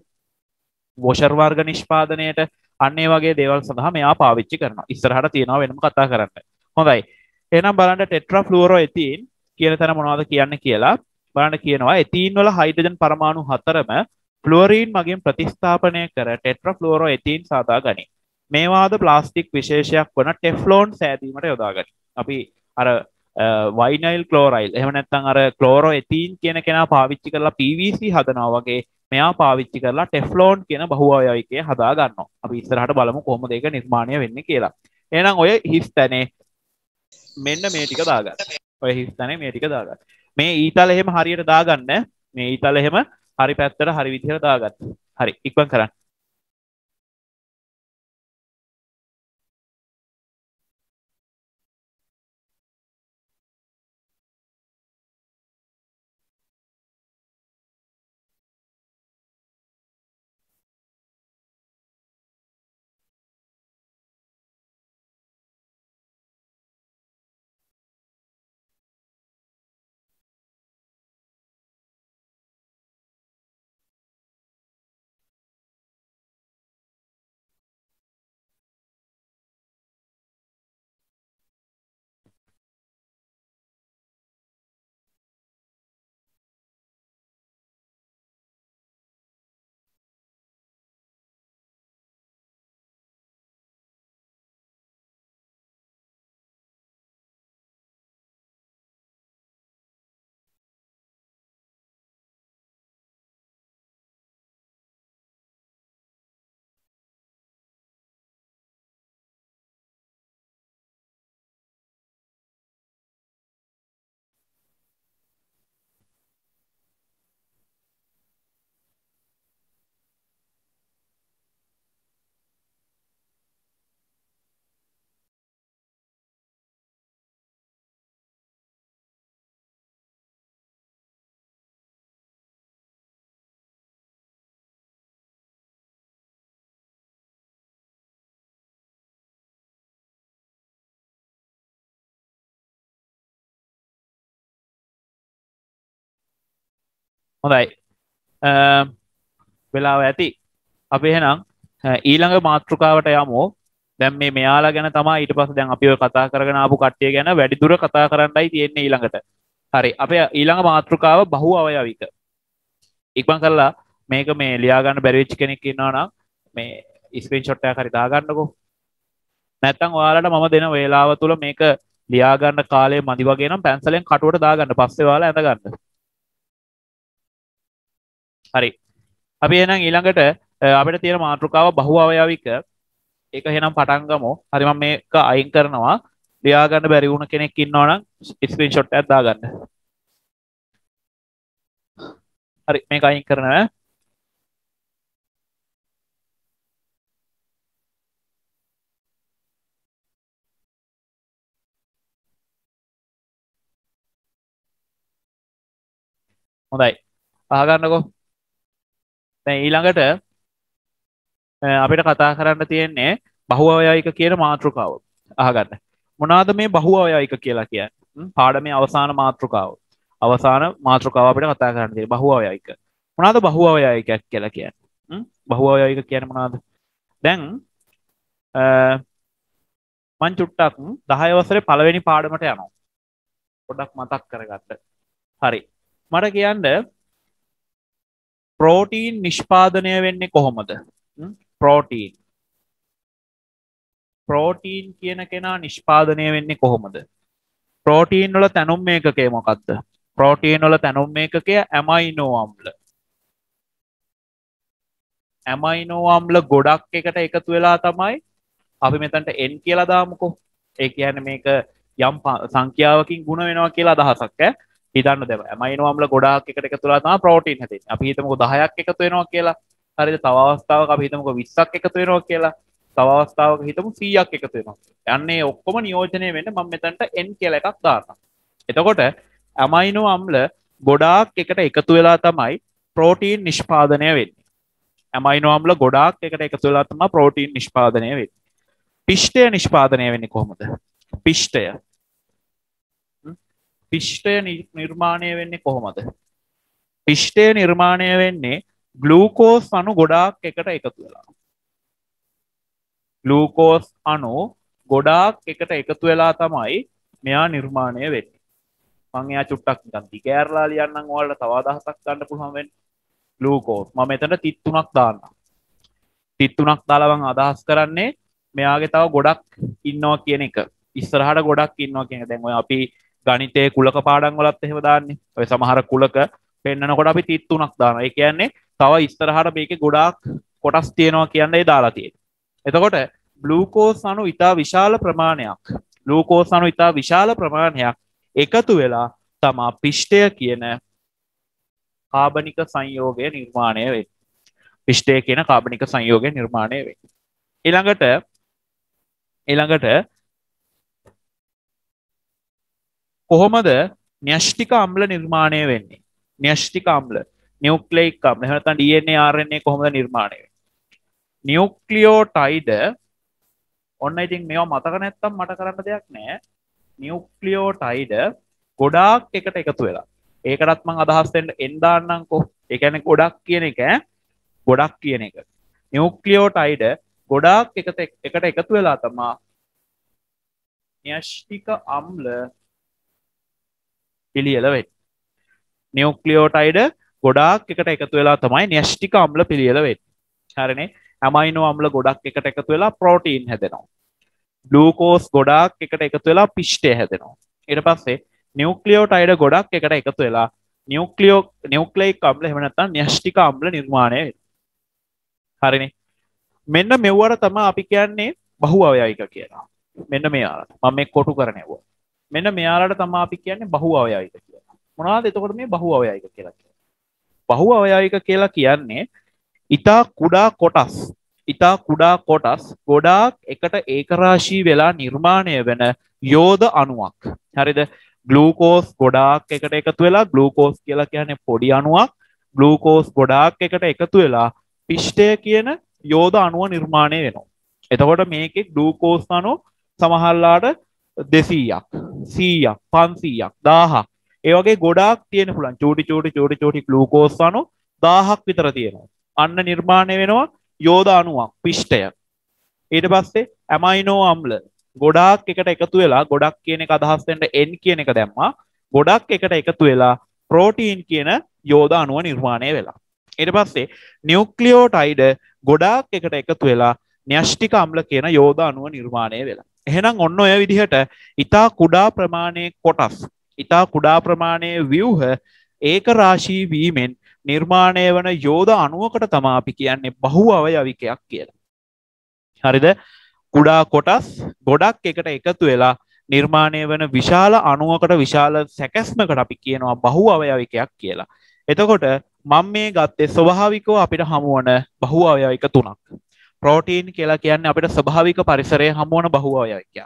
වෝෂර් වර්ග නිෂ්පාදනයට අන්න ඒ වගේ දේවල් සඳහා මෙයා පාවිච්චි කරනවා. ඉස්සරහට තියනවා වෙනම කතා කරන්න. හොඳයි. එහෙනම් බලන්න ටෙට්‍රා ෆ්ලුවරෝ එතීන් කියන තැන මොනවද කියන්නේ කියලා බලන්න කියනවා. එතීන් වල හයිඩ්‍රජන් පරමාණු හතරම ෆ්ලුවරීන් මගින් ප්‍රතිස්ථාපනය කර ටෙට්‍රා ෆ්ලුවරෝ එතීන් සාදා ගනී. මේවාද ප්ලාස්ටික් විශේෂයක් වන ටෙෆ්ලෝන් සෑදීමට යොදාගනි. අපි අර වයිනයිල් කලෝරයිල් එහම නැත්තන් අර කලෝරෝ ඇතින් කියන කෙනා පාවිච්චි කරලා පිවිසි හදනා වගේ මෙයා පාවිච්චි කරලා ටෙෆ්ලෝන් කියන බහුවයකය හදා ගන්න අපි ඉස්සරහට බලමු කොහොම දෙක නිර්මාණය වෙන්න කියලා එනම් ඔය හිස් තැනේ මෙන්න මේ ටික දාගත් ඔය හිස් තැනේ මේ ටික දාගත් මේ ඊතල එහෙම හරියට දාගන්න මේ ඊතල එහෙම හරි පැත්තට හරි විදිහට දාගත් හරි ඉක්වන් කරන්න හොඳයි වෙලාව ඇති අපි එහෙනම් ඊළඟ මාතෘකාවට යමෝ දැන් මේ මෙයාලා ගැන තමයි ඊට පස්සේ දැන් අපි ඔය කතා කරගෙන ආපු කට්ටිය ගැන වැඩිදුර කතා කරන්නයි තියෙන්නේ ඊළඟට. හරි. අපේ ඊළඟ මාතෘකාව බහු අවයවික. ඉක්මන් කරලා මේක මේ ලියා ගන්න බැරි වෙච්ච කෙනෙක් ඉන්නවා නම් මේ ස්ක්‍රීන්ෂොට් එකක් හරි දාගන්නකෝ. නැත්තම් ඔයාලට මම දෙන වේලාව තුල මේක ලියා ගන්න කාලය මදි වගේ නම් පැන්සලෙන් කටුවට දාගන්න. පස්සේ ඔයාලා ඇඳ ගන්න. හරි අපි එනම් ඊළඟට අපිට තියෙන මාතෘකාව බහු අවයවික ඒක එහෙනම් පටන් ගමු හරි මම මේක අයින් කරනවා ලියා ගන්න බැරි වුණ කෙනෙක් ඉන්නවා නම් ස්ක්‍රීන්ෂොට් එකක් දාගන්න හරි මේක අයින් කරනවා හොඳයි අහගන්නකෝ තැ ඊළඟට අපිට කතා කරන්න තියෙන්නේ බහුව අවයයික කියන මාතෘකාව අහගන්න මොනාද මේ බහුව අවයයික කියලා කිය පාඩ මේ අවසාන මාතෘකාව අවසාන මාතෘකාව අපිට කතා කරන්න තිය බහුව අවයයික මොනාද බහුව අවයයිකක් කියලා කිය බහුව අවයයික කියන මොනාද දැන් මං චුට්ටක් දහයවසර පළවෙනි පාඩමට යනවා පොඩක් මතක් කරගත්ත හරි මට කියන්න ප්‍රෝටීන් නිෂ්පාදනය වෙන්නේ කොහොමද ප්‍රෝටීන් ප්‍රෝටීන් කියන කෙනා නිෂ්පාදනය වෙන්නේ කොහොමද ප්‍රෝටීන් වල තැනුම් මේකකේ මොකක්ද ප්‍රෝටීන් වල තැනුම් මේකකය ඇමයිනෝ අම්ල ඇමයිනෝ අම්ල ගොඩක් එකට එකතු වෙලා තමයි අපි මෙතන්ට එන් කියලා දාමුකෝ ඒ කියන්නේ මේක යම් සංඛ්‍යාවකින් ගුණ වෙනවා කියලා අදහසක් ඈ හිතන්න දෙව මයිනවාම්ල ගොඩක් එකට එක තුලා තම ප්‍රෝටීන් හැති අපි හිතමක දහයක් එකතු වෙනවා කියලා හරි තවස්ථාව අපි හිතමක විස්සක් එකතු වෙනවා කියලා තවස්ථාවක හිතමු සීයක් එකතු වෙනවා යන්නේ ඔක්කොම නියෝජනය වෙන්න මම මෙතන්ට එන් කියල එකක් දාන්න එතකොට ඇමයිනෝ අම්ල ගොඩාක් එකට එකතු වෙලා තමයි ප්‍රෝටීන් නිෂ්පාදනය වෙන්න ඇමයිනවාම්ල ගොඩාක් එකට එකතු වෙලා තම ප්‍රෝටීන් නිෂ්පාදනය වෙන්න පිෂ්ටය නිෂ්පාදනය වෙන්න කොහොමද පිෂ්ටය පිෂ්ටය නිර්මාණය වෙන්නේ කොහොමද පිෂ්ටය නිර්මාණය වෙන්නේ ගලූකෝස් අනු ගොඩාක් එකට එකතු වෙලා ගලූකෝස් අනු ගොඩාක් එකට එකතු වෙලා තමයි මෙයා නිර්මාණය වෙන්නේ මංයා චුට්ටක් ගන්ති කෑරලා ලියන්න වලට තවාදහසක් ගන්න පුළහමෙන් ලූකෝස් ම මෙතන තිත්තුනක් දාන්න තිත්තුනක් දාලවන් අදහස් කරන්නේ මෙයාගේ තව ගොඩක් ඉන්නවා කියන එක ඉස්සරහට ගොඩක් ඉන්නවා කියෙන දැන්ව අපි ගනිතේ කුලක පාඩන් වලත් එහෙම දාන්නේ ඔය සමහර කුලක පෙන්න්නනකොට අපි තිත්තුනක් දාන ඒ කියන්නේ තව ඉස්තරහට මේක ගොඩාක් කොටස් තියෙනවා කියන්න ඒ දාලා තියෙන එතකොට බ්ලූකෝස් අනු ඉතා විශාල ප්‍රමාණයක් ලූකෝස් අනු ඉතා විශාල ප්‍රමාණයක් එකතු වෙලා තමා පිෂ්ටය කියන කාබනික සංයෝගය නිර්මාණය වේ පිෂ්ටය කියන කාබනික සංයෝගය නිර්මාණය වේ එළඟට එළඟට කොහොමද න්‍යෂ්ටික අම්ල නිර්මාණය වෙන්නේ න්‍යෂ්ටික අම්ල නිියුක්ලෙක් අම්ල හතන් DNA RNA කොහොමද නිර්මාණය නිියුක්ලියෝටයිඩ ඔන්න ඉතින් මෙවා මතක නැත්තම් මට කරන්න දෙයක් නෑ නිියුක්ලියෝටයිඩ ගොඩාක් එකට එකතු වෙලා ඒකටත් මං අදහස්සෙන්ට එන්දාන්නංකෝ එකන ගොඩක් කියන එක ගොඩක් කියන එක නිියුක්ලියෝටයිඩ ගොඩාක් එකට එකතු වෙලා තමා න්‍යෂ්ටික අම්ල පිළියල වෙයි. නිියවක්ලියෝටයිඩ ගොඩාක් එකට එකතු වෙලා තමයි න්‍යෂ්ටික අම්ල පිළියල වෙයි. හරනේ ඇමයිනෝ අම්ල ගොඩක් එකට එකතු වෙලා ප්‍රෝටීන් හැදෙනවා. ලූකෝස් ගොඩාක් එකට එකතු වෙලා පිෂ්ටේ හැදෙනවා. එට පස්සේ නිියවක්ලියෝටයිඩ ගොඩක් එකට එකතු වෙලා නිියවක්ලියෝ නිියවක්ලයි අම්ල හෙමනත්තා න්‍යෂ්ටික අම්ල නිර්මාණය හරිනි මෙන්න මෙව්වට තම අපි කියන්නේ බහු අවයයික කියලා මෙන්න මේ මම මේ කොටු කරනවා මෙන්න මෙයාලට තමා අපි කියන්නේ බහු අවයායික කියලා මොනවාද එතකොට මේ බහු අවයායික කියලා කියන්නේ බහු අවයායික කියලා කියන්නේ ඊතා කුඩා කොටස් ඉතා කුඩා කොටස් ගොඩාක් එකට ඒකරාශී වෙලා නිර්මාණය වෙන යෝධ අනුවක් හරිද ගලූකෝස් ගොඩාක් එකට එකතු වෙලා ගලූකෝස් කියලා කියන්නේ පොඩි අනුවක් ගලූකෝස් ගොඩාක් එකට එකතු වෙලා පිෂ්ටය කියන යෝධ අනුව නිර්මාණය වෙනවා එතකොට මේකෙ ගලූකෝස් අනු සමහල්ලාට දෙසීයක් සීයක් පන්සීයක් දාහක් ඒවගේ ගොඩක් තියෙන පුළන් චූටි චූටි චෝටි චෝටි ලූකෝස්සනු දාහක් විතර තියෙනවා අන්න නිර්මාණය වෙනවා යෝධ අනුවක් පිෂ්ටය ඊට පස්සේ ඇමයිනෝ අම්ල ගොඩක් එකට එකතු වෙලා ගොඩක් කියන එක අදහස්සෙන්ට එන් කියන එක දැම්මා ගොඩක් එකට එකතු වෙලා ප්‍රෝටීන් කියන යෝධ අනුව නිර්මාණය වෙලා එට පස්සේ නිියුක්ලියෝටයිඩ ගොඩාක් එකට එකතු වෙලා න්‍යෂ්ටික අම්ල කියන යෝධ අනුව නිර්මාණය වෙලා එහෙනම් ඔන්න ඔය විදිහට ඉතා කුඩා ප්‍රමාණය කොටස් ඉතා කුඩා ප්‍රමාණය ව්‍යවහ ඒක රාශී වීමෙන් නිර්මාණය වන යෝධ අනුවකට තමා අපි කියන්නේ බහු අවයවිකයක් කියලා. හරිද කුඩා කොටස් ගොඩක් එකට එකතු වෙලා නිර්මාණය වන විශාල අනුවකට විශාල සැකැස්මකට අපි කියනවා බහු අවයවිකයක් කියලා. එතකොට මං මේ ගත්තේ ස්වභාවිකෝ අපිට හමුවන බහු අවයවික තුනක්. ප්‍රෝටීන් කියලා කියන්න අපට ස්භාවික පරිසරය හමුවන බහුවෝයයිකය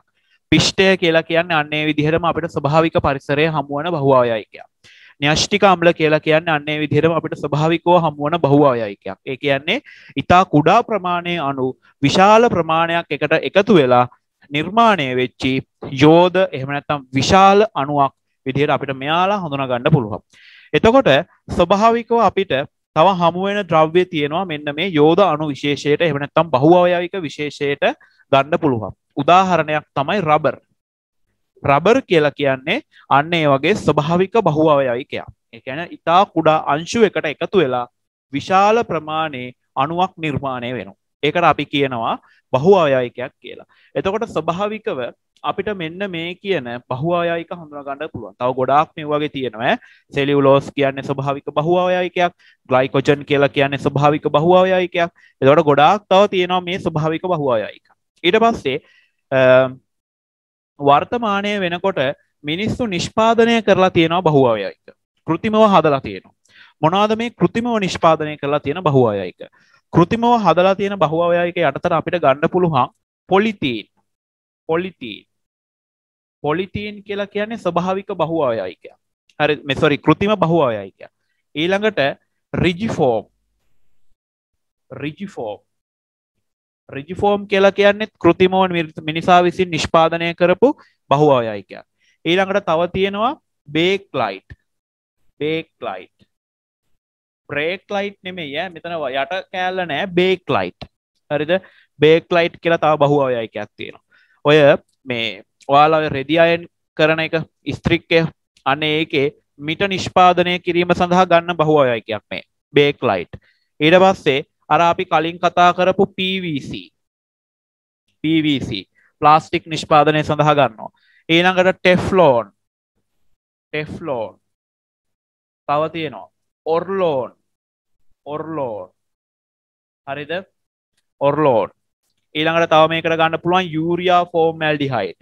පිෂ්ටය කියලා කියන්න අන්නේ විදිහරම අපට ස්භාවික පරිසරය හමුවන බහුවායයිකය න්‍යෂ්ටිකාම්ල කියලා කියන්න අන්නේ විදිහරම අපට ස්භාවිකෝ හමුවන බහුවායයිකයක් ඒ කියන්නේ ඉතා කුඩා ප්‍රමාණය අනු විශාල ප්‍රමාණයක් එකට එකතු වෙලා නිර්මාණය වෙච්චි යෝධ එහමනැත්තම් විශාල අනුවක් විදිහයට අපිට මෙයාලා හඳුනගන්න පුළුවන්. එතකොට ස්වභාවිකව අපිට තව හමුවෙන ද්‍රව්‍ය තියෙනවා මෙන්න මේ යෝධ අනු විශේෂයට එමනත්තම් බහුවයාවික විශේෂයට ගන්න පුළුවන්. උදාහරණයක් තමයි රබර්. රබර් කියලා කියන්නේ අන්න ඒ වගේ ස්වභාවික බහුවයාවිකයක්. එකැන ඉතා කුඩා අංශුවකට එකතු වෙලා විශාල ප්‍රමාණයේ අනුවක් නිර්මාණය වෙනවා. ඒකට අපි කියනවා බහු අවයයිකයක් කියලා. එතකොට ස්වභාවිකව අපිට මෙන්න මේ කියන බහවායක හඳුනගන්න පුළුවන් තව ගොඩක් මේ වගේ තියෙනවා සෙලිවලෝස් කියන්නේ ස්වභාවික බහවායකයක් ග්ලයිකොජන් කියලා කියන්නේ ස්වභාවික බහවායකයක් එතකොට ගොඩාක් තව තියෙනවා මේ ස්වභාවික බහවායක ඊට පස්සේ වර්තමානය වෙනකොට මිනිස්සු නිෂ්පාදනය කරලා තියෙනවා බහවායක කෘතිමව හදලා තියෙනවා මොනවාද මේ කෘතිමව නිෂ්පාදනය කරලා තියෙන බහවායක කෘතිමව හදලා තියෙන බහවායක යටතර අපිට ගන්න පුළුවන් පොලිතීන් පොලිතීන් පොලිතීන් කියලා කියන්නේ ස්වභාවික බහු අවයයිකය හරි මෙසොරි කෘතිම බහු අවයයිකය ඊළඟට රිජිෆෝම් රිජිෆෝම් රිජිෆෝම් කියලා කියන්නේ කෘතිමෝන් මිනිසා විසින් නිෂ්පාදනය කරපු බහු අවයයිකය ඊළඟට තව තියෙනවා bakelite bakelite brake light නෙමේ ය මෙතන යට කෑල්ල නෑ බේක් ලයිට් හරිද බේක් ලයිට් කියලා තව බහු අවයයිකයක් තියෙනවා ඔය මේ ඔයාලා රෙඩියයන් කරන එක ස්ත්‍රික්කය අන ඒකේ මිට නිෂ්පාදනය කිරීම සඳහා ගන්න බහු අයකයක් මේ බේක් ලයිට් ඊට පස්සේ අර අපි කලින් කතා කරපු පVC පVC ප්ලාස්ටික් නිෂ්පාදනය සඳහා ගන්නවා ඒනඟට ටෙෆ්ලෝන් ටෙෆ්ලෝන් තව තියෙනවා ඔර්ලෝන් ඔර්ලෝන් හරිද ඔර්ලෝන් ඊළඟට තව මේකට ගන්න පුළුවන් යුරයා ෆෝමල්ඩිහයිට්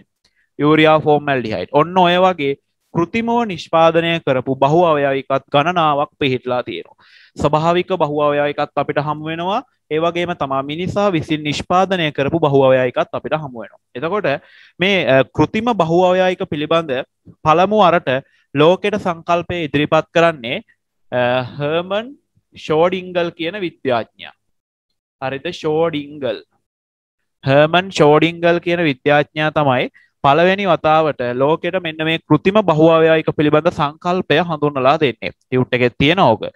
යුරයා ෆෝමල්ඩිහයිට් ඔන්න ඔය වගේ කෘතිමව නිෂ්පාදනය කරපු බහු අවයවිකත් ගණනාවක් පිහිටලා තියෙනවා ස්භාවික බහු අවයවිකත් අපිට හමුවෙනවා ඒවගේම තමා මිනිසා විසින් නිෂ්පාදනය කරපු බහු අවයයිකත් අපිට හමුවෙනවා එතකොට මේ කෘතිම බහු අවයයික පිළිබඳ පළමු අරට ලෝකෙට සංකල්පය ඉදිරිපත් කරන්නේ හර්මන් ෂෝඩිංගල් කියන විද්‍යාඥා හරිත ෂෝඩිංගල් හර්මන් ෂෝඩිංගල් කියන විද්‍යාඥා තමයි පළවෙනි වතාවට ලෝකෙට මෙන්න මේ කෘතිම බහුවවයායික පිළිබඳ සංකල්පය හඳුන්නලා දෙන්නේ ටියුට් එකෙත් තියෙන ඕක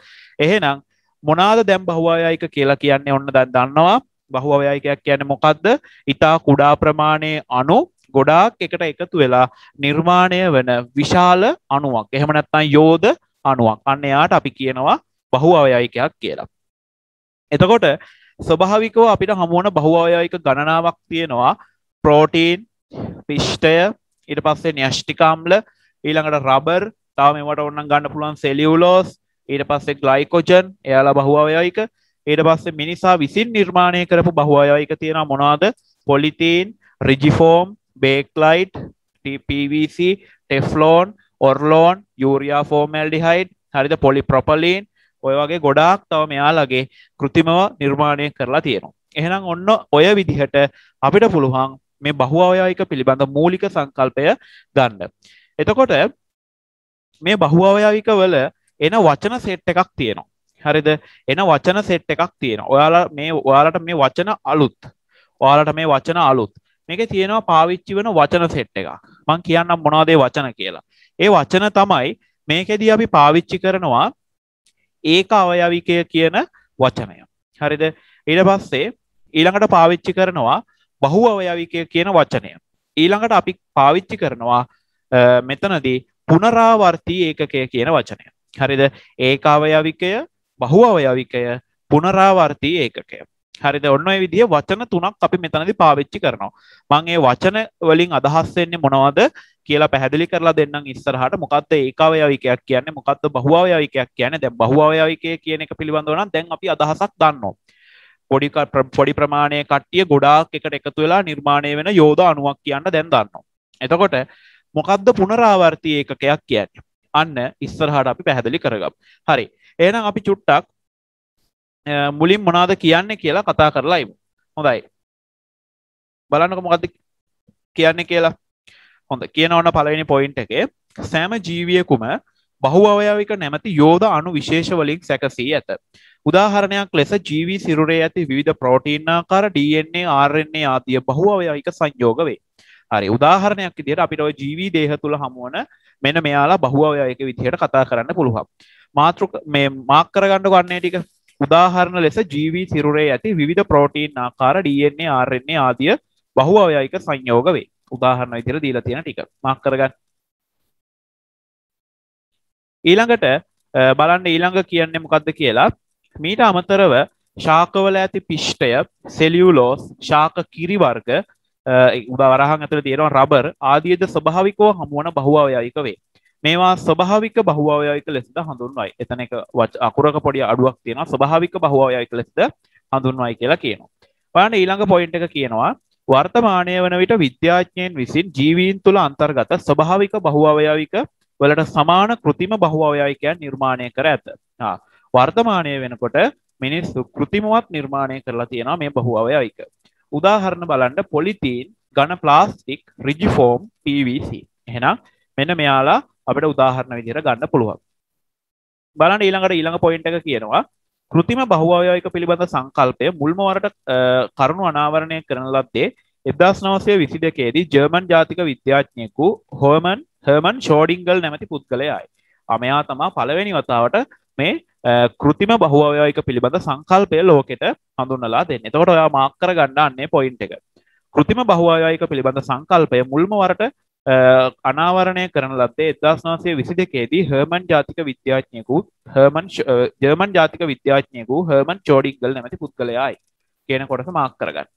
එහෙනම් මොනාද දැම් බහුවයායික කියලා කියන්නේ ඔන්න දැන් දන්නවා බහුවවයායිකයක් කියන්නේ මොකක්ද ඉතා කුඩා ප්‍රමාණය අනු ගොඩාක් එකට එකතු වෙලා නිර්මාණය වෙන විශාල අනුවක් එහෙම නැත්නම් යෝධ අනුවක් අන්න එයාට අපි කියනවා බහුවවයායිකයක් කියලා එතකොට ස්වභාවිකව අපිට හමුවන බහුවයෝයික ගණනාවක් තියෙනවා ප්‍රෝටීන් පිෂ්ටය ඊට පස්සේ න්‍යෂ්ටිකාම්ල ඊළඟට රබර් තාම මේවට ඔන්න ගන්න පුළුවන් සෙලියුලෝස් ඊට පස්සේ ග්ලයිකෝජන් එයාලා බහුවයෝයික ඊට පස්සේ මිනිසා විසින් නිර්මාණය කරපු බහුවයෝයික තියෙනවා මොනවාද polythene regifoam bakelite TPVC Teflon Orlon urea formaldehyde හරිද පොලි ප්‍රොපලීන් ඔය වගේ ගොඩාක් තව මෙයාලගේ කෘතිමව නිර්මාණය කරලා තියෙනවා. එහෙනම් ඔන්න ඔය විදිහට අපිට පුළුවන් මේ බහුවවයායික පිළිබඳ මූලික සංකල්පය ගන්න. එතකොට මේ බහුවවයායික වල එන වචන සෙට් එකක් තියෙනවා. හරිද එන වචන සෙට් එකක් තියෙන ඔයාලා මේ ඔයාලට මේ වචන අලුත් ඔයාලට මේ වචන අලුත් මේක තියෙනවා පාවිච්චි වන වචන සෙට් එකක් මං කියන්නම් මොනවාදේ වචන කියලා ඒ වචන තමයි මේකෙදී අපි පාවිච්චි කරනවා ඒක අවයවිකය කියන වචනය. හරිද ඉඩ පස්සේ ඊළඟට පාවිච්චි කරනවා බහු අවයවිකය කියන වචනය. ඊළඟට අපි පාවිච්චි කරනවා මෙතනදී පුනරාවර්තී ඒකකය කියන වචනය. හරිද ඒකාවයවිකය බහු අවයවිකය පුනරාවර්තී ඒකකය. හරිද ඔන්න විදිහ වචන තුනක් අපි මෙතනදි පාවිච්චි කරනවා. මං ඒ වචන වලින් අදහස් වෙන්නේ මොනවද? කියලා පැහැදිලි කරලා දෙන්නම් ඉස්සරහට මොකක්ද ඒකාවයවිකයක් කියන්නේ මොකක්ද බහුවයවිකයක් කියන්නේ දැන් බහුවයවිකය කියන එක පිළිබඳව නම් දැන් අපි අදහසක් දන්නවා පොඩි පොඩි ප්‍රමාණයේ කට්ටිය ගොඩාක් එකට එකතු වෙලා නිර්මාණය වෙන යෝධ අණුවක් කියන්න දැන් දන්නවා එතකොට මොකක්ද පුනරාවර්තී ඒකකයක් කියන්නේ අන්න ඉස්සරහට අපි පැහැදිලි කරගම් හරි එහෙනම් අපි චුට්ටක් මුලින් මොනාද කියන්නේ කියලා කතා කරලා ඉමු හොඳයි බලන්නක මොකක්ද කියන්නේ කියලා හොඳ කියන ඕන පලවෙනි පොයින්ට එක සෑම ජීවියකුම බහු අවයාවික නැමති යෝධ අනු විශේෂවලින් සැකසී ඇත. උදාහරණයක් ලෙස ජීවී සිරුරේ ඇති විධ ප්‍රෝටීන්නාකාර DNA ආරන්නේ ආතිය බහු අවයාවික සංයෝග වේ. හරි උදාහරණයක් ඉදිට අපිට ජීවී දේහ තුළ හමුවන මෙන මෙයාලා බහු අවයායක විදිහයට කතා කරන්න පුළුවන්. මාතෘක මේ මාක්කරගණ්ඩ ගන්නේ ටික උදාහරණ ලෙස ජීවී සිරුරේ ඇති විධ ප්‍රෝටීන් ආකාර DNA ආරන්නේ ආදිය බහු අවයායික සංයෝග වේ. උදාහරණ විදිහට දීලා තියෙන ටික මාක් කරගන්න. ඊළඟට බලන්න ඊළඟ කියන්නේ මොකද්ද කියලා මීට අමතරව ශාකවල ඇති පිෂ්ඨය සෙලියුලෝස් ශාක කිරි වර්ග වරහන් ඇතුළ තියෙනවා රබර් ආදියද ස්වභාවිකව හමුවන බහුවවයයික වේ. මේවා ස්වභාවික බහුවවයයික ලෙසද හඳුන්වයි. එතන එක අකුරක පොඩි අඩුවක් තියෙනවා ස්වභාවික බහුවවයයික ලෙසද හඳුන්වයි කියලා කියනවා. බලන්න ඊළඟ පොයින්ට් එක කියනවා වර්තමානය වන විට විද්‍යාඥයෙන් විසින් ජීවීන් තුළ අන්තර්ගත ස්වභාවික බහුවවයාවික වලට සමාන කෘතිම බහුවවයාවිකයන් නිර්මාණය කර ඇත. වර්තමානය වෙනකොට මිනිස්සු කෘතිමවත් නිර්මාණය කරලා තියෙන මේ බහුවවයාවික. උදාහරණ බලන්ට පොලිතීන් ගණ ප්ලාස්ටික් රිජිෆෝම් PVC එහෙනම් මෙන්න මෙයාලා අපට උදාහරණ විදිර ගන්න පුළුවන්. බලන්න ඊළඟට ඊළඟ පොයින්ට එක කියනවා කෘතිම බහවායක පිළිබඳ සංකල්පය මුල්ම වරට කරුණු අනාවරණය කරන ලද්දේ එදස් නවසය විසි දෙකේදී ජර්මන් ජාතික විද්‍යාඥයෙකු හෝමන් හර්මන් ෂෝඩිංගල් නැමති පුද්ගලයයි. අමයා තමා පළවෙනි වතාවට මේ කෘතිම බහවායක පිළිබඳ සංකල්පය ලෝකෙට හඳුන්නලා දෙන්න එතකොට ඔයා මාක්කර ගණ්ඩන්නේ පොයින්ට එක. කෘතිම බහවායක පිළිබඳ සංකල්පය මුල්ම වරට අනාවරණය කරන ලද්දේ එදදාස්නාසය විසි දෙකේදී හර්මන් ජාතික විද්‍යාඥයකු හර්මන් ජර්මන් ජාතික විද්‍යාඥයකු හර්මන් චෝඩික්ගල් නැමති පුද්ගලයායි කියන කොටස මාක් කරගන්න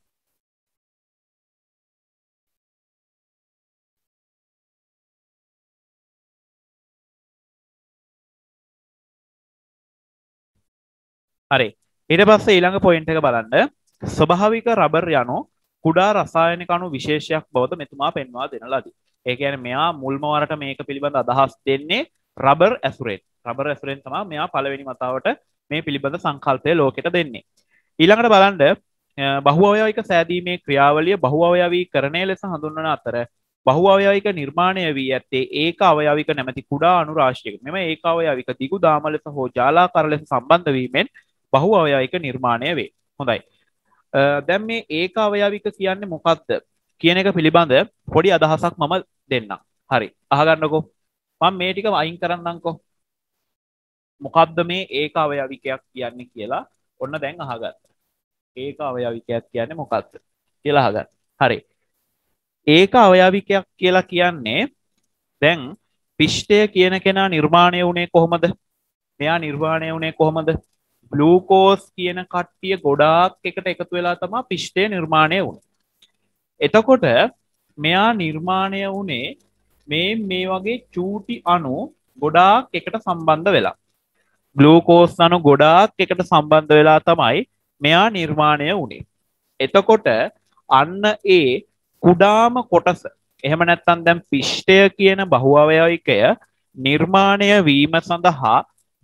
හරි ඉට පස්සේ ඊළඟ පොයින්ට එක බලන්න ස්වභාවික රබර් යනු කුඩා රසායනිකණු විශේෂයක් බවත මෙතුමා පෙන්වා දෙන ලදී ඒකන මෙයා මුල්මවරට මේක පිළිබඳ අදහස් දෙන්නේ රබර් ඇසුරෙන් රබර් ඇසුරෙන් තමා මෙයා පලවෙනි මතාවට මේ පිළිබඳ සංකල්පය ලෝකෙට දෙන්නේ ඊළඟට බලන්ඩ බහුවයක සෑදීමේ ක්‍රියාවලිය බහුවයවී කරණය ලෙස හඳුන්වන අතර බහුවයවික නිර්මාණය වී ඇත්තේ ඒක අවයවික නැමති කුඩා අනුරාශ්‍යයක මෙම ඒ අවයවික දිගු දාම ලෙස හෝ ජාලා කර ලෙස සම්බන්ධවීමෙන් බහු අවයවික නිර්මාණය වේ හොඳයි දැම් මේ ඒක අවයවික කියන්නේ මොකක්ද කියන එක පිළිබඳ පොඩි අදහසක් මම දෙන්නම් හරි අහගන්නකෝ මම මේ ටික වයින් කරන්නම්කෝ මොකක්ද මේ ඒක අවයවිකයක් කියන්නේ කියලා ඔන්න දැන් අහගන්න ඒක අවයවිකයක් කියන්නේ මොකක්ද කියලා අහගන්න හරි ඒක අවයවිකයක් කියලා කියන්නේ දැන් පිෂ්ටය කියන කෙනා නිර්මාණය වුණේ කොහොමද මෙයා නිර්වාණය වුණේ කොහොමද බ්ලූකෝස් කියන කට්ටිය ගොඩාක් එකට එකතු වෙලා තමා පිෂ්ටය නිර්මාණය වුණ එතකොට මෙයා නිර්මාණය වනේ මේ මේ වගේ චූටි අනු ගොඩාක් එකට සම්බන්ධ වෙලා ගලූකෝස් අනු ගොඩාක් එකට සම්බන්ධ වෙලා තමයි මෙයා නිර්මාණය වනේ එතකොට අන්න ඒ කුඩාම කොටස එහෙම නැත්තන් දැම් පිෂ්ටය කියන බහුවවයෝයිකය නිර්මාණය වීම සඳහා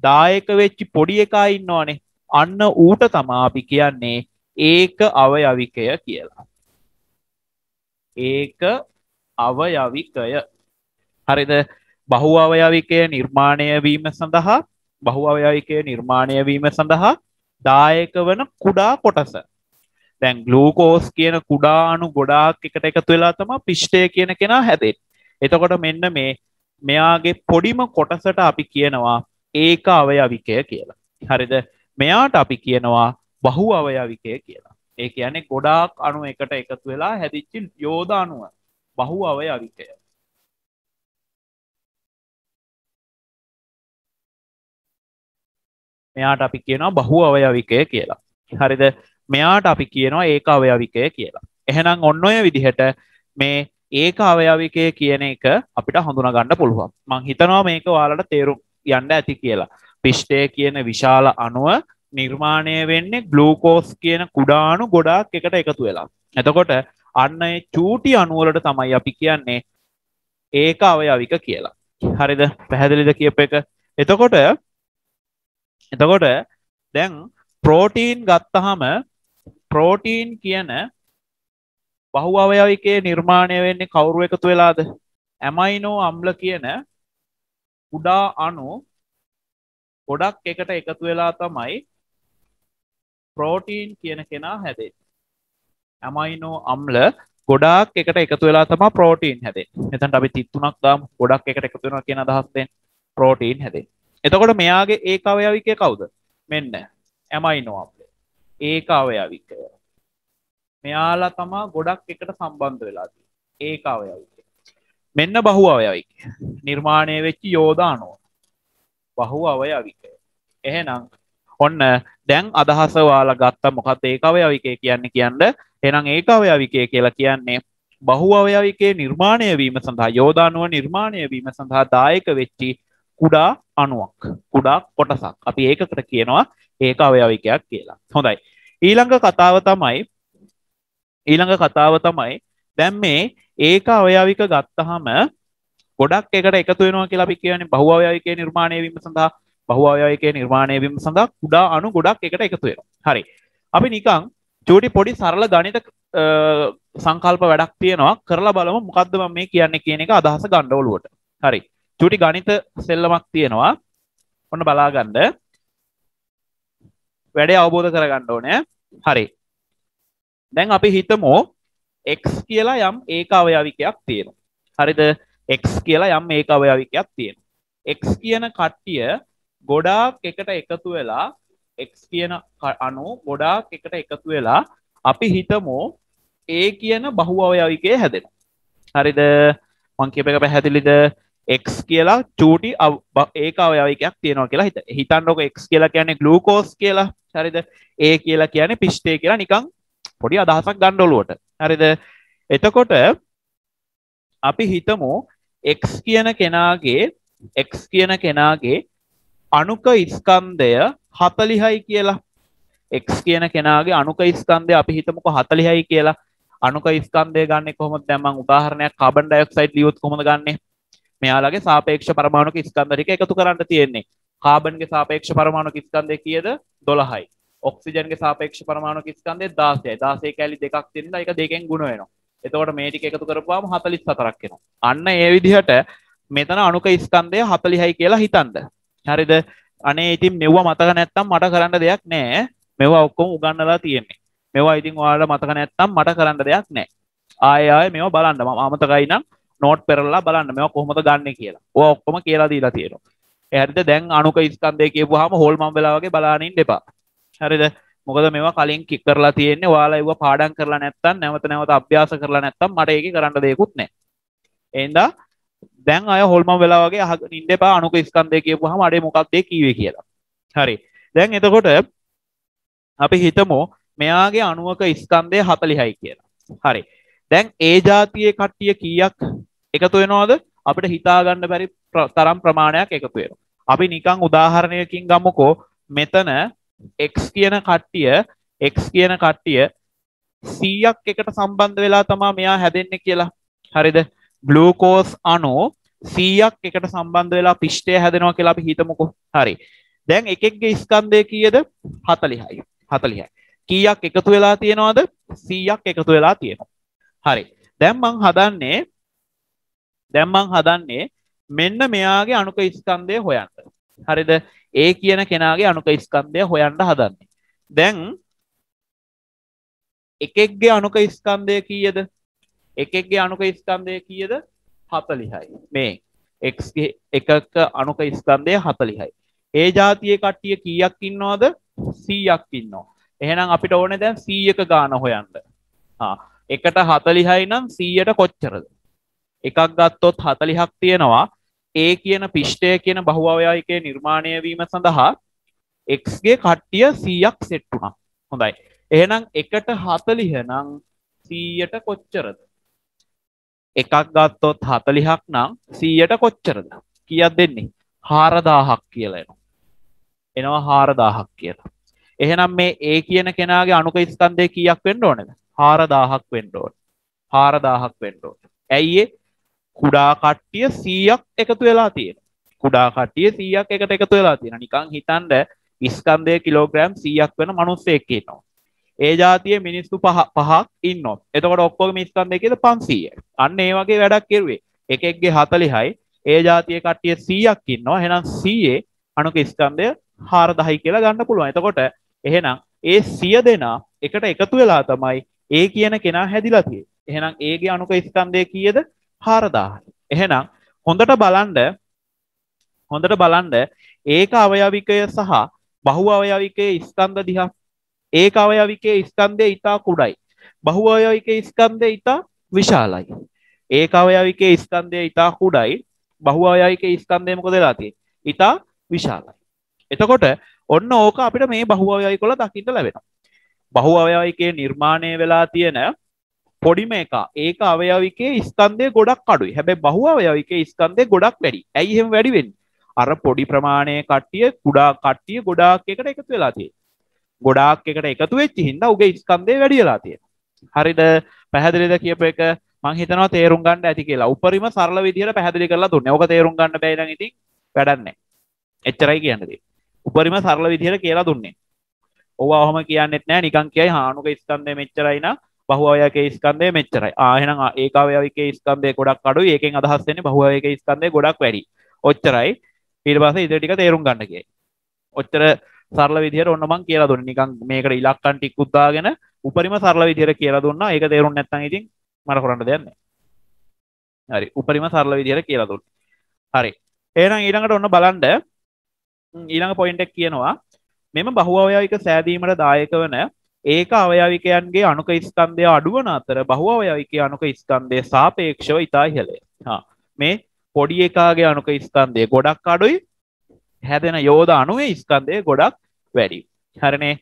දායක වෙච්චි පොඩි එකා ඉන්නවානේ අන්න ඌට තමා අපි කියන්නේ ඒක අවයවිකය කියලා ඒක අවයවිකය හරිද බහු අවයවිකය නිර්මාණය වීම සඳහා බහු අවයවිකය නිර්මාණය වීම සඳහා දායක වන කුඩා කොටස දැන් ගලූකෝස් කියන කුඩානු ගොඩාක් එකට එකතු වෙලා තම පිෂ්ටය කියන කෙනා හැදේ එතකොට මෙන්න මේ මෙයාගේ පොඩිම කොටසට අපි කියනවා ඒක අවයවිකය කියලා හරිද මෙයාට අපි කියනවා බහු අවයවිකය කියලා ඒ කියන්නේ ගොඩාක් අනු එකට එකතු වෙලා හැදිච්චි යෝධ අනුව බහු අවය අවිකය මෙයාට අපි කියනවා බහු අවයවිකය කියලා හරිද මෙයාට අපි කියනවා ඒක අවයවිකය කියලා එහෙනම් ඔන්න ඔය විදිහට මේ ඒක අවයවිකය කියන එක අපිට හඳුනගන්න පුළුවන් මං හිතනවා මේක වාලට තේරුම් යන්න ඇති කියලා පිෂ්ටය කියන විශාල අනුව නිර්මාණය වෙන්නේ ගලූකෝස් කියන කුඩානු ගොඩාක් එකට එකතු වෙලා. එතකොට අන්න චූටි අනුවලට තමයි අපි කියන්නේ ඒක අවයවික කියලා. හරිද පැහැදිලිද කියප එක. එතකොට එතකොට දැන් ප්‍රෝටීන් ගත්තහම ප්‍රෝටීන් කියන බහු අවයවිකයේ නිර්මාණය වෙන්නේ කවුරු එකතු වෙලාද? ඇමයිනෝ අම්ල කියන කුඩා අණු ගොඩක් එකට එකතු වෙලා තමයි ප්‍රෝටීන් කියන කෙනා හැදේ ඇමයිනෝ අම්ල ගොඩක් එකට එකතු වෙලා තම ප්‍රෝටීන් හැදේ එතන්ට අපි තිත්තුනක් දාම් ගොඩක් එකට එකතුෙන කියන අදහස්තෙන් ප්‍රෝටීන් හැදේ එතකොට මෙයාගේ ඒ අවයවිකය කවුද මෙන්න ඇමයිනෝ අම්ල ඒක අවයවිකය මෙයාලා තමා ගොඩක් එකට සම්බන්ධ වෙලාදී ඒක අවයවිකය මෙන්න බහු අවයවික නිර්මාණය වෙච්චි යෝදානෝ බහු අවයවිකය එහෙනම් ඔන්න දැන් අදහස ඔයාලා ගත්ත මොකක්ද ඒකව අවිකේ කියන්නේ කියන්න එහෙනම් ඒකව අවිකේ කියලා කියන්නේ බහු අවයවිකේ නිර්මාණය වීම සඳහා යෝදානුව නිර්මාණය වීම සඳහා දායක වෙච්චි කුඩා අණුවක් කුඩා කොටසක් අපි ඒකකට කියනවා ඒක අවයවිකයක් කියලා හොඳයි ඊළඟ කතාව තමයි ඊළඟ කතාව තමයි දැන් මේ ඒක අවයවික ගත්තහම ගොඩක් එකට එකතු වෙනවා කියලා අපි කියන්නේ බහුවයවිකේ නිර්මාණය වීම සඳහා බහවායකය නිර්මාණය වීම සඳහා කුඩා අණු ගොඩක් එකට එකතු වෙනවා හරි අපි නිකන් චූටි පොඩි සරල ගණිත සංකල්ප වැඩක් තියෙනවා කරලා බලමු මොකද්ද මම මේ කියන්නේ කියන එක අදහස ගන්න ඔලුවට හරි චූටි ගණිත සෙල්ලමක් තියෙනවා ඔන්න බලාගන්න වැඩේ අවබෝධ කරගන්න ඕනේ හරි දැන් අපි හිතමෝ x කියලා යම් ඒක අවයවිකයක් තියෙනවා හරිද x කියලා යම් ඒක අවයවිකයක් තියෙනවා x කියන කට්ටිය ගොඩාක් එකට එකතු වෙලා එක් කියන අනු ගොඩාක් එකට එකතු වෙලා අපි හිතමෝ ඒ කියන බහු අවයවිකය හැදෙන හරිද මංකිප එක පැහැදිලිද එක් කියලා චූටි ඒක අවයවිකයක් තියෙනවා කියලා හිත හිතන්නක එක් කියලා කියන්නේ ගලූකෝස් කියලා හරිද ඒ කියලා කියන්නේ පිෂ්ටේ කියලා නිකං පොඩි අදහසක් ගණ්ඩොලුවට හරිද එතකොට අපි හිතමෝ එක් කියන කෙනාගේ එක් කියන කෙනාගේ අනුක ඉස්කන්දය හතලිහයි කියලා එක් කියන කෙනගේ අනුක ස්කන්දය අපි හිතමක හතලිහයි කියලා අනුක ස්කන්දය ගන්න කොමත් දැමන් උදාහරණයක් කබන් ඩයක්සයිඩ් ලියුත් කොම ගන්න මෙයාලගේ සාපේක්ෂ පරමාණුක ස්කන්දරික එකතු කරන්න තියෙන්නේ කාබන්ගේ සාපේක්ෂ පරමාණුක ස්කන්දය කියද දොළහයි ඔක්සිජන්ගේ සාපේක්ෂ පරමාණුක ස්කන්දය දාසය දාසේ කැලි දෙකක් තින්න එක දෙකෙන් ගුණ වෙනවා එතවට මේටික එකතු කරපුවාම හතලිස් සතරක් කෙනවා අන්න ඒ විදිහට මෙතන අනුක ස්කන්දය හතලිහයි කියලා හිතන්ද හරිද අනේ ඉතින් මෙව්වා මතක නැත්තම් මට කරන්න දෙයක් නෑ මෙවා ඔක්කොම උගන්නලා තියෙන්නේ මෙවා ඉතින් ඔයාලට මතක නැත්තම් මට කරන්න දෙයක් නෑ ආය ආය මේවා බලන්න මම අමතකයි නම් නෝට් පෙරලා බලන්න මේවා කොහොමද ගන්න කියලා ඔය ඔක්කොම කියලා දීලා තියෙනවා හරිද දැන් අනුක ස්කන්ධය කියපුවාම හොල්මන් වෙලා වගේ බලනින්න එපා හරිද මොකද මේවා කලින් කික් කරලා තියෙන්නේ ඔයාලා ඒව පාඩම් කරලා නැත්තම් නැවත නැවත අභ්‍යාස කරලා නැත්තම් මට ඒකේ කරන්න දෙයක්වත් නැහැ. එහෙනම් දැන් අය හොල්මම් වෙලාවගේ අහ නින්ඩ පා අනුක ස්කන්දය කියපු හම අඩේ මොකක්දේ කීවේ කියලා හරි දැන් එතකොට අපි හිතමෝ මෙයාගේ අනුවක ස්කන්දය හතලිහයි කියලා හරි දැන් ඒ ජාතියේ කට්ටිය කීයක් එකතු වෙනවාද අපිට හිතාගන්න බැරි තරම් ප්‍රමාණයක් එකතු වෙන අපි නිකං උදාහරණයකින් ගමකෝ මෙතන එක් කියන කට්ටිය එක් කියන කට්ටිය සීයක් එකට සම්බන්ධ වෙලා තමා මෙයා හැදෙන්න කියලා හරිද ගලූකෝස් අනෝ සීයක් එකට සම්බන්ධ වෙලා පිෂ්ටය හැදෙනවා කියලා අපි හිතමුකු හරි දැන් එකෙක්ගේ ස්කන්දය කියද හතලිහයි හතලිහයි කීයක් එකතු වෙලා තියෙනවාද සීයක් එකතු වෙලා තියෙනවා හරි දැම්මං හදන්නේ දැම්මං හදන්නේ මෙන්න මෙයාගේ අනුක ස්කන්දය හොයන්ට හරිද ඒ කියන කෙනාගේ අනුක ස්කන්දය හොයන්ට හදන්නේ දැන් එකෙක්ගේ අනුක ස්කන්දය කීයද එකක්ගේ අනුක ස්කන්දය කියද හතලිහයි මේ එක්ගේ එකක අනුක ස්කන්දය හතලිහයි ඒ ජාතිය කට්ටිය කියක් ඉන්නවාද සීයක් ඉන්නවා එහෙනම් අපිට ඕන දැන් සීයක ගාන හොයන්ට එකට හතලිහයි නම් සීයට කොච්චරද එකක් ගත්තොත් හතලිහක් තියෙනවා ඒ කියන පිෂ්ටය කියන බහුවවයායිකය නිර්මාණය වීම සඳහා එක්ගේ කට්ටිය සීයක් සෙට්ටුනා හොඳයි එහෙනම් එකට හතලිහනම් සීයට කොච්චරද එකක් ගත්තොත් හතලිහක් නම් සීයට කොච්චරද කියත් දෙන්නේ හාරදාහක් කියලන එනවා හාරදාහක් කියලා එහෙනම් මේ ඒ කියන කෙනගේ අනුක ස්කන්දය කියක් වෙන්න ඕනද හාරදාහක් වෙන්ඩෝන් හාරදාහක් වෙන්ඩෝ ඇයිඒ කුඩා කට්ටිය සීයක් එකතු වෙලා තියෙන කුඩා කට්ටිය සීයක් එකට එකතු වෙලා තියෙන නිකං හිතන්ඩ ඉස්කන්දය කිලෝග්‍රෑම් සීයක් වෙන මනුස්සෙක්කේ නවා ඒ ජාතිය මිනිස්සු පහක් ඉන්න එතකොට ඔක්කෝ මිස්තන් දෙකෙද පන්සීය අන්න ඒ වගේ වැඩක් කෙරුවේ එක එක්ගේ හතලිහයි ඒ ජාතිය කට්ටිය සීයක් ඉන්නවා හෙනම් සීයේ අනුක ස්කන්දය හාර දහයි කියලා ගන්න පුළුවන් එතකොට එහෙනම් ඒ සිය දෙනා එකට එකතු වෙලා තමයි ඒ කියන කෙනා හැදිලතිය එහෙනම් ඒගේ අනුක ස්කන්දය කියද හාරදාහයි එහෙනම් හොඳට බලන්ඩ හොඳට බලන්ඩ ඒක අවයවිකය සහ බහු අවයවිකය ස්කන්ධ දිහක් ඒක අවයවිකේ ස්කන්දය ඉතා කුඩයි බහු අවයවිකේ ස්කන්දය ඉතා විශාලයි ඒක අවයවිකේ ස්කන්දය ඉතා කුඩයි බහු අවයවිකේ ස්කන්දයමක දෙලාති ඉතා විශාලයි එතකොට ඔන්න ඕක අපිට මේ බහු අවයයි කොළ දකිට ලැබෙන බහු අවයවිකේ නිර්මාණය වෙලා තියෙන පොඩිම එක ඒක අවයවිකේ ස්කන්දය ගොඩක් අඩුයි හැබැ බහු අවයවිකේ ස්කන්දය ගොඩක් වැඩි ඇයිහෙම වැඩිවෙන් අර පොඩි ප්‍රමාණය කට්ටිය කුඩා කට්ටිය ගොඩාක් එකට එකතු වෙලාතිේ ගොඩාක් එකට එකතු වෙච්චි හින්දා උගේ ස්කන්දේ වැඩියලා තියෙන හරිද පැහැදිලිද කියප එක මං හිතනවා තේරුම් ගන්න ඇති කියලා උපරිම සරල විදිහට පැහැදිලි කරලා දුන්නේ. ඔක තේරුම් ගන්න බැයි නම් ඉතින් වැඩක් නැහැ. එච්චරයි කියන්නේ. උපරිම සරල විදිහට කියලා දුන්නේ. ඕවා ඔහොම කියන්නෙත් නැහැ නිකන් කියයි හානුක ස්කන්ධය මෙච්චරයි නම් බහුවයකේ ස්කන්ධය මෙච්චරයි. ආ එහෙනම් ඒකාවයකේ ස්කන්ධය ගොඩක් අඩුයි. ඒකෙන් අදහස් වෙන්නේ බහුවයකේ ස්කන්ධය ගොඩක් වැඩි. ඔච්චරයි. ඊට පස්සේ ඉතින් ටික තේරුම් ගන්න කියයි. ඔච්චර සරල විදිහට ඔන්න මං කියලා දුන්න නිකන් මේකට ඉලක්කන් ටික උද්දාගෙන උපරිම සරල විදිහට කියලා දුන්නා ඒක තේරුම් නැත්නම් ඉතින් මට කරන්න දෙයක් නැහැ හරි උපරිම සරල විදිහට කියලා දුන්න හරි එහෙනම් ඊළඟට ඔන්න බලන්න ඊළඟ පොයින්ට් එක කියනවා මෙම බහුවවයවික සෑදීමට දායක වන ඒක අවයවිකයන්ගේ අනුක ස්කන්ධය අඩුවන අතර බහුවවයවිකේ අනුක ස්කන්ධය සාපේක්ෂව ඉතා ඉහළේ මේ පොඩි එකාගේ අනුක ස්කන්ධය ගොඩක් අඩුයි හැදෙන යෝධ අනුවේ ස්කන්දය ගොඩක් වැඩි හරණේ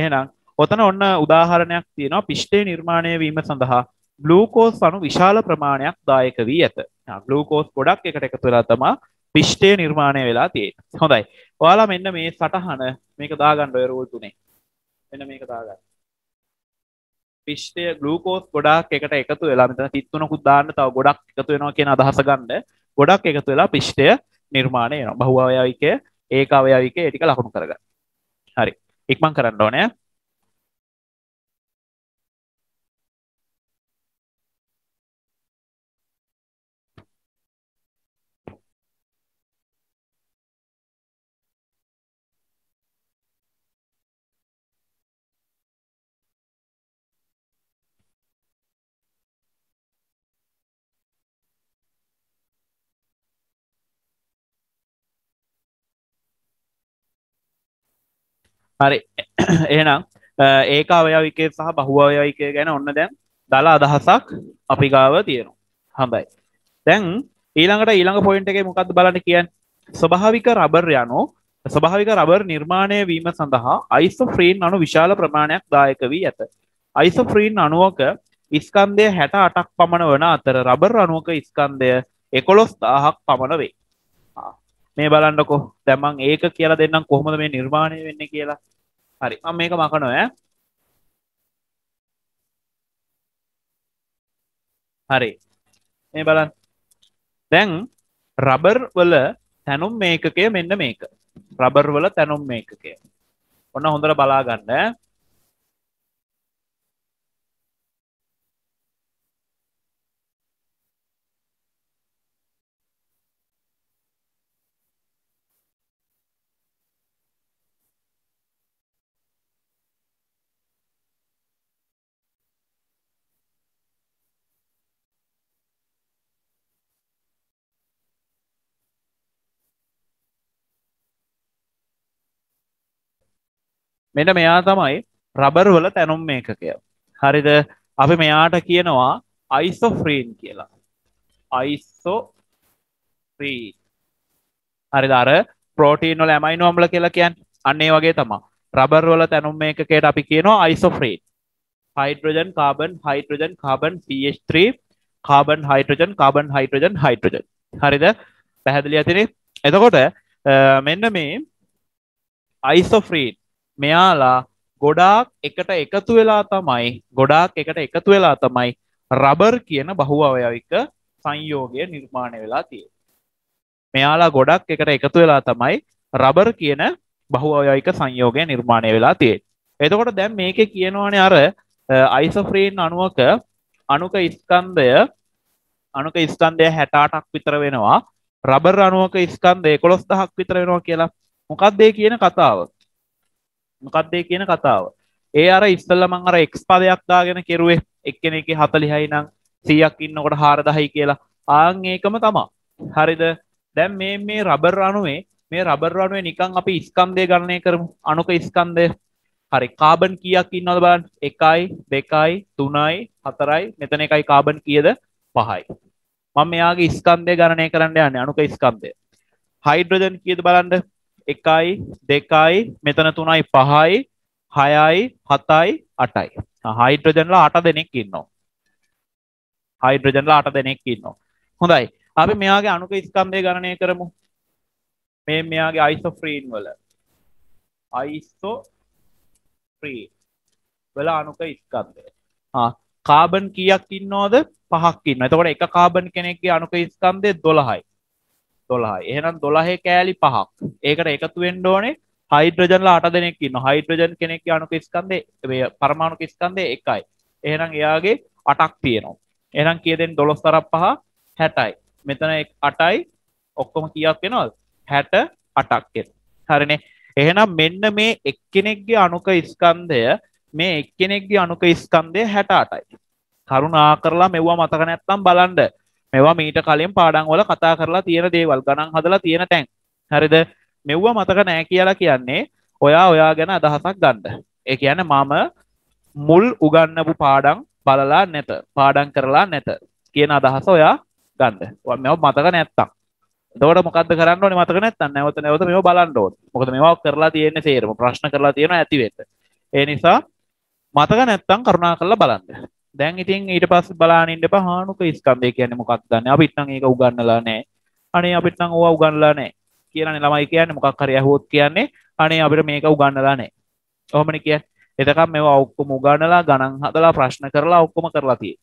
එහෙනම් ඔතන ඔන්න උදාහරණයක් තියෙනවා පිෂ්ටේ නිර්මාණය වීම සඳහා ගලූකෝස් අනු විශාල ප්‍රමාණයක් දායක වී ඇත ගලූකෝස් ගොඩක් එකට එකතු වෙලා තමා පිෂ්ටේ නිර්මාණය වෙලා තියෙන හොඳයි ඔයාලා මෙන්න මේ සටහන මේක දාගන්න ඔය රූල් තුනේ මෙන්න මේක දාගන්න පිෂ්ටය ගලූකෝස් ගොඩක් එකට එකතු වෙලා මෙතන තිත්තුනකුත් දාන්න තව ගොඩක් එකතු වෙනවා කියන අදහස ගන්න ගොඩක් එකතු වෙලා පිෂ්ටය නිර්මාණය බහුවවයාවිකය ඒකාවයාවික ඒටික ලකුණු කරග හරි ඉක්මං කරන්න ඕනෑ හරි <clears throat> එහෙනම් ඒකාවයවිකේ සහ බහුවයවිකය ගැන ඔන්න දැන් දලා අදහසක් අපි ගාව තියෙනවා හඳයි දැන් ඊළඟට ඊළඟ පොයින්ට එක මොකක්ද බලන්න කියන් ස්වභාවික රබර් යනෝ ස්වභාවික රබර් නිර්මාණය වීම සඳහා අයිස්ෆ්‍රීන් අනු විශාල ප්‍රමාණයක් දායක වී ඇත අයිස්ෆ්‍රීන් අනුවක ඉස්කන්දය හැට අටක් පමණ වන අතර රබර් අනුවක ඉස්කන්දය එකොළොස් දාහක් පමණ වේ මේ බලන්නකො දැමන් ඒක කියලා දෙන්නම් කොහොමද මේ නිර්මාණය වෙන්නේ කියලා හරි මම මේක මකනවා ඈ හරි මේ බලන්න දැන් රබර් වල තැනුම් මේකකය මෙන්න මේක රබර් වල තැනුම් මේකකය ඔන්න හොඳට බලා ගන්න මෙට මෙයා තමයි රබර් වල තැනුම් මේකකය හරිද අපි මෙයාට කියනවා අයිසොෆ්‍රීන් කියලා අයිස්සෝ ්‍රී හරි දර පෝටීන් වල ඇමයි නොම්ල කියලා කියන් අන්නේ වගේ තමා රබර් වල තැනුම් මේකකට අපි කියනවා isoprene hydrogen carbon hydrogen carbon PH3 carbon hydrogen carbon hydrogen hydrogen හරිද පැහැදිලි ඇතින එතකොට මෙන්න මේ අයිසොෆ්‍රීන් මෙයාලා ගොඩාක් එකට එකතු වෙලා තමයි ගොඩාක් එකට එකතු වෙලා තමයි රබර් කියන බහු අවයවික සංයෝගය නිර්මාණය වෙලා තිය මෙයාලා ගොඩක් එකට එකතු වෙලා තමයි රබර් කියන බහු අවයවික සංයෝගය නිර්මාණය වෙලා තිය එතකොට දැම් මේක කියනවානේ අර අයිසෆ්‍රීන් අනුවක අනුක ඉස්කන්දය අනුක ස්කන්දය හැටාටක් විතර වෙනවා රබර් අනුවක ස්කන්දය කොළොස් දහක් විතර වෙනවා කියලා මොකක්දේ කියන කතාව මොකක්දේ කියන කතාව ඒ අර ඉස්සල්ල මං අර එක්ස් පදයක් දාගෙන කෙරුවේ එක්කෙන එක හතලිහයි නම් සීයක් ඉන්නකොට හාරදහයි කියලා ආං ඒකම තමා හරිද දැම් මේ මේ රබර් අනුවේ මේ රබර් අනුවේ නිකං අපි ඉස්කන්දය ගණනය කරමු අනුක ඉස්කන්දය හරි කාබන් කියක් ඉන්නවද බලන්න එකයි දෙකයි තුනයි හතරයි මෙතන එකයි කාබන් කියද පහයි මම මෙයාගේ ස්කන්ධය ගණනය කරන්න යන්නේ අනුක ස්කන්ධය හයිඩ්‍රජන් කියද බලන්න එකයි දෙකයි මෙතන තුනයි පහයි හයයි හතයි අටයි හයිඩ්‍රජන්ලා අට දෙනෙක් ඉන්නවා හයිඩ්‍රජන්ලා අට දෙනෙක් ඉන්නවා හොඳයි අපි මෙයාගේ අනුක ස්කන්ධය ගණනය කරමු මේ මෙයාගේ අයිසොෆ්‍රීන් වල අයිසොෆ්‍රී වල අනුක ස්කන්ධය කාබන් කියක් ඉන්නවද පහක් ඉන්න එතකොට එක කාබන් කෙනෙක්ගේ අනුක ස්කන්ධය දොළහයි දොලා එහනම් දොලහේ කෑලි පහක් ඒකට එකතුවෙන්ඩ ඕනේ හයිද්‍රජන්ල අට දෙනෙක් න්න හයිද්‍රජන් කෙනෙක් අනු කිස්කන්දේ පරමාණු කිස්කන්දේ එකයි එහනම් එයාගේ අටක් තියෙනවා එනම් කියදෙන් දොළොස් තරක් පහ හැටයි මෙතන අටයි ඔක්කොම කියක් වෙනවල් හැට අටක් හරින එහෙනම් මෙන්න මේ එක්කෙනෙක්ගේ අනුක ඉස්කන්දය මේ එක්කෙනෙක්ගේ අනුක ඉස්කන්දය හැට අටයි කරුණා කරලා මෙව්වා මතක නැත්තම් බලන්ඩ මෙවා මීට කලින් පාඩංවල කතා කරලා තියෙන දේවල් ගණන් හදලා තියෙන තැන් හරිද මෙව්ව මතක නෑ කියලා කියන්නේ ඔයා ඔයා ගැන අදහසක් ගන්න ඒ කියන මම මුල් උගන්නපු පාඩං බලලා නැත පාඩං කරලා නැත කියන අදහස ඔයා ගන්න මෙ මතක නැත්තම් දොට මොකද කරන්න මතක නැත්තන් නැවත නැවත මේ බලන්ඩෝ මොකද මේවා කරලා තියෙන්නේ සේරම ප්‍රශ්න කරලා තියෙන ඇතිවෙත ඒ නිසා මතක නැත්තං කරුණා කරලා බලන්න දැන් ඉතින් ඊට පස් බලානින්ට පහනුක ස්කන්දය කියන මොකක් දන්න අපිත්නං ඒක උගන්නලා නෑ අනේ අපිත්නං ඕවා උගන්නලා නෑ කියන ළමයි කියන්න මොකක් කරය හෝත් කියන්නේ අනේ අපිට මේක උගන්නලා නෑ ඔහමන කිය එතකම් මෙ ඔක්කොම උගන්නලා ගණන් හදලා ප්‍රශ්න කරලා ඔක්කොම කරලාතිය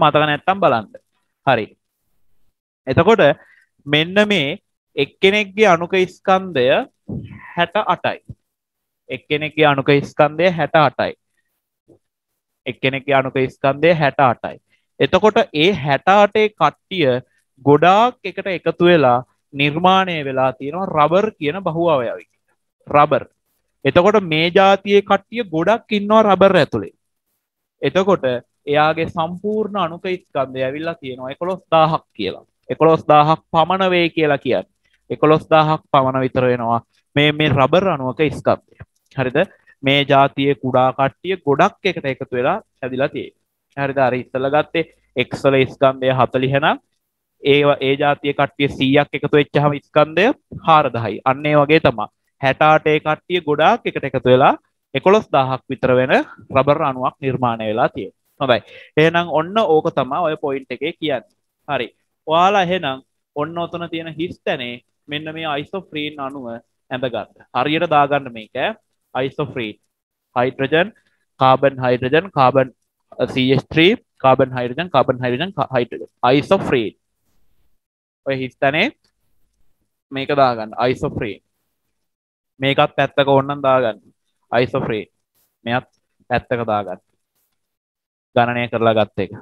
මතක නැත්තම් බලන්න හරි එතකොට මෙන්න මේ එක්කෙනෙක්ගේ අනුක ස්කන්දය හැට අටයි එක්කෙනෙක්ගේ අනුක ස්කන්දය හැට අටයි එක්කෙනෙක් අනුක ස්කන්දය හැට අටයි. එතකොට ඒ හැටාටේ කට්ටිය ගොඩාක් එකට එකතු වෙලා නිර්මාණය වෙලා තියෙනවා රබර් කියන බහුවවයවි රබර් එතකොට මේ ජාතියේ කට්ටිය ගොඩක් ඉන්නවා රබර් ඇතුළේ එතකොට එයාගේ සම්පූර්ණ අනුක ස්කන්ධය ඇවිල්ලා තියෙනවා එකොළොස් දාහක් කියලා එකොළොස් දාහක් පමණ වේ කියලා කියන්න එකොළොස් දාහක් පමණ විතර වෙනවා මේ මේ රබර් අනුවක ස්කන්ධය හරිද මේ ජාතිය කුඩා කට්ටිය ගොඩක් එකට එකතු වෙලා හැදිලා තිය හරි දාර ඉස්සල ගත්තේ එක්සල ස්කන්දය හතලිහෙනම් ඒ ඒ ජාතිය කට්ටිය සීයක් එකතු වෙච්චහම ස්කන්දය හාරදහයි අන්නේ වගේ තමා හැටාටේ කට්ටිය ගොඩාක් එකට එකතු වෙලා එකොළොස් දාහක් විතර වෙන රබර් අනුවක් නිර්මාණය වෙලා තිය හොඳයි එහෙනම් ඔන්න ඕක තමා ඔය පොයින්ට එකේ කියන්න හරි ඔයාලා එහෙනම් ඔන්න ඔතන තියෙන හිස් තැනේ මෙන්න මේ අයිසෝ ෆ්‍රීන් අනුව ඇඳගන්න හරියට දාගන්න මේක isofrene hydrogen carbon hydrogen carbon uh, CH3 carbon hydrogen carbon hydrogen ca hydrogen isofrene ඔය හිස්තනේ මේක දාගන්න isofrene මේකත් පැත්තක ඕන්නම් දාගන්න isofrene මෙයත් පැත්තක දාගන්න ගණනය කරලා ගත්ත එක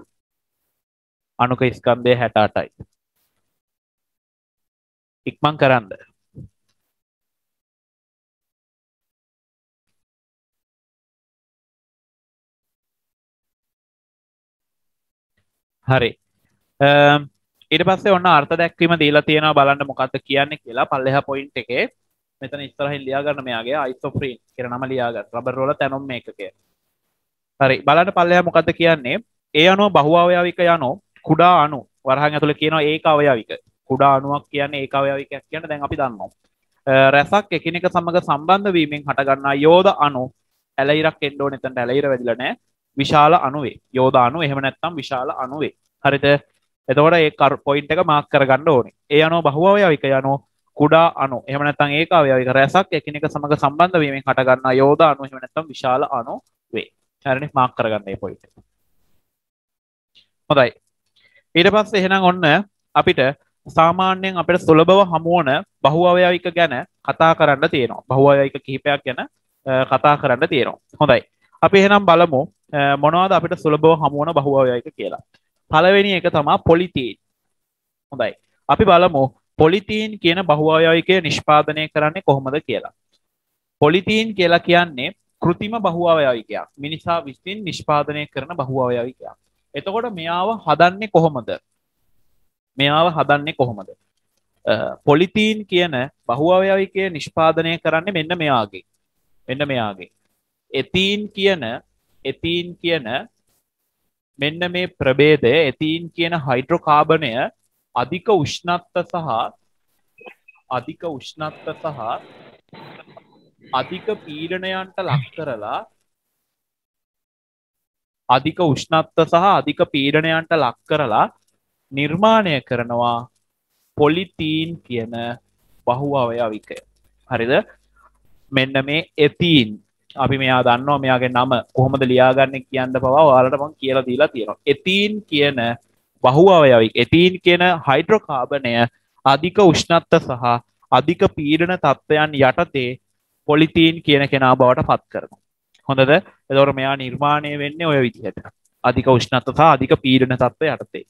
අනුක ස්කන්ධය හැට අටයි ඉක්මන් කරන්න හරි ඉට පස්සේ ඔන්න අර්ථ දැක්වීම දීලා තියෙනවා බලන්න මොකක්ද කියන්න කියලා පල්ලෙහ පොයින්් එකේ මෙතන ස්තරහින් ලියාගන්න මෙයාගේ අයිස්ෝෆ්‍රී කරනම ලියාගත් රබරෝල තැනුම් මේ එකකේ හරි බලට පල්ලයා මොකක්ද කියන්නේ ඒ අනුව බහුවාවයාවික යනු කුඩා අනු වරහන් ඇතුළ කියන ඒක අවයාවික කුඩා අනුවක් කියන්න ඒක අවයාවිකයක් කියන්න දැන් අපි දන්නවා රැසක් එකනෙක සමඟ සම්බන්ධ වීමෙන් හටගන්නා යෝධ අනු ඇලයිරක් එන්ඩෝ නතන් ඇලයිර වැදිලනෑ විශාල අනුවේ යෝධානු එහෙම නැත්තම් විශාල අනුවේ හරිත එතකොට ඒ පොයින්ට එක මාක් කරගන්න ඕනි ඒ අනෝ බහුවවයවික යනු කුඩා අනු එමනතන් ඒක අවයවික රැසක් එකනෙක සමඟ සම්බන්ධ වීමෙන් හටගන්න යෝධ අනු එමනතම් විශාල අනු වේ හැරනි මාක් කරගන්නේ පොයිට හොඳයි ඊට පස්ස එහෙනම් ඔන්න අපිට සාමාන්‍යයෙන් අපට සුලබව හමුවන බහුවවයවික ගැන කතා කරන්න තියෙනවා බහුවයක කිහිපයක් ගැන කතා කරන්න තියෙනවා හොඳයි අපි එහෙනම් බලමු මොනවාද අපිට සුලබව හමුවන බහුවයක කියලා පලවෙනි එක තමා පොලිතීන් හොඳයි අපි බලමු පොලිතීන් කියන බහුවායෝයිකය නිෂ්පාදනය කරන්නේ කොහොමද කියලා පොලිතීන් කියලා කියන්නේ කෘතිම බහුවාවයෝයිකයක් මිනිසා විස්තින් නිෂ්පාදනය කරන බහුවාවයෝයිකයක් එතකොට මෙයාව හදන්නේ කොහොමද මෙයාව හදන්නේ කොහොමද පොලිතීන් කියන බහුවාවයෝයිකය නිෂ්පාදනය කරන්නේ මෙන්න මෙයාගේ මෙන්න මෙයාගේ එතීන් කියන එතීන් කියන මෙන්න මේ ප්‍රබේදය එතීන් කියන හයිඩ්‍රෝකාබනය අධික උෂ්ණත්ත සහ අධික උෂ්ණත්ත සහ අධික පීඩනයන්ට ලක් කරලා අධික උෂ්ණත්ත සහ අධික පීඩනයන්ට ලක් කරලා නිර්මාණය කරනවා පොලිතීන් කියන බහු අවයවිකය හරිද මෙන්න මේ එතීන් අපි මෙයා දන්නවා මෙයාගේ නම කොහොමද ලියාගන්න කියන්න පවා වාලටමං කියලා දීලා තියෙනවා එතින් කියන බහුවාවයයි එතින් කියන හයිඩ්‍රෝකාබනය අධික උෂ්ණත්ත සහ අධික පීඩන තත්ත්වයන් යටතේ පොලිතීන් කියන කෙනා බවට පත් කරන හොඳද එදොර මෙයා නිර්මාණය වෙන්න ඔය විදිහට අධික උෂ්ණත්ත සහ අධික පීඩන තත්ත්ව යටතේ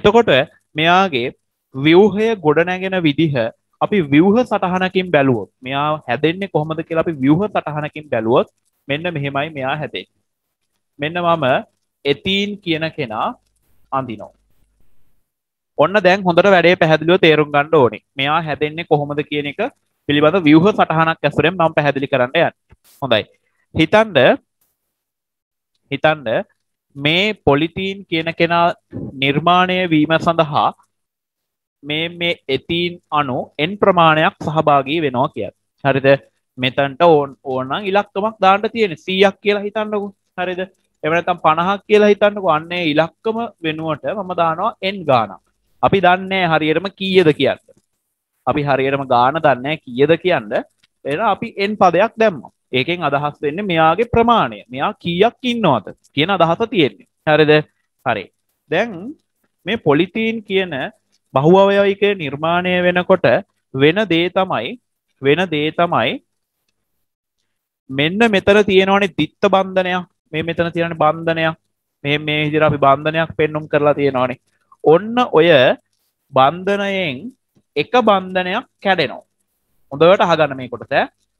එතකොට මෙයාගේ ව්‍යවහය ගොඩනැගෙන විදිහ අපි ව්‍යවහ සටහනකින් බැලුවොත් මෙයා හැදෙන්නේ කොහොමද කියලා අපි ව්‍යවහ සටහනකින් බැලුවොත් මෙන්න මෙහෙමයි මෙයා හැදේ මෙන්න මම එතීන් කියන කෙනා අඳිනෝ ඔන්න දැන් හොඳට වැඩේ පැහැදිලිව තේරුම් ගන්න ඕනි මෙයා හැදෙන්නේ කොහොමද කියන එක පිළිබඳ ව්‍යවහ සටහනක් ඇසුරෙන් මම පැහැදිලි කරන්න යන්න හොඳයි හිතන්ඩ හිතන්ඩ මේ පොලිතීන් කියන කෙනා නිර්මාණය වීම සඳහා මේ මේ එතින් අනු එන් ප්‍රමාණයක් සහභාගී වෙනවා කියත් හරිද මෙතන්ට ඕන් ඕනන් ඉලක්කමක් දාන්න තියෙන සීයක් කියලා හිතන්නකු හරිද එමනතම් පණහක් කියලා හිතන්නකු අන්නේ ඉලක්කම වෙනුවට මම දානවා එන් ගානක් අපි දන්නේ හරියටම කීයද කියන්න අපි හරියටම ගාන දන්නේ කියද කියන්න එන අපි එන් පදයක් දැම්ම ඒකෙන් අදහස් වෙන්න මෙයාගේ ප්‍රමාණය මෙයා කීයක් ඉන්නවාද කියන අදහස තියෙන්නේ හරිද හරි දැන් මේ පොලිතීන් කියන බහුවවයයික නිර්මාණය වෙනකොට වෙන දේ තමයි වෙන දේ තමයි මෙන්න මෙතන තියෙනවනේ දිත්ත බන්ධනයක් මේ මෙතන තියෙන බන්ධනයක් මේ මේ විදිහට අපි බන්ධනයක් පෙන්눔 කරලා තියෙනවනේ ඔන්න ඔය බන්ධනයෙන් එක බන්ධනයක් කැඩෙනවා හොඳට අහගන්න මේ කොටස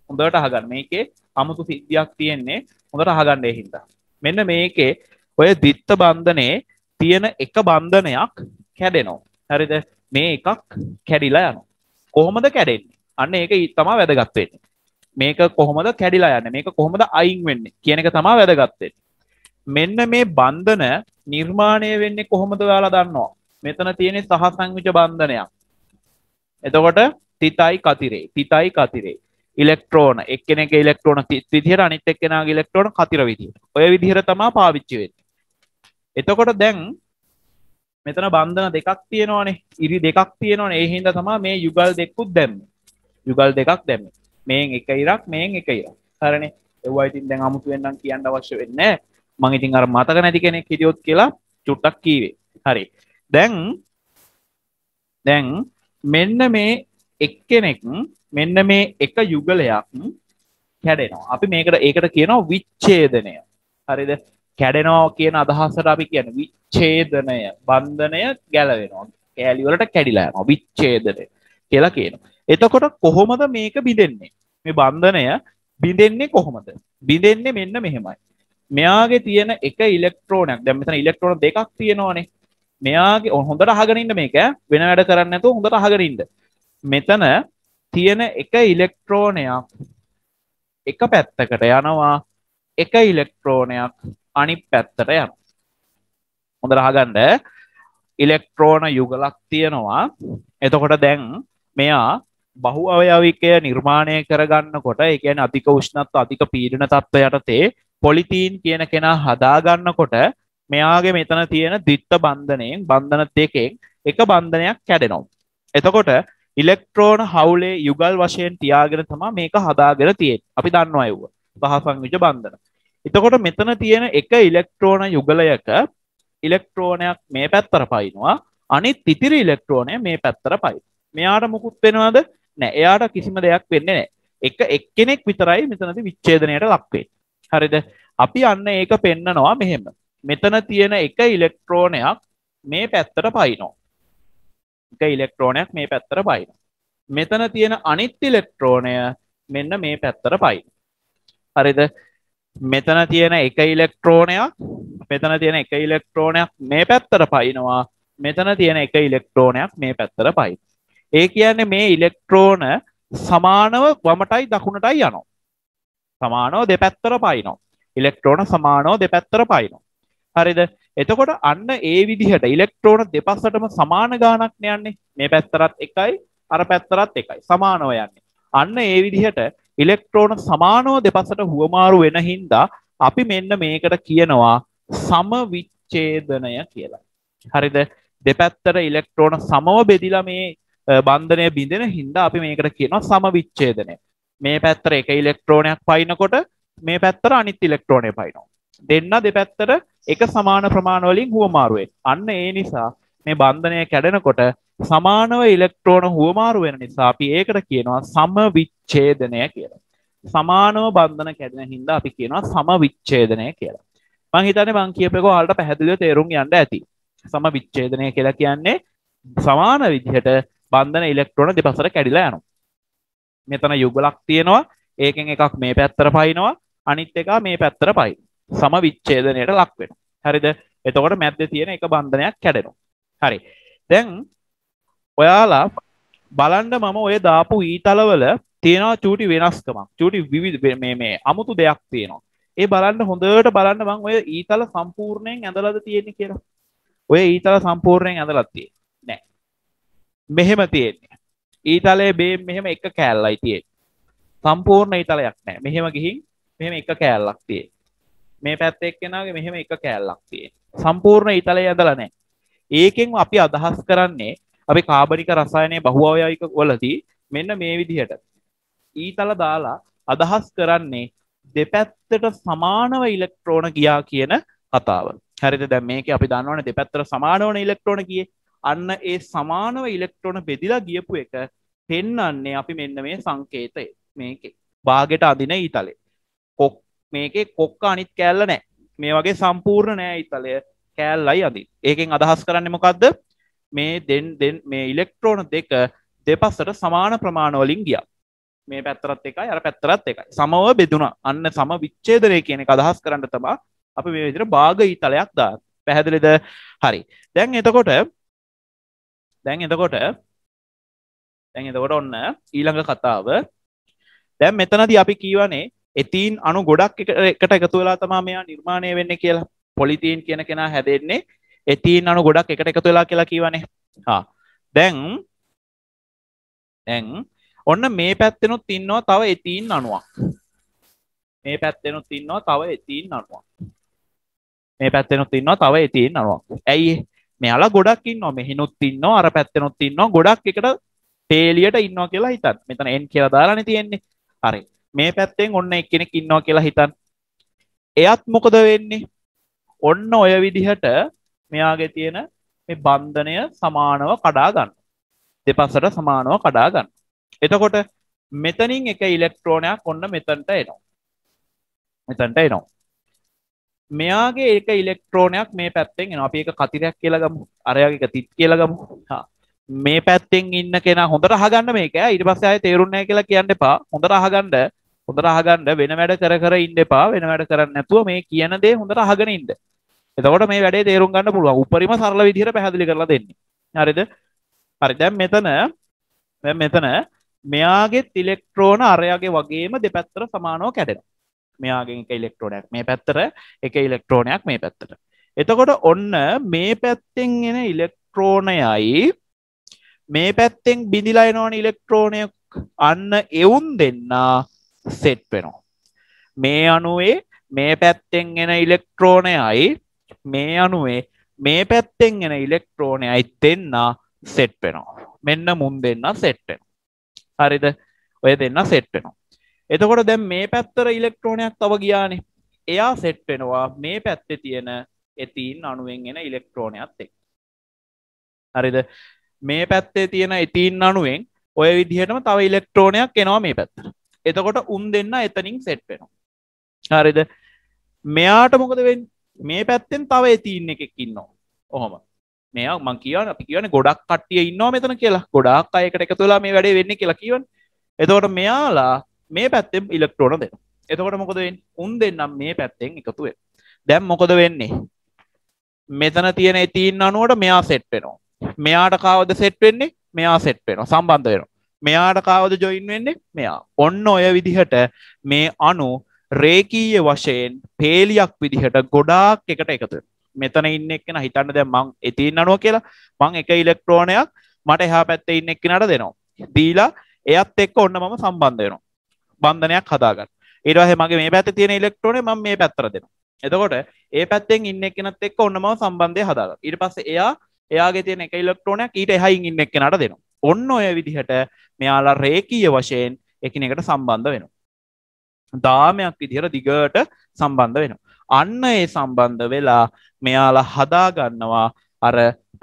හොඳට අහගන්න මේකේ අමුතු සිද්ධියක් තියෙන්නේ හොඳට අහගන්න ඒ හින්දා මෙන්න මේකේ ඔය දිත්ත බන්ධනේ තියෙන එක බන්ධනයක් කැඩෙනවා හරිද මේ එකක් කැඩිලා යන කොහොමද කැඩෙන්නේ අන්න ඒක තමා වැදගත්වෙන්නේ මේක කොහොමද කැඩිලා යන්න මේක කොහොමද අයින් වෙන්න කියන එක තමා වැදගත්තෙන් මෙන්න මේ බන්ධන නිර්මාණය වෙන්නේ කොහොමද යාලා දන්නවා මෙතන තියෙන සහ සංවිච බන්ධනයක් එතකොට තිතයි කතිරේ තිතයි කතිරේ ඉලෙක්ට්‍රෝන එක්කෙනෙක ඉලෙක්ට්‍රෝන විදිහට අනිත් එක්කෙනාගේ ඉලෙක්ට්‍රෝන කතිර විදිහට ඔය විදිහට තමා පාවිච්චි වෙන්නේ එතකොට දැන් මෙතන බන්ධන දෙකක් තියෙනවානේ ඉරි දෙකක් තියෙනවන ඒහින්ද තමා මේ යුගල් දෙක්කුත් දැම්ම යුගල් දෙකක් දැම්ම මේ එක ඉරක් මේ එක ඉරක් හරණ එවයිතින් දැන් අමුතුුවෙන්න්නම් කියන්න අවශ්‍ය වෙන්න මං ඉතින් අර මතක නැති කෙනෙක් හිටියොත් කියලා චුට්ටක් කීවේ හරි දැන් දැන් මෙන්න මේ එක්කෙනෙක් මෙන්න මේ එක යුගලයක් කැඩෙනවා අපි මේකට ඒකට කියනවා විච්චේදනය හරිද කැඩෙනෝ කියන අදහසට අපි කියන විච්චේදනය බන්ධනය ගැලවෙනවා කෑලිවලට කැඩිලා යනවා විච්චේදනය කියලා කියන එතකොට කොහොමද මේක බිඳෙන්නේ මේ බන්ධනය බිඳෙන්නේ කොහොමද බිඳෙන්නේ මෙන්න මෙහෙමයි මෙයාගේ තියෙන එක ඉලෙක්ට්‍රෝනයක් දැන් මෙතන ඉලෙක්ට්‍රෝන දෙකක් තියෙනවානේ මෙයාගේ හොඳට අහගෙන ඉන්න මේක වෙන වැඩ කරන්නේ නැතුව හොඳට අහගෙන ඉන්න මෙතන තියෙන එක ඉලෙක්ට්‍රෝනයක් එක පැත්තකට යනවා එක ඉලෙක්ට්‍රෝනයක් අනිත් පැත්තට යන හොඳ රහගන්න ඉලෙක්ට්‍රෝන යුගලක් තියෙනවා එතකොට දැන් මෙයා බහු අවයවිකය නිර්මාණය කරගන්නකොට එකන අධික උෂ්ණත් අධික පීඩන තත්ත්ව යටතේ පොලිතීන් කියන කෙනා හදාගන්නකොට මෙයාගේ මෙතන තියෙන දිත්ත බන්ධනයෙන් බන්ධන දෙකෙන් එක බන්ධනයක් කැඩෙනවා. එතකොට ඉලෙක්ට්‍රෝන හවුලේ යුගල් වශයෙන් තියාගෙන තමා මේක හදාගෙන තියෙන් අපි දන්නවා අයුව පහසංවිජ බන්ධන එතකොට මෙතන තියෙන එක ඉලෙක්ට්‍රෝන යුගලයක ඉලෙක්ට්‍රෝනයක් මේ පැත්තර පයිනවා අනි තිතිරි ඉලෙක්ට්‍රෝනය මේ පැත්තර පයි මෙයාට මුකුත් වෙනවාද නෑ එයාට කිසිම දෙයක් වෙන්න නෑ එක එක්කෙනෙක් විතරයි මෙතනති විච්චේදනයට ලක්වේ හරිද අපි අන්න ඒක පෙන්නනවා මෙහෙම මෙතන තියෙන එක ඉලෙක්ට්‍රෝනයක් මේ පැත්තට පයිනෝ එක ඉලෙක්ට්‍රෝනයක් මේ පැත්තර පයින මෙතන තියෙන අනිත් ඉලෙක්ට්‍රෝනය මෙන්න මේ පැත්තර පයි හරිද මෙතන තියෙන එක ඉලෙක්ට්‍රෝනයක් මෙතන තියෙන එක ඉලෙක්ට්‍රෝනයක් මේ පැත්තර පයිනවා මෙතන තියෙන එක ඉලෙක්ට්‍රෝනයක් මේ පැත්තර පයි. ඒ කියන්නේ මේ ඉලෙක්ට්‍රෝන සමානව වමටයි දකුණටයි යනෝ. සමානෝ දෙපැත්තර පයිනෝ. ඉලෙක්ට්‍රෝන සමානෝ දෙපැත්තර පයිනෝ. හරිද එතකොට අන්න ඒ විදිහට ඉලෙක්ට්‍රෝන දෙපස්සටම සමාන ගානක් යන්නේ මේ පැත්තරත් එකයි අර පැත්තරත් එකයි සමානව යන්නේ. අන්න ඒ විදිහට ඉලෙක්ට්‍රෝන සමානෝ දෙපසට හුවමාරු වෙන හින්දා අපි මෙන්න මේකට කියනවා සමවිච්චේදනය කියලා. හරිද දෙපැත්තර ඉලෙක්ට්‍රෝන සමව බෙදිලා මේ බන්ධනය බිඳෙන හින්දා අපි මේකට කියනවා සමවිච්චේදනය. මේ පැත්තර එක ඉලෙක්ට්‍රෝනයක් පයිනකොට මේ පැත්තර අනිත් ඉලෙක්ට්‍රෝනය පයිනෝ. දෙන්න දෙපැත්තර එක සමාන ප්‍රමාණවලින් හුවමාරුවෙන් අන්න ඒ නිසා මේ බන්ධනය කැඩෙනකොට සමානව ඉලෙක්ට්‍රෝන හුවමාරු වෙන නිසා අපි ඒකට කියනවා සමවිච්ඡේදනය කියලා. සමානව බන්ධන කැදෙන හින්දා අපි කියනවා සමවිච්ඡේදනය කියලා. මං හිතන්නේ මං කියපේකෝ ඔයාලට පැහැදිලිව තේරුම් යන්න ඇති. සමවිච්ඡේදනය කියලා කියන්නේ සමාන විදිහට බන්ධන ඉලෙක්ට්‍රෝන දෙපසට කැඩිලා යනවා. මෙතන යුගලක් තියෙනවා. ඒකෙන් එකක් මේ පැත්තට පයින්නවා. අනිත් එක මේ පැත්තට පයි. සමවිච්ඡේදනයට ලක් වෙනවා. හරිද? එතකොට මැද්දේ තියෙන එක බන්ධනයක් කැඩෙනවා. හරි. දැන් ඔයාලා බලන්ඩ මම ඔය දාපු ඊතලවල තියෙනවා චූටි වෙනස්කමක් චුටි විවිධ මේ අමුතු දෙයක් තියෙනවා ඒ බලන්න හොඳට බලන්න මං ඔය ඊතල සම්පූර්ණයෙන් ඇඳලද තියෙන්නේ කියලා ඔය ඊතල සම්පූර්ණයෙන් ඇඳලත්තිය නෑ මෙහෙම තියෙන්නේ ඊතලේ බේ මෙහෙම එක කෑල්ලයි තිය සම්පූර්ණ ඊතලයක් නෑ මෙහෙම ගිහින් මෙහෙම එක කෑල්ලක් තිය මේ පැත්ත එක්කෙනගේ මෙහෙම එක කෑල්ලක් තිය සම්පූර්ණ ඊතලය ඇඳලනෑ ඒකෙන් අපි අදහස් කරන්නේ අපි කාබනික රසායනය බහුවවයක වලදී මෙන්න මේ විදිහට ඊතල දාලා අදහස් කරන්නේ දෙපැත්තට සමානව ඉලෙක්ට්‍රෝන ගියා කියන කතාව හැරිද දැ මේක අපි දන්නවන දෙපැත්තර සමානවන ඉලෙක්ට්‍රෝන කිය අන්න ඒ සමානව ඉලෙක්ට්‍රෝන බෙදිලා ගියපු එක පෙන්නන්නේ අපි මෙන්න මේ සංකේතය මේක බාගෙට අදින ඊතලේ කොක් මේකේ කොක්ක අනිත් කෑල්ල නෑ මේ වගේ සම්පූර්ණ නෑ ඉතලය කෑල්ලයි අදි ඒකෙන් අදහස් කරන්න මොකක්ද මේ දෙන් දෙන් මේ ඉලෙක්ට්‍රෝන දෙක දෙපස්සට සමාන ප්‍රමාණවලින් ගියා මේ පැත්තරත් එකයි අර පැත්තරත් එකයි සමව බෙදුණ අන්න සම විච්චේදරය කියන එක අදහස් කරන්න තමා අපි මේ විදිර භාග ඊතලයක් දා පැහැදිලිද හරි දැන් එතකොට දැන් එතකොට දැන් එතකොට ඔන්න ඊළඟ කතාව දැන් මෙතනදී අපි කියවනේ එතින් අනු ගොඩක් එකට එකතු වෙලා තමා මෙයා නිර්මාණය වෙන්න කියලා පොලිතීන් කියන කෙනා හැදෙන්නේ එතින් අනු ගොඩක් එකට එකතු වෙලා කියලා කියවනේ හා දැන් දැන් ඔන්න මේ පැත්තෙනුත් ඉන්නවා තව එතින් අනුවක් මේ පැත්තෙනුත් ඉන්නවා තව එතින් අනුවක් මේ පැත්තෙනුත් ඉන්නවා තව එතින් අනුවක් ඇයි මෙයාලා ගොඩක් ඉන්නවා මෙහිනුත් ඉන්නවා අර පැත්තෙනුත් ඉන්නවා ගොඩක් එකට තේලියට ඉන්නවා කියලා හිතන් මෙතන එන් කියලා දාලානේ තියෙන්නේ හරි මේ පැත්තෙන් ඔන්න එක්කෙනෙක් ඉන්නවා කියලා හිතන් එයත් මොකද වෙන්නේ ඔන්න ඔය විදිහට මෙයාගේ තියෙන මේ බන්ධනය සමානව කඩා ගන්න. දෙපසට සමානව කඩා ගන්න. එතකොට මෙතනින් එක ඉලෙක්ට්‍රෝනයක් ඔන්න මෙතනට එනවා. මෙතනට එනවා. මෙයාගේ එක ඉලෙක්ට්‍රෝනයක් මේ පැත්තෙන් එනවා. අපි ඒක කතිරයක් කියලා ගමු. අරයාගේ එක තිත් කියලා ගමු. හා. මේ පැත්තෙන් ඉන්න කෙනා හොඳට අහගන්න මේක. ඊට පස්සේ ආයේ තේරුන්නේ නැහැ කියලා කියන්න එපා. හොඳට අහගන්න. හොඳට අහගන්න වෙන වැඩ කර කර ඉන්න එපා. වෙන වැඩ කරන්නේ නැතුව මේ කියන දේ හොඳට අහගෙන ඉන්න. එතකොට මේ වැඩේ තේරුම් ගන්න පුළුවන් උපරිම සරල විදිහට පැහැදිලි කරලා දෙන්නේ හරිද හරි දැන් මෙතන දැන් මෙතන මෙයාගේ ඉලෙක්ට්‍රෝන අරයාගේ වගේම දෙපැත්තට සමානව කැඩෙනවා මෙයාගෙන් එක ඉලෙක්ට්‍රෝනයක් මේ පැත්තට එක ඉලෙක්ට්‍රෝනයක් මේ පැත්තට එතකොට ඔන්න මේ පැත්තෙන් එන ඉලෙක්ට්‍රෝනයයි මේ පැත්තෙන් බිඳිලා එනවන ඉලෙක්ට්‍රෝනයක් අන්න එවුන් දෙන්න සෙට් වෙනවා මේ අනුවේ මේ පැත්තෙන් එන ඉලෙක්ට්‍රෝනයයි මේ අනුවේ මේ පැත්තෙන් එන ඉලෙක්ට්‍රෝනය අයි දෙන්න සෙට් වෙනවා මෙන්න මුන් දෙන්න සෙට්ට හරිද ඔය දෙන්න සෙට්ටනවා එතකොට දැම් මේ පැත්තර ඉලෙක්ට්‍රෝනයක් තව ගියානෙ එයා සෙට්ටෙනවා මේ පැත්තේ තියෙන එතින් අනුවෙන් එන ඉලෙක්ට්‍රෝනයක් එක් හරිද මේ පැත්තේ තියෙන ඉතින් අනුවෙන් ඔය විදිහටම තව ඉලෙක්ට්‍රෝනයක් එනවා මේ පැත්තර එතකොට උන් දෙන්න එතනින් සෙට් වෙනවා හරිද මෙයාට මොකද වෙන් මේ පැත්තෙන් තවයි තිීන්න එකෙක් ඉන්නවා ඔහොම මේ මං කියවන අපි කියන ගොඩක් කටිය ඉන්න මෙතන කියලා ගොඩක් අයකට එක තුලා මේ වැඩේ වෙන්න කියලා කියවන් එතකොට මෙයාලා මේ පැත්තෙන් ඉලෙක්ට්‍රෝන දෙන එතකොට මොකද උන් දෙන්නම් මේ පැත්තෙන් එකතුවේ දැම් මොකද වෙන්නේ මෙතන තියෙන තිීන්න අනුවට මෙයා සෙට් වෙනවා මෙයාට කාවද සෙට් වෙන්නේ මෙයා සෙට් වෙන සම්බන්ධ වෙන මෙයාට කාවද ජොයින් වෙන්නේ මෙයා ඔන්න ඔය විදිහට මේ අනු රේකීය වශයෙන් පේලියක් විදිහට ගොඩාක් එකට එකතු මෙතන ඉන්න එක්ෙන හිතන්න දැ මං ඉතින් අනුව කියලා මං එක ඉලෙක්ට්‍රෝනයක් මට එහා පැත්තේ ඉන්න එක්කෙනට දෙනවා දීලා එයත් එක්ක ඔන්න මම සම්බන්ධයනවා බන්ධනයක් හදාගන්න ඒරහ මගේ මේ පැත්ත තියෙන ඉලෙක්ට්‍රෝන ම මේ පැත්තර දෙෙනවා එතකොට ඒ පැත්තෙන් ඉන්න කෙනත් එක් ඔන්නම සම්බන්ධය හදාග ඉට පස්ස එයා එයාගේ තියෙන එක ඉලෙක්ට්‍රෝනයක් ඊට හයින් ඉන්න කෙනට දෙනවා ඔන්න ඔය විදිහට මෙයාලා රේකීය වශයෙන් එකන එකට සම්බන්ධ වෙන දාමයක් විදිහට දිගට සම්බන්ධ වෙන. අන්න ඒ සම්බන්ධ වෙලා මෙයාලා හදාගන්නවා අර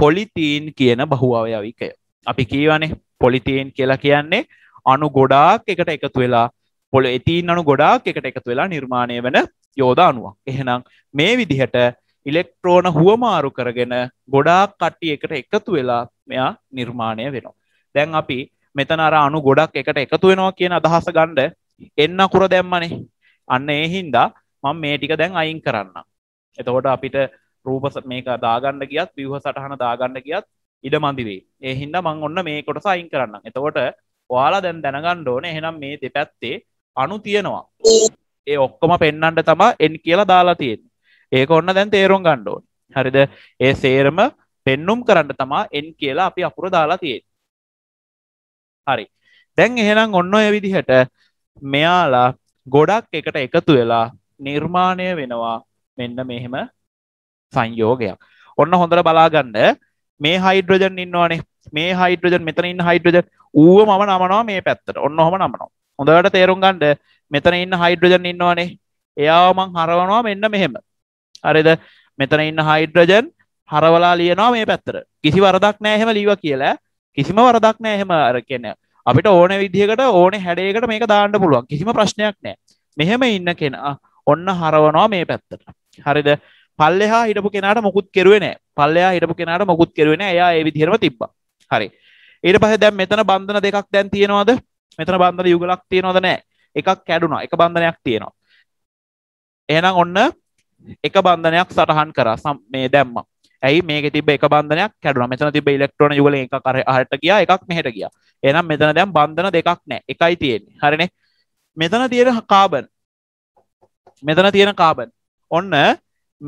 පොලිතීන් කියන බහුවවයවිකය. අපි කියවනේ පොලිතීන් කියලා කියන්නේ අනු ගොඩාක් එකට එකතු වෙලා පොල එතින් අනු ගොඩාක් එකට එකතු වෙලා නිර්මාණය වෙන යෝධ අනුවක්. එහෙනම් මේ විදිහට ඉලෙක්ට්‍රෝන හුවමාරු කරගෙන ගොඩාක් කට්ටිය එකට එකතු වෙලා මෙයා නිර්මාණය වෙනවා. දැන් අපි මෙතන අර අනු ගොඩක් එකට එකතු වෙනවා කියන අදහස ගණ්ඩ එන්න අකුර දැම්මනේ අන්න ඒ හින්දා මම මේ ටික දැන් අයින් කරන්න එතකොට අපිට රූපස මේක දාගන්න ගියත් විවහ සටහන දාගන්න ගියත් ඉඩ මන්දිවේ ඒ හින්දා මං ඔන්න මේ කොට සයින් කරන්න එතකොට ඔයාලා දැන් දැනගන්න ඕන එහෙනම් මේ දෙපැත්තේ අනු තියෙනවා ඒ ඔක්කොම පෙන්නන්ට තමා එන් කියලා දාලා තියෙන් ඒක ඔන්න දැන් තේරුම් ගණ්ඩෝන් හරිද ඒ සේරම පෙන්නුම් කරන්න තමා එන් කියලා අපි අකුර දාලා තියෙන් හරි දැන් එහෙනම් ඔන්න ඔය විදිහට මෙයාලා ගොඩක් එකට එකතු වෙලා නිර්මාණය වෙනවා මෙන්න මෙහෙම සංයෝගයක් ඔන්න හොඳර බලාගන්න මේ හයිඩ්‍රජන් ඉන්නවානේ මේ හයිඩ්‍රජන් මෙතනින් හයිඩ්‍රජ ඌව මම නමනවා මේ පැත්තට ඔන්න හොම නමනවා හොඳට තේරුම් ගන්ඩ මෙතන ඉන්න හයිඩ්‍රජන් ඉන්නවානේ එයාමං හරවනවා මෙන්න මෙහෙම අරිද මෙතන ඉන්න හයිඩ්‍රජන් හරවලා ලියනවා මේ පැත්තර කිසි වරදක් නෑහෙම ලිව කියලා කිසිම වරදක් නෑහෙම අර කියන අපිට ඕන විදිහකට ඕන හැඩේකට මේක දාන්න පුළුවන් කිසිම ප්‍රශ්නයක් නෑ මෙහෙම ඉන්න කෙනා ඔන්න හරවනවා මේ පැත්තට හරිද පල්ලෙහා හිටපු කෙනට මොකුත් කෙරුවෙන පල්ලයා හිටපු කෙනට මොකුත් කෙරුවෙන එයා ඒ විදිහරම තිබ්බ හරි ඊට පහ දැම් මෙතන බන්ධන දෙකක් දැන් තියෙනවාද මෙතන බන්ධන යුගලක් තියෙනවද නෑ එකක් කැඩුනා එක බන්ධනයක් තියෙනවා එහෙනම් ඔන්න එක බන්ධනයක් සටහන් කරා මේ දැම්ම ඇයි මේක තිබ එක බන්ධනයක් කැඩුන මෙතන තිබ ඉලෙක්ට්‍රෝන යුගල එක කර හට ගිය එකක් මෙහට ගිය එනම් මෙතන දැම් බන්ධන දෙකක් නෑ එකයි තියෙන්නේ හරින මෙතන තියෙන කාබන් මෙතන තියෙන කාබන් ඔන්න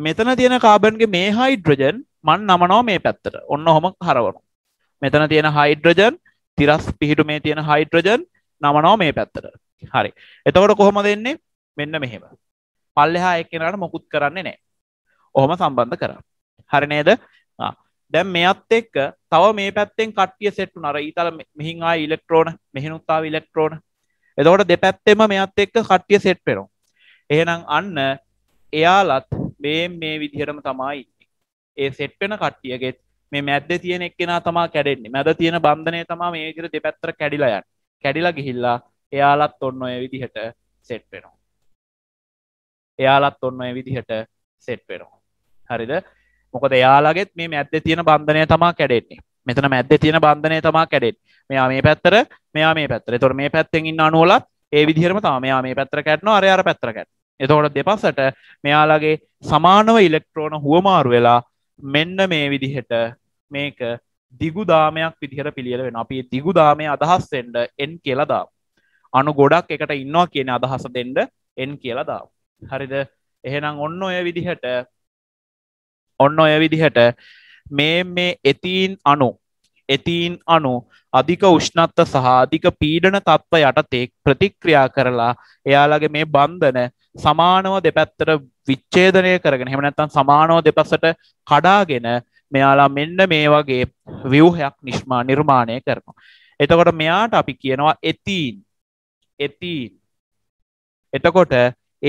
මෙතන තියෙන කාබන්ගේ මේ හයිඩ්‍රජන් මන් නමනෝ මේ පැත්තට ඔන්න හොම හරවනු මෙතන තියෙන හයිඩ්‍රජන් තිරස් පිහිටු මේ තියෙන හයිඩ්‍රජන් නමනෝ මේ පැත්තට හරි එතකොට කොහොම දෙන්නේ මෙන්න මෙහෙම පල්ලෙහා එක්කෙනට මොකුත් කරන්නේ නෑ ඔහොම සම්බන්ධ කරන්න හරනේද දැම් මෙත් එක්ක තව මේ පැත්තෙන් කටිය සෙට්ටු නර ඊතල මෙහිංආ ඉලෙක්ට්‍රෝන මෙහිනුත්තාව ඉලෙක්ට්‍රෝන එදවට දෙපැත්තෙම මෙත් එක්ක කට්ටිය සෙට් පෙරු එහෙනම් අන්න එයාලත් මේ මේ විදිහටම තමයි ඒ සෙට්පෙන කට්ටියගෙත් මේ මැද්ද තියෙන එක්කෙන තමා කැඩෙන්නේ මැද තියෙන බන්ධනය තමා මේකර දෙපැත්තර කැඩිලයන් කැඩිලා ගිහිල්ලා එයාලත් ඔන්න ඔය විදිහට සෙට් වෙනවා එයාලත් ඔන්න ඔය විදිහට සෙට් වෙනවා හරිද මොකද එයාලගෙත් මේ මැද්ද තියෙන බන්ධනය තමා කැඩෙන්නේ මෙතන මැද්ද තියෙන බන්ධනය තමා කැඩෙන් මෙයා මේ පැත්තර මෙයා මේ පැත්තර තොර මේ පැත්තෙන් ඉන්න අනුවලත් ඒ විදිහරම තම මෙයා මේ පැත්තර කැටන අර අර පැත්තර කැට එතකොට දෙපසට මෙයාලගේ සමානව ඉලෙක්ට්‍රෝන හුවමාරු වෙලා මෙන්න මේ විදිහට මේක දිගු දාමයක් විදිහර පිළියල වෙන අපි දිගු දාමය අදහස් දෙෙන්ඩ එන් කියලදා අනු ගොඩක් එකට ඉන්නවා කියන අදහස දෙෙන්ඩ එන් කියලදා හරිද එහෙනම් ඔන්න ඔය විදිහට ඔන්න ඔය විදිහට මේ මේ එතින් අනු එතින් අනු අධික උෂ්ණත්ත සහ අධික පීඩන තත්ත්ව යටතේ ප්‍රතික්‍රියා කරලා එයාලගේ මේ බන්ධන සමානව දෙපැත්තට විච්ඡේදනය කරගෙන එහෙම නැත්නම් සමානව දෙපසට කඩාගෙන මෙයාලා මෙන්න මේ වගේ ව්‍යුහයක් නිෂ්මා නිර්මාණය කරනවා. එතකොට මෙයාට අපි කියනවා එතින් එතින් එතකොට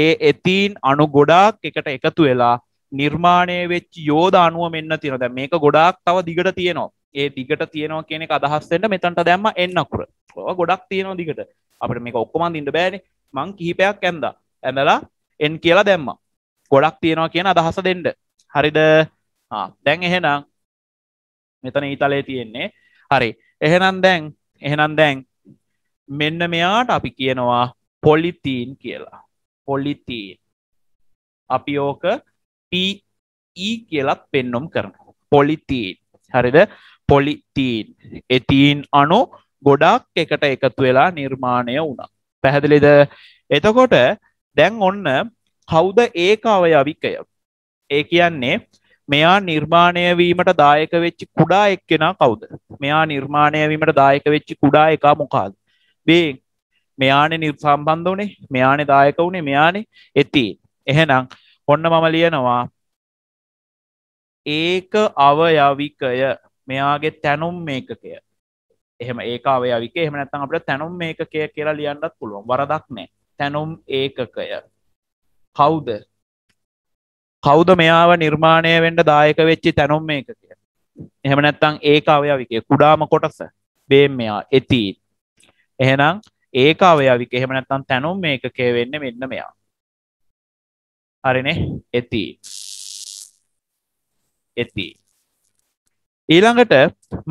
ඒ එතින් අනු ගොඩාක් එකට එකතු වෙලා නිර්මාණය වෙච් යෝධ අනුව මෙන්න තිනද මේක ගොඩක් තව දිගට තියෙනවා ඒ දිගට තියෙනවා කියෙනෙ අදහස්සෙන්ට මෙතන්ට දැම්ම එන්නකුර ඔ ගොඩක් තියෙනවා දිගට අපට මේක ඔක්කොමන් ඉන්න බෑන මං කිහිපයක් ඇන්ද ඇඳලා එන් කියලා දැම්ම ගොඩක් තියෙනවා කියන අදහස දෙන්ඩ හරිද දැන් එහෙනම් මෙතන ඊතලේ තියෙන්නේ හරි එහෙනම් දැන් එහෙනම් දැන් මෙන්න මෙයාට අපි කියනවා පොලිතීන් කියලා පොලිතීන් අපි ඕක පE කියලත් පෙන්නුම් කරන පොලිතීන් හරිද පොලිතීන් එතිීන් අනු ගොඩක් එකට එකතු වෙලා නිර්මාණය වුණා පැහැදිලිද එතකොට දැන් ඔන්න කවුද ඒකාව යවිකය ඒ කියන්නේ මෙයා නිර්මාණය වීමට දායක වෙච්චි කුඩා එක්කෙනා කවුද මෙයා නිර්මාණය වීමට දායක වෙච්චි කුඩා එකා මොකාද බේ මෙයානෙ නිර්සම්බන්ධ වනේ මෙයානෙ දායක වුණේ මෙයානෙ ඇති එහෙනම් ඔන්න මම ලියනවා ඒක අවයවිකය මෙයාගේ තැනුම් මේකකය එහෙම ඒක අවයවික එහෙම නැත්තම් අපිට තැනුම් මේකකය කියලා ලියන්නත් පුළුවන් වරදක් නෑ තැනුම් ඒකකය කවුද කවුද මෙයාව නිර්මාණය වෙන්ඩ දායක වෙච්චි තැනුම් මේකකය එහෙම නැත්තං ඒක අවයවිකය කුඩාම කොටස බේම් මෙයා එති එහෙනම් ඒක අවයවික එහෙම නැත්තම් තැනුම් මේකකය වෙන්න මෙන්න මෙයා හරිනේ ඇති ඇති ඊළඟට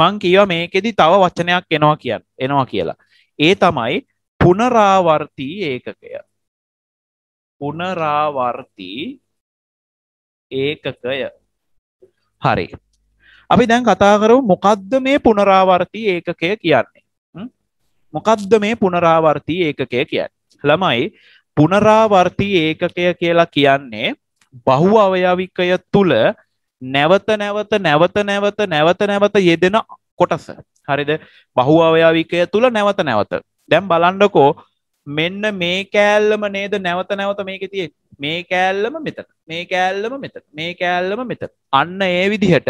මං කියව මේකෙදි තව වචනයක් එනවා කියන්න එනවා කියලා ඒ තමයි පුනරාවර්තී ඒකකය පුනරාවර්තී ඒකකය හරි අපි දැන් කතා කරු මොකද්ද මේ පුනරාවර්තී ඒකකය කියන්නේ මොකද්ද මේ පුනරාවර්තී ඒකකය කියන්නේ ළමයි පුනරාවර්ති ඒකකය කියලා කියන්නේ බහු අවයවිකය තුළ නැවත නැවත නැවත නැවත නැවත නැවත යෙදෙන කොටස හරිද බහු අවයවිකය තුළ නැවත නැවත දැම් බලන්ඩකෝ මෙන්න මේ කෑල්ලම නේද නැවත නැවත මේක තිය මේ කෑල්ලම මෙතන මේ කෑල්ලම මෙතන මේ කෑල්ලම මෙතන අන්න ඒ විදිහට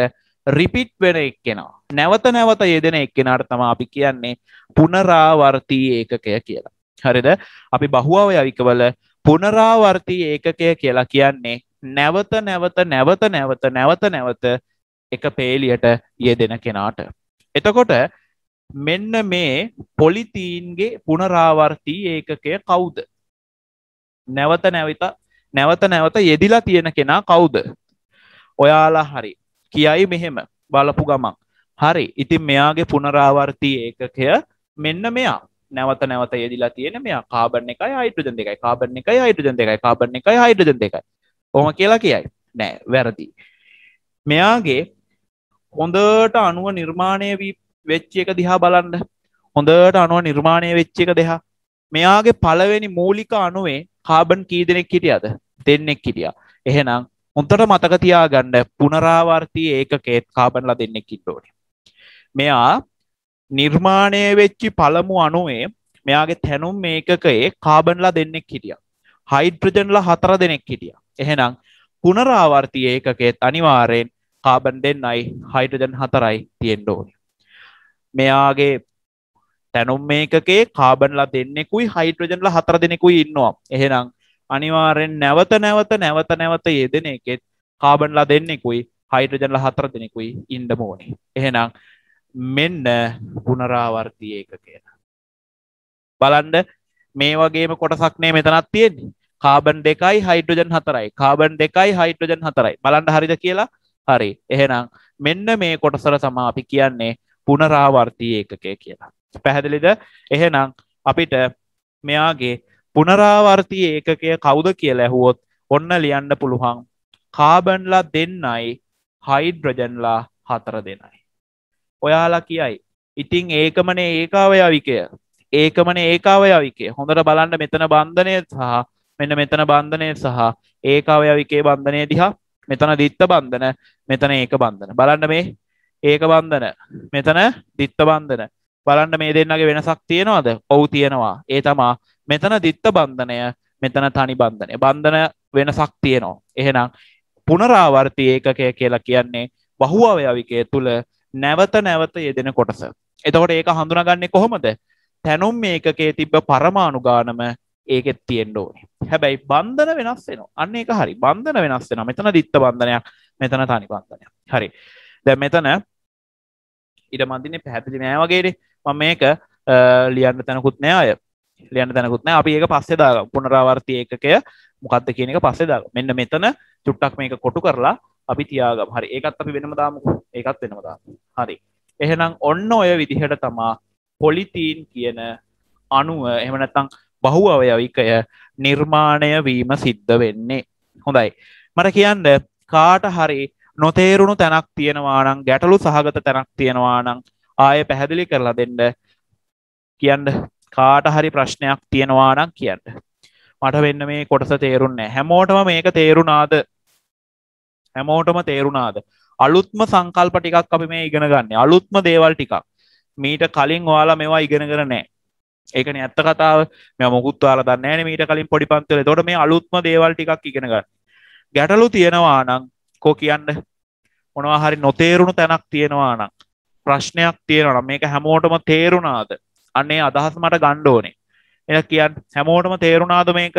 රිපිට් වෙන එක්කෙනවා නැවත නැවත යෙදෙන එක්කෙනට තම අපි කියන්නේ පුනරාවර්තී ඒකකය කියලා හරිද අපි බහුවාව යවිකවල පුනරාවර්ති ඒකකය කියලා කියන්නේ නැවත නැවත නැවත නැවත නැවත නැවත එක පේලියට යෙදෙන කෙනාට. එතකොට මෙන්න මේ පොලිතීන්ගේ පුනරාවර්තී ඒකකය කවුද. නැවත නැවිත නැවත නැවත යෙදිලා තියෙන කෙනා කවුද. ඔයාලා හරි කියයි මෙහෙම බලපු ගමක්. හරි ඉතින් මෙයාගේ පුනරාවර්තී ඒකකය මෙන්න මෙයා නැවත නැවත යෙදිලා තියෙන මෙයා කාබන එකයි අයිටජන් දෙකයි කාබන එකයි අයිටජන් දෙකයි කාබන එකයි අයිටජන් දෙකයි ඕම කියලා කියයි නෑ වැරදි මෙයාගේ හොඳට අනුව නිර්මාණය වී වෙච්චි එක දිහා බලන්න හොඳට අනුව නිර්මාණය වෙච්චි එක දෙහා මෙයාගේ පළවෙනි මූලික අනුවේ කාබන් කී දෙනෙක් හිටියද දෙන්නෙක් හිටියා එහෙනම් හොන්තට මතක තියාගන්න පුනරාවර්තී ඒකකේත් කාබන්ලා දෙන්නෙක් ඉන්නෝනි මෙයා නිර්මාණය වෙච්චි පළමු අනුවේ මෙයාගේ තැනුම් මේකකයේ කාබන්ලා දෙන්නෙක් හිටිය. හයිඩ්‍රජන්ල හතර දෙනෙක් හිටිය. එහෙනම් පුනරාවර්තිය ඒකකෙත් අනිවාරයෙන් කාබන් දෙන්නයි හයිටජන් හතරයි තියෙන්ඩ ඕනි. මෙයාගේ තැනුම් මේකේ කාබන්ලා දෙන්නෙකුයි හයිට්‍රජන්ල හතර දෙනෙකුයි ඉන්නවා. එහෙනම් අනිවාරෙන් නැවත නැවත නැවත නැවත යෙදෙන එකෙත් කාබන්ලා දෙන්නෙකුයි හයිටජන්ල හතර දෙනෙකුයි ඉන්ඩ මෝනි. එහෙනම් මෙන්න පුනරාවර්තිය එක කියලා. බලන්ඩ මේ වගේම කොටසක්නේ මෙතනත් තියෙන්නේ කාබන් දෙකයි හයිටජන් හතරයි කාබන් දෙකයි හයිටජන් හතරයි බලන්ඩ හරිද කියලා හරි එහෙනම් මෙන්න මේ කොටසර සමා අපි කියන්නේ පුනරාවර්තිය එකකය කියලා. පැහැදිලිද එහෙනම් අපිට මෙයාගේ පුනරාවර්තිය ඒකකය කවුද කියලා ඇහුවොත් ඔන්න ලියන්න පුළුවන් කාබන්ලා දෙන්නයි හයිඩ්‍රජන්ලා හතර දෙනයි. ඔයාලා කියයි ඉතිං ඒකමනේ ඒකාවයාවිකය ඒකමන ඒකාවයාවිකේ හොඳට බලන්න මෙතන බන්ධනය සහ මෙන්න මෙතන බන්ධනය සහ ඒකාවයාවිකේ බන්ධනය දිහා මෙතන දිත්ත බන්ධන මෙතන ඒක බන්ධන බලන්න මේ ඒක බන්ධන මෙතන දිත්ත බන්ධන බලන්න මේ දෙන්නගේ වෙනසක් තියෙනවාද ඔවු තියෙනවා ඒ තමා මෙතන දිත්ත බන්ධනය මෙතන තනි බන්ධනය බන්ධන වෙනසක් තියෙනවා එහෙනම් පුනරාවර්ති ඒකකය කියලා කියන්නේ බහුවවයවිකය තුළ නැවත නැවත යෙදෙන කොටස. එතකොට ඒක හඳුනගන්නේ කොහොමද? තැනුම් මේකකේ තිබ්බ පරමානුගානම ඒකෙත් තියෙන්න ඕනේ. හැබැයි බන්ධන වෙනස් වෙනවා. අන්න ඒක හරි. බන්ධන වෙනස් වෙනවා. මෙතන දිත්ත බන්ධනයක්, මෙතන තනි බන්ධනයක්. හරි. දැන් මෙතන ඊට මන් දින්නේ පැහැදිලි නෑ වගේනේ. මම මේක ලියන්න තැනකුත් නෑ අය. ලියන්න තැනකුත් නෑ. අපි ඒක පස්සේ දාගමු. පුනරාවර්ති ඒකකය මොකක්ද කියන එක පස්සේ දාගමු. මෙන්න මෙතන චුට්ටක් මේක කොටු කරලා අපි තියාගම් හරි ඒකත් අපි වෙනම දාමු ඒකත් වෙනම දාමු හරි එහෙනම් ඔන්න ඔය විදිහට තමා පොලිතීන් කියන අනුව එහමනැත්තං බහු අවයවිකය නිර්මාණය වීම සිද්ධ වෙන්නේ හොඳයි මට කියන්න කාට හරි නොතේරුණු තැනක් තියෙනවානම් ගැටලු සහගත තැනක් තියෙනවානම් ආය පැහැදිලි කරලා දෙන්න කියන්න කාට හරි ප්‍රශ්නයක් තියෙනවානම් කියන්න මට වෙන්න මේ කොටස තේරුන්න හැමෝටම මේක තේරුණාද හැමෝටම තේරුණාද අලුත්ම සංකල්ප ටිකක් අපි මේ ඉගෙන ගන්න අලුත්ම දේවල් ටිකක් මීට කලින් ඔයාලා මේවා ඉගෙන කර නෑ ඒකන ඇත්ත කතාව මෙ මුකුත් වාල දන්නෑන මීට කලින් පොඩි පන්තල තොට මේ අලුත්ම දේවල් ටිකක් ඉගෙන ගන්න ගැටලු තියෙනවා නම් කෝ කියන්න මොනවා හරි නොතේරුණු තැනක් තියෙනවා නම් ප්‍රශ්නයක් තියෙනවා මේක හැමෝටම තේරුණාද අන්නේ අදහස් මට ගණ්ඩෝනේ එ කියන්න හැමෝටම තේරුණාද මේක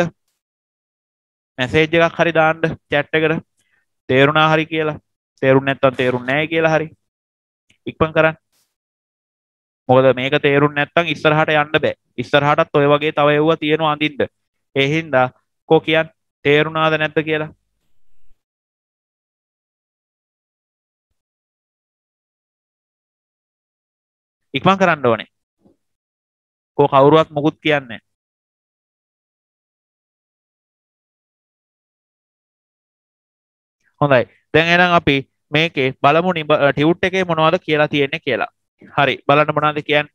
මැසේජ් එකක් හරි දාන්ඩ චැට්ටකට තේරුණා හරි කියලා තේරුන් නැත්තම් තේරුන් නෑ කියලා හරි ඉක්පන් කරන්න මොකද මේක තේරුන් නැත්තම් ඉස්සරහට යන්න බෑ ඉස්සරහටත් ඔය වගේ තව එව්වා තියෙනවා අඳින්න ඒ හින්දා කෝ කියන් තේරුණාද නැද්ද කියලා ඉක්මන් කරන්න ඕනේ කෝ කවුරුවත් මුකුත් කියන්නේ හොඳයි දැන් එනම් අපි මේකේ බලමු නිබ ටිවුට් එකේ මොනවද කියලා තියෙන්නේ කියලා හරි බලන්න මොනාද කියන්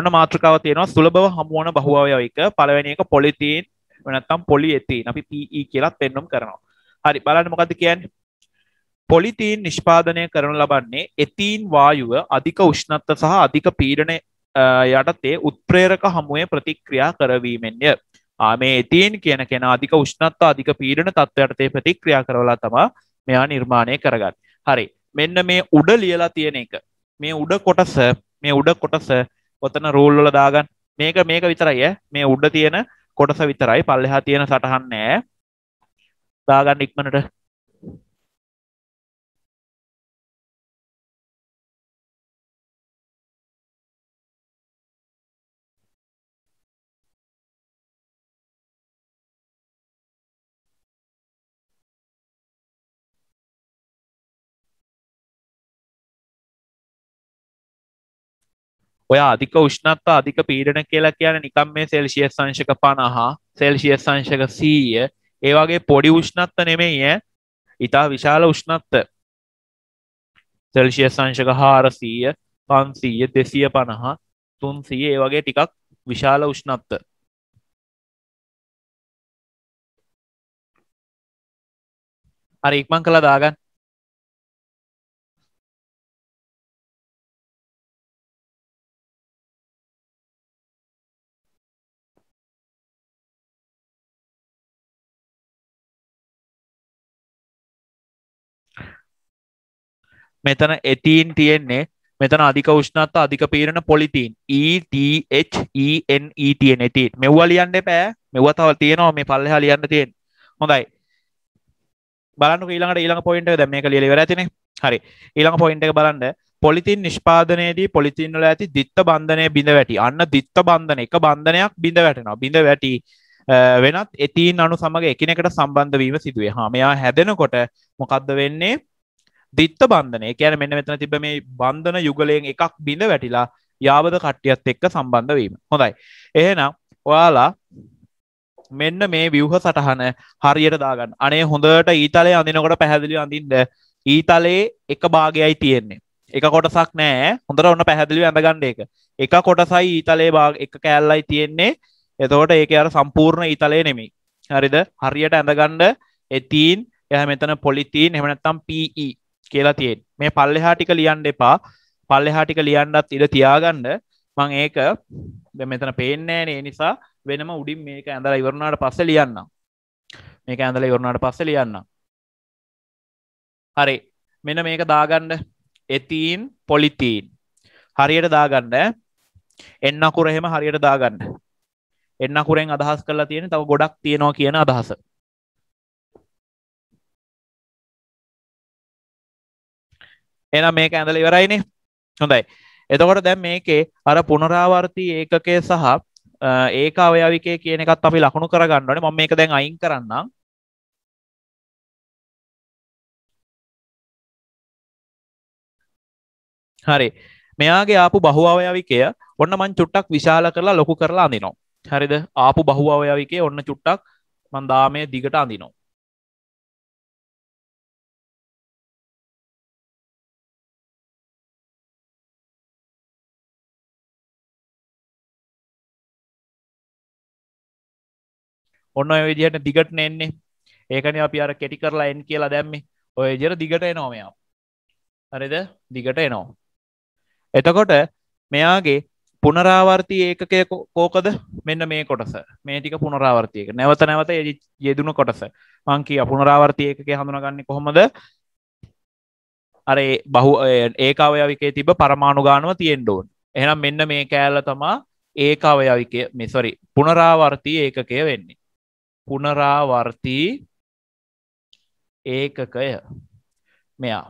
ඔන්න මාත්‍රකාව තියෙනවා සුලබව හමුවන බහුවයක පලවැනි එක පොලිතීන් වනත්තම් පොලි ඇතින් අපි පE කියලත් පෙන්නුම් කරනවා හරි බලන්න මොකද කියන්න පොලිතීන් නිෂ්පාදනය කරනු ලබන්නේ එතීන් වායුව අධික උෂ්ණත්ත සහ අධික පීරණ යටතේ උත්ප්‍රේරක හමුවේ ප්‍රතික්‍රියා කරවීමෙන්ය මේ එතීන් කියන කෙන අධික උෂ්ණත්තා අධික පීඩන තත්ත්වයටතේ ප්‍රතික්‍රියා කරවලා තමා මෙයා නිර්මාණය කරගන්න හරි මෙන්න මේ උඩ ලියලා තියෙන එක මේ උඩ කොටස මේ උඩ කොටස ඔතන රූල්ලොල දාගන්න මේක මේක විතරයි මේ උඩ තියෙන කොටස විතරයි පල්ලෙහා තියෙන සටහන් නෑ දාගන්න ඉක්මනට ඔය අධික උෂ්ණත්ව අධික පීඩන කියලා කියන නිකම් මේ සෙල්සිියස් සංශක පණහා සෙල්සිියස් සංශක සීය ඒවාගේ පොඩි උෂ්ණත්ත නෙමෙයි ඉතා විශාල උෂ්ණත්ත සෙල්සිියස් සංශක හාරසීය පන්සීය දෙසිය පණහා තුන්සිය ඒ වගේ ටිකක් විශාල උෂ්ණත්ත අර ඉක්මං කළ දාගන්න මෙතන එටීන් e තියෙන්නේ මෙතන අධික උෂ්ණත්ව අධික පීරණ පොලිතීන් ETHENETN එටීන් e මෙව්වා ලියන්න එපෑ මෙව තව තියෙනවා මේ පල්ලෙහා ලියන්න තියෙන හොඳයි බලන්න ඊළඟට ඊළඟ පොයින්ට් එක දැන් මේක ලියලා ඉවර ඇතිනේ හරි ඊළඟ පොයින්ට් එක බලන්න පොලිතින් නිෂ්පාදනයේදී පොලිතින් වල ඇති දිත්ත බන්ධනය බිඳ වැටි අන්න දිත්ත බන්ධන එක බන්ධනයක් බිඳ වැටෙනවා බිඳ වැටි වෙනත් එතීන් e අණු සමග එකිනෙකට සම්බන්ධ වීම සිදුවේ. හා මෙයා හැදෙනකොට මොකද්ද වෙන්නේ? දිත්ත බන්ධනය කියන මෙන්න මෙතන තිබ මේ බන්ධන යුගලයෙන් එකක් බිඳ වැටිලා යාවද කට්ටියත් එක්ක සම්බන්ධ වීම හොඳයි එහෙනම් ඔයාලා මෙන්න මේ විව්හ සටහන හරියට දාගන්න අනේ හොඳට ඊතලේ අඳනකොට පැහැදිලි අඳින්ද ඊතලේ එක භාගයයි තියෙන්නේ එක කොටසක් නෑ හොඳට ඔන්න පැහැදිලි ඇඳගන්න එක එක කොටසයි ඊතලේ භාග එක කෑල්ලයි තියෙන්නේ එතකොට ඒක අර සම්පූර්ණ ඊතලේ නෙමි හරිද හරියට ඇඳගණ්ඩ එතින් එහ මෙතන පොලිතින් එමනත්තම් පE කියලා තියෙන් මේ පල්ලෙහා ටික ලියන්ඩ එපා පල්ලෙහා ටික ලියන්ඩත් ඉඩ තියාගන්න මං ඒක මෙතන පේන්නෑන ඒ නිසා වෙනම උඩින් මේක ඇඳලා ඉවරුණාට පස්ස ලියන්න මේක ඇඳල ඉවරුණාට පස්ස ලියන්න හරි මෙන මේක දාගණ්ඩ එතිීන් පොලිතීන් හරියට දාගණ්ඩ එන්නකුර එහෙම හරියට දාගන්න එන්නකුරෙන් අදහස් කරලා තියෙන තව ගොඩක් තියෙනවා කියන අදහස එනම් මේක ඇඳල ඉවරයිනේ හොඳයි එතකොට දැන් මේකේ අර පුනරාවර්තී ඒකකය සහ ඒක අවයවිකය කියන එකත් අපි ලකුණු කරගන්නවනේ මම මේක දැන් අයින් කරන්නම් හරි මෙයාගේ ආපු බහු අවයවිකය ඔන්න මං චුට්ටක් විශාල කරලා ලොකු කරලා අඳිනවා හරිද ආපු බහු අවයවිකය ඔන්න චුට්ටක් මන් දාමය දිගට අඳිනවා ඔන්න විදිහට දිගටන එන්නේ ඒකන අපි අර කෙටි කරලා එන් කියලා දැම්මේ ඔය ජර දිගට එනෝමයා හරිද දිගට එනෝ එතකොට මෙයාගේ පුනරාවර්තී ඒකකය කෝකද මෙන්න මේ කොටස මේ ටික පුනරාවර්තයක නැවත නැවත යෙදුණු කොටස මංකී අපුනරාවර්තය ඒකක හඳුනගන්නේ කොහොමද අරේ බහු ඒකාවයවිකේ තිබ පරමාණුගානුව තියෙන්ඩෝන් එහම් මෙන්න මේ කෑල්ල තමා ඒකාවයවිකය මෙසොරි පුනරාවර්තී ඒකකය වෙන්නේ පුනරාවර්තී ඒකකය මෙයා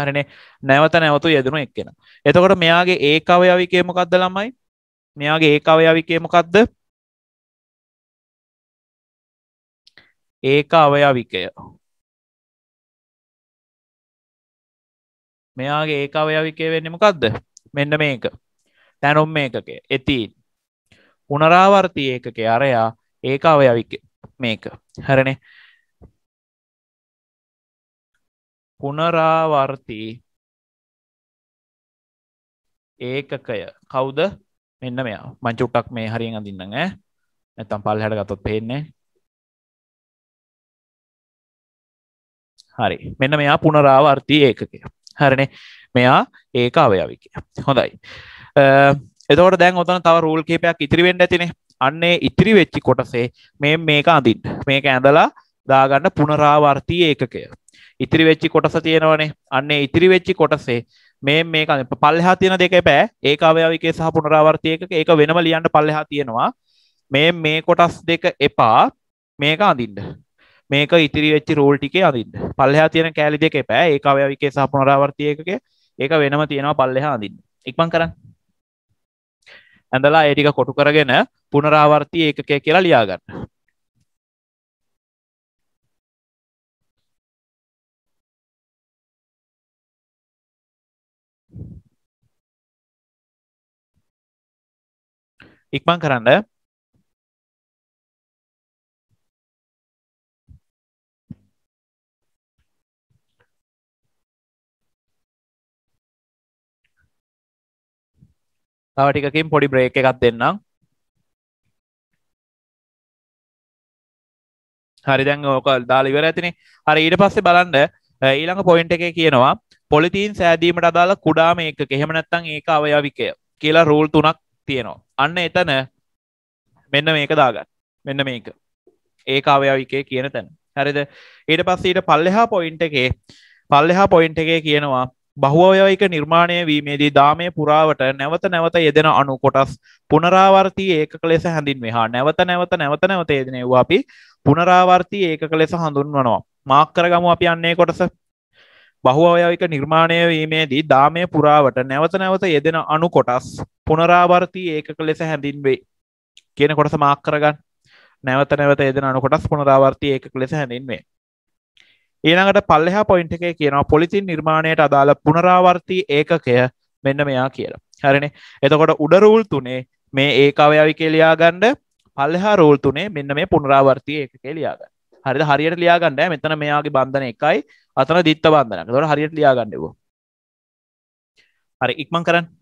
හරිනේ නැවත නැවතු යෙදනු එක්කෙන එතකොට මෙයාගේ ඒ අවයවිකේ මොකක්ද ළමයි මෙයාගේ ඒ අවයවිකේ මොකක්ද ඒක අවයවිකය මෙයාගේ ඒ අවයවිකය වෙන්න මොකක්ද මෙන්න මේක තැනුම් මේකකේ එතින් පුනරාවර්තී ඒකකේ අරයා ඒක අවයවිකේ මේක හරනේ පුනරාවර්තී ඒකකය කවුද මෙන්න මෙයා මංචුට්ටක් මේ හරිෙන් අඳන්න ඈ නැතම් පල් හැට ගතොත් පෙන්නේ හරි මෙන්න මෙයා පුනරාවර්තී ඒකකය හරනේ මෙයා ඒක අවයවිකය හොඳයි එතවට දැන් ඔතන තව රූල් කේපයක් ඉතිරිවෙන්න ඇතිනේ අන්නේ ඉතිරි වෙච්චි කොටසේ මේ මේක අඳින් මේක ඇඳලා දාගන්න පුනරාවර්තී ඒකකය ඉතිරි වෙච්චි කොටස තියෙනවනේ අන්නේ ඉතිරි වෙච්චි කොටසේ මේ මේක පල්ලෙහා තියෙන දෙක බෑ ඒක අවයවිකේ සහ පුනරාවර්තයක ඒක වෙනම ලියන්න පල්ලෙහා තියෙනවා මේ මේ කොටස් දෙක එපා මේක අඳින්න මේක ඉතිරි වෙච්චි රෝල් ටිකේ අඳින්න පල්ලෙහා තියෙන කෑලි දෙක එපා ඒක අවයවිකේ සහ පුනරාවර්තයක ඒක වෙනම තියෙනවා පල්ලෙහා අඳින්න ඉක්මන් කරන්න ඇඳලා ඒටික කොටු කරගෙන පුනරාවර්තී ඒකකය කියලා ලියාගන්න ඉක්මන් කරන්න ටිකින් පොඩි බ්‍රේක එකක් දෙන්නම් හරි දැන් ඕක දාලිවර ඇතිනේ හරි ඊට පස්සේ බලන්ඩ ඊළඟ පොයින්ට එක කියනවා පොලිතිීන් සෑදීමට අදාළ කුඩාම එක එහෙමනැත්තං ඒක අවයාවිකය කියලා රූල් තුනක් තියෙනවා අන්න එතන මෙන්න මේක දාගත් මෙන්න මේක ඒක අවයාවිකය කියන තැන හරිද ඊට පස්සීට පල්ලෙහා පොයින්ට එකේ පල්ලෙහා පොයින්ට එකේ කියනවා බහුවයක නිර්මාණය වීමේදී දාමය පුරාවට නැවත නැවත යෙදෙන අනු කොටස් පුනරාවර්තී ඒකක ලෙස හැඳින් මෙහා නැවත නැවත නැවත නැවත යෙදෙනවා අපි පුනරාවර්තී ඒකක ලෙස හඳුන්වනවා මාක්කරගමු අපි යන්නේ කොටස බහුවයක නිර්මාණය වීමේදී දාමය පුරාවට නැවත නැවත යෙදෙන අනු කොටස් පුනරාවර්තී ඒකක ලෙස හැඳින්වේ කියන කොටස මාක්කරගන්න නැවත නැවත යෙදෙන අනු කොටස් පුනරාවර්තී ඒකක ලෙස හැඳින්වේ ඊළඟට පල්ලෙහා පොයින්ට එක කියනවා පොලිතින් නිර්මාණයට අදාළ පුනරාවර්තී ඒකකය මෙන්න මෙයා කියලා හරින එතකොට උඩරූල් තුනේ මේ ඒ අවයාවි කෙලයා ගණ්ඩ පල්ලෙහා රූල් තුනේ මෙන්න මේ පුනරාවර්තී ඒක කෙලියාග හරිද හරියට ලියාගණ්ඩ මෙතන මෙයාගේ බන්ධන එකයි අතන දිත්ත බන්ධනක තොට හරියට ලියාගණ්ඩෙකෝ හරි ඉක්මං කරන්න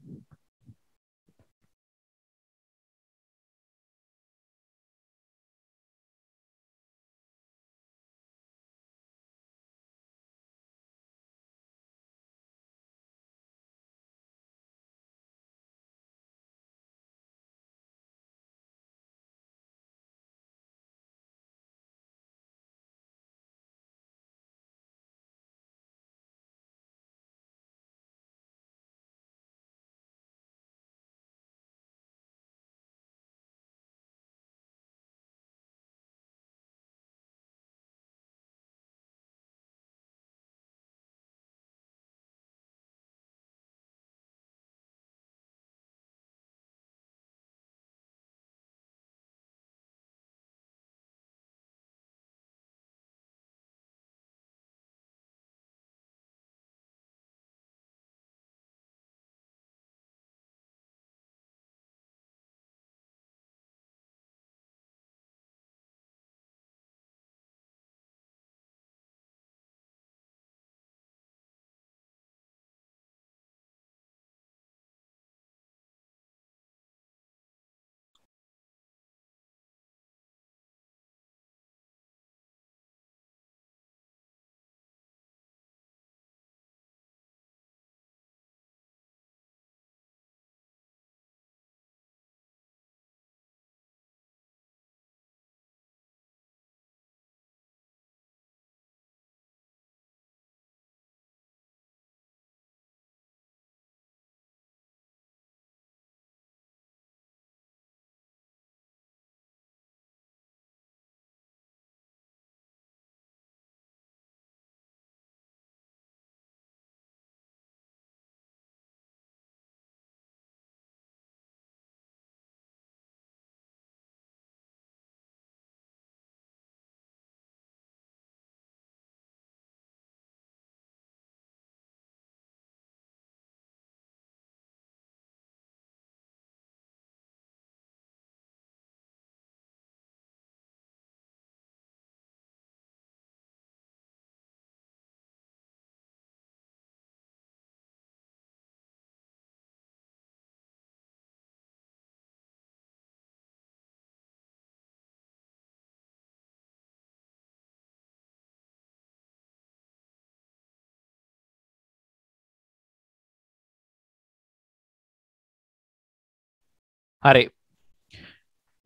හරි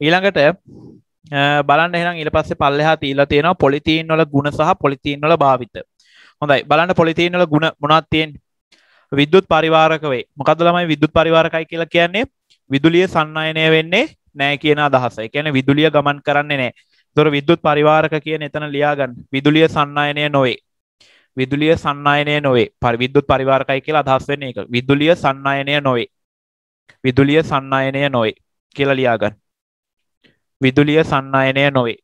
ඊළඟට බලන්න එහෙනම් ඊට පස්සේ පල්ලෙහා තියලා තියෙනවා පොලිතීන් වල ಗುಣ සහ පොලිතීන් වල භාවිත. හොඳයි බලන්න පොලිතීන් වල ಗುಣ මොනවද තියෙන්නේ? විද්‍යුත් පරිවාරක වේ. මොකද්ද ළමයි විද්‍යුත් පරිවාරකයි කියලා කියන්නේ? විදුලිය සන්නායනය වෙන්නේ නැහැ කියන අදහස. ඒ කියන්නේ විදුලිය ගමන් කරන්නේ නැහැ. ඒතොර විද්‍යුත් පරිවාරක කියන එතන ලියා ගන්න. විදුලිය සන්නායනය නොවේ. විදුලිය සන්නායනය නොවේ. පරි විද්‍යුත් පරිවාරකයි කියලා අදහස් වෙන්නේ ඒක. විදුලිය සන්නායනය නොවේ. විදුලිය සන්නයනය නොවේ කියලා ලියාගන්න විදුලිය සන්නයනය නොවේ